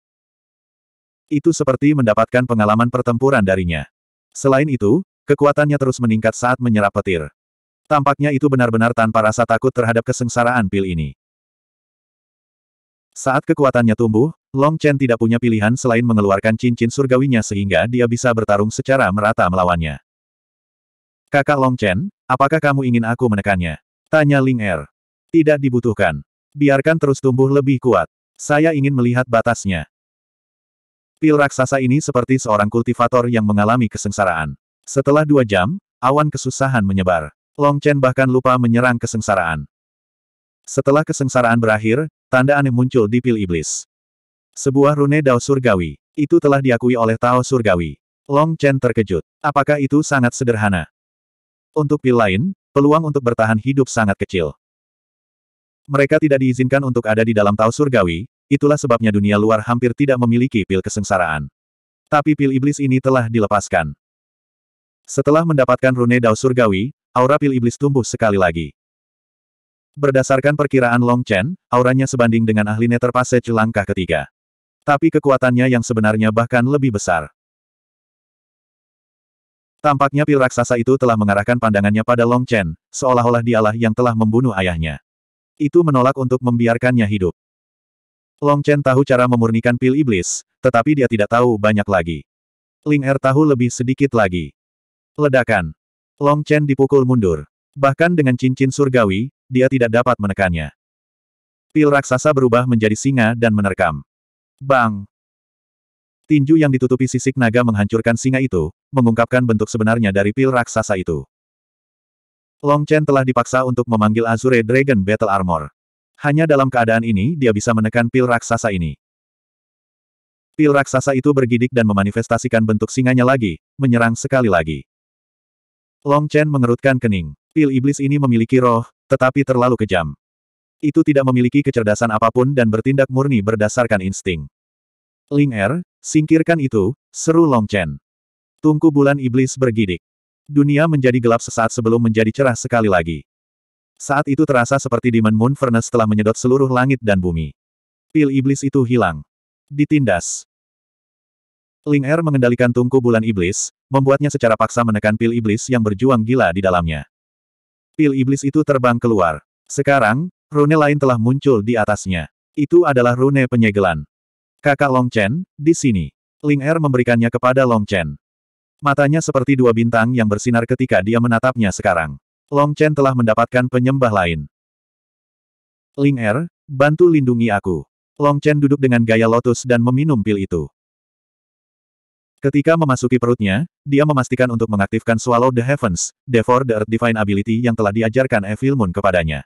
Itu seperti mendapatkan pengalaman pertempuran darinya. Selain itu, kekuatannya terus meningkat saat menyerap petir. Tampaknya itu benar-benar tanpa rasa takut terhadap kesengsaraan pil ini. Saat kekuatannya tumbuh, Long Chen tidak punya pilihan selain mengeluarkan cincin surgawinya sehingga dia bisa bertarung secara merata melawannya. Kakak Long Chen, apakah kamu ingin aku menekannya? Tanya Ling Er. Tidak dibutuhkan. Biarkan terus tumbuh lebih kuat. Saya ingin melihat batasnya. Pil raksasa ini seperti seorang kultivator yang mengalami kesengsaraan. Setelah dua jam, awan kesusahan menyebar. Long Chen bahkan lupa menyerang kesengsaraan. Setelah kesengsaraan berakhir, tanda aneh muncul di pil iblis. Sebuah rune Dao Surgawi. Itu telah diakui oleh Tao Surgawi. Long Chen terkejut. Apakah itu sangat sederhana? Untuk pil lain, peluang untuk bertahan hidup sangat kecil. Mereka tidak diizinkan untuk ada di dalam Tao Surgawi, Itulah sebabnya dunia luar hampir tidak memiliki pil kesengsaraan. Tapi pil iblis ini telah dilepaskan. Setelah mendapatkan rune dao surgawi, aura pil iblis tumbuh sekali lagi. Berdasarkan perkiraan Long Chen, auranya sebanding dengan ahli Nether Passage langkah ketiga. Tapi kekuatannya yang sebenarnya bahkan lebih besar. Tampaknya pil raksasa itu telah mengarahkan pandangannya pada Long Chen, seolah-olah dialah yang telah membunuh ayahnya. Itu menolak untuk membiarkannya hidup. Long Chen tahu cara memurnikan pil iblis, tetapi dia tidak tahu banyak lagi. Ling Er tahu lebih sedikit lagi. Ledakan. Long Chen dipukul mundur. Bahkan dengan cincin surgawi, dia tidak dapat menekannya. Pil raksasa berubah menjadi singa dan menerkam. Bang! Tinju yang ditutupi sisik naga menghancurkan singa itu, mengungkapkan bentuk sebenarnya dari pil raksasa itu. Long Chen telah dipaksa untuk memanggil Azure Dragon Battle Armor. Hanya dalam keadaan ini dia bisa menekan pil raksasa ini. Pil raksasa itu bergidik dan memanifestasikan bentuk singanya lagi, menyerang sekali lagi. Long Chen mengerutkan kening. Pil iblis ini memiliki roh, tetapi terlalu kejam. Itu tidak memiliki kecerdasan apapun dan bertindak murni berdasarkan insting. Ling Er, singkirkan itu, seru Long Chen. Tungku bulan iblis bergidik. Dunia menjadi gelap sesaat sebelum menjadi cerah sekali lagi. Saat itu terasa seperti Demon Moon Furnace telah menyedot seluruh langit dan bumi. Pil iblis itu hilang. Ditindas. Ling Er mengendalikan tungku bulan iblis, membuatnya secara paksa menekan pil iblis yang berjuang gila di dalamnya. Pil iblis itu terbang keluar. Sekarang, rune lain telah muncul di atasnya. Itu adalah rune penyegelan. Kakak Long Chen, di sini. Ling Er memberikannya kepada Long Chen. Matanya seperti dua bintang yang bersinar ketika dia menatapnya sekarang. Long Chen telah mendapatkan penyembah lain. Ling Er, bantu lindungi aku. Long Chen duduk dengan gaya lotus dan meminum pil itu. Ketika memasuki perutnya, dia memastikan untuk mengaktifkan Swallow the Heavens, Devour the Earth Divine Ability yang telah diajarkan Evil Moon kepadanya.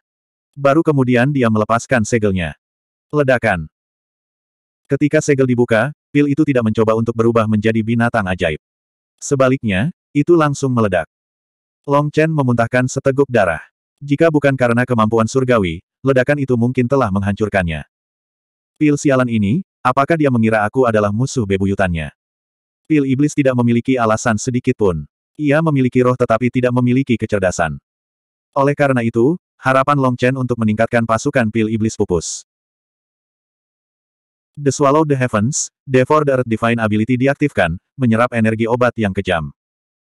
Baru kemudian dia melepaskan segelnya. Ledakan. Ketika segel dibuka, pil itu tidak mencoba untuk berubah menjadi binatang ajaib. Sebaliknya, itu langsung meledak. Long Chen memuntahkan seteguk darah. Jika bukan karena kemampuan surgawi, ledakan itu mungkin telah menghancurkannya. Pil sialan ini, apakah dia mengira aku adalah musuh bebuyutannya? Pil iblis tidak memiliki alasan sedikit pun. Ia memiliki roh tetapi tidak memiliki kecerdasan. Oleh karena itu, harapan Long Chen untuk meningkatkan pasukan pil iblis pupus. The Swallow the Heavens, Devour the Earth Divine Ability diaktifkan, menyerap energi obat yang kejam.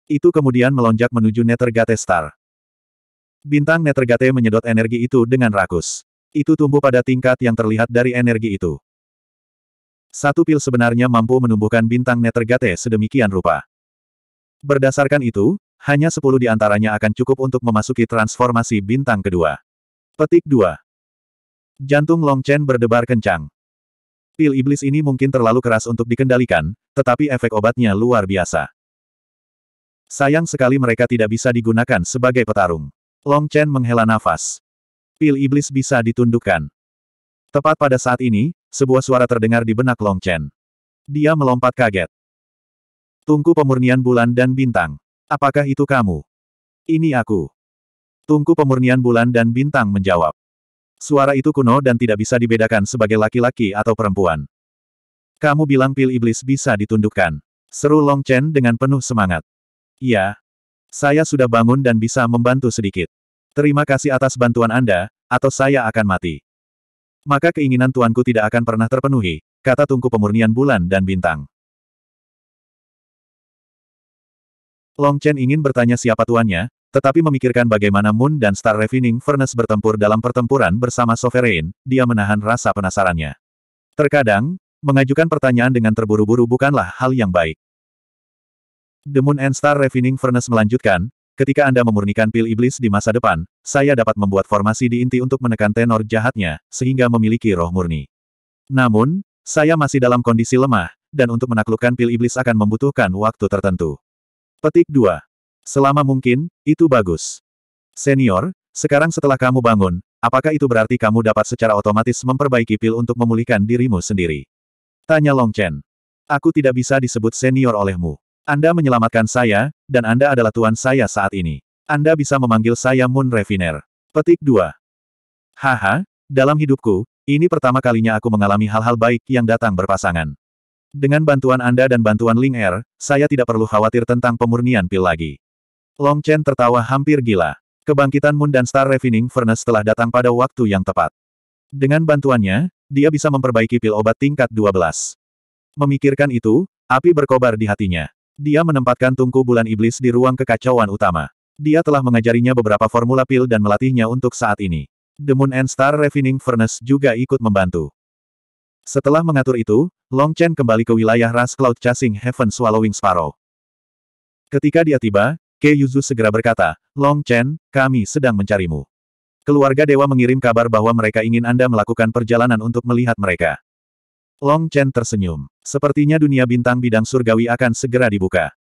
Itu kemudian melonjak menuju Nethergate Star. Bintang Nethergate menyedot energi itu dengan rakus. Itu tumbuh pada tingkat yang terlihat dari energi itu. Satu pil sebenarnya mampu menumbuhkan bintang Nethergate sedemikian rupa. Berdasarkan itu, hanya sepuluh di antaranya akan cukup untuk memasuki transformasi bintang kedua. Petik 2. Jantung Long Chen berdebar kencang. Pil iblis ini mungkin terlalu keras untuk dikendalikan, tetapi efek obatnya luar biasa. Sayang sekali mereka tidak bisa digunakan sebagai petarung. Long Chen menghela nafas. Pil iblis bisa ditundukkan. Tepat pada saat ini, sebuah suara terdengar di benak Long Chen. Dia melompat kaget. Tungku pemurnian bulan dan bintang. Apakah itu kamu? Ini aku. Tungku pemurnian bulan dan bintang menjawab. Suara itu kuno dan tidak bisa dibedakan sebagai laki-laki atau perempuan. Kamu bilang pil iblis bisa ditundukkan. Seru Long Chen dengan penuh semangat. Iya. Saya sudah bangun dan bisa membantu sedikit. Terima kasih atas bantuan Anda, atau saya akan mati. Maka keinginan tuanku tidak akan pernah terpenuhi, kata tungku pemurnian bulan dan bintang. Long Chen ingin bertanya siapa tuannya, tetapi memikirkan bagaimana Moon dan Star Refining Furnace bertempur dalam pertempuran bersama Sovereign, dia menahan rasa penasarannya. Terkadang, mengajukan pertanyaan dengan terburu-buru bukanlah hal yang baik. The Moon and Star Refining Furnace melanjutkan, ketika Anda memurnikan pil iblis di masa depan, saya dapat membuat formasi di inti untuk menekan tenor jahatnya, sehingga memiliki roh murni. Namun, saya masih dalam kondisi lemah, dan untuk menaklukkan pil iblis akan membutuhkan waktu tertentu. Petik 2. Selama mungkin, itu bagus. Senior, sekarang setelah kamu bangun, apakah itu berarti kamu dapat secara otomatis memperbaiki pil untuk memulihkan dirimu sendiri? Tanya Long Chen. Aku tidak bisa disebut senior olehmu. Anda menyelamatkan saya, dan Anda adalah tuan saya saat ini. Anda bisa memanggil saya Moon Refiner. Petik 2. Haha, dalam hidupku, ini pertama kalinya aku mengalami hal-hal baik yang datang berpasangan. Dengan bantuan Anda dan bantuan Ling Er, saya tidak perlu khawatir tentang pemurnian pil lagi. Long Chen tertawa hampir gila. Kebangkitan Moon dan Star Refining Furnace telah datang pada waktu yang tepat. Dengan bantuannya, dia bisa memperbaiki pil obat tingkat 12. Memikirkan itu, api berkobar di hatinya. Dia menempatkan tungku bulan iblis di ruang kekacauan utama. Dia telah mengajarinya beberapa formula pil dan melatihnya untuk saat ini. The Moon and Star Refining Furnace juga ikut membantu. Setelah mengatur itu, Long Chen kembali ke wilayah Ras Cloud Chasing Heaven Swallowing Sparrow. Ketika dia tiba, Ke Yuzu segera berkata, Long Chen, kami sedang mencarimu. Keluarga dewa mengirim kabar bahwa mereka ingin Anda melakukan perjalanan untuk melihat mereka. Long Chen tersenyum. Sepertinya dunia bintang bidang surgawi akan segera dibuka.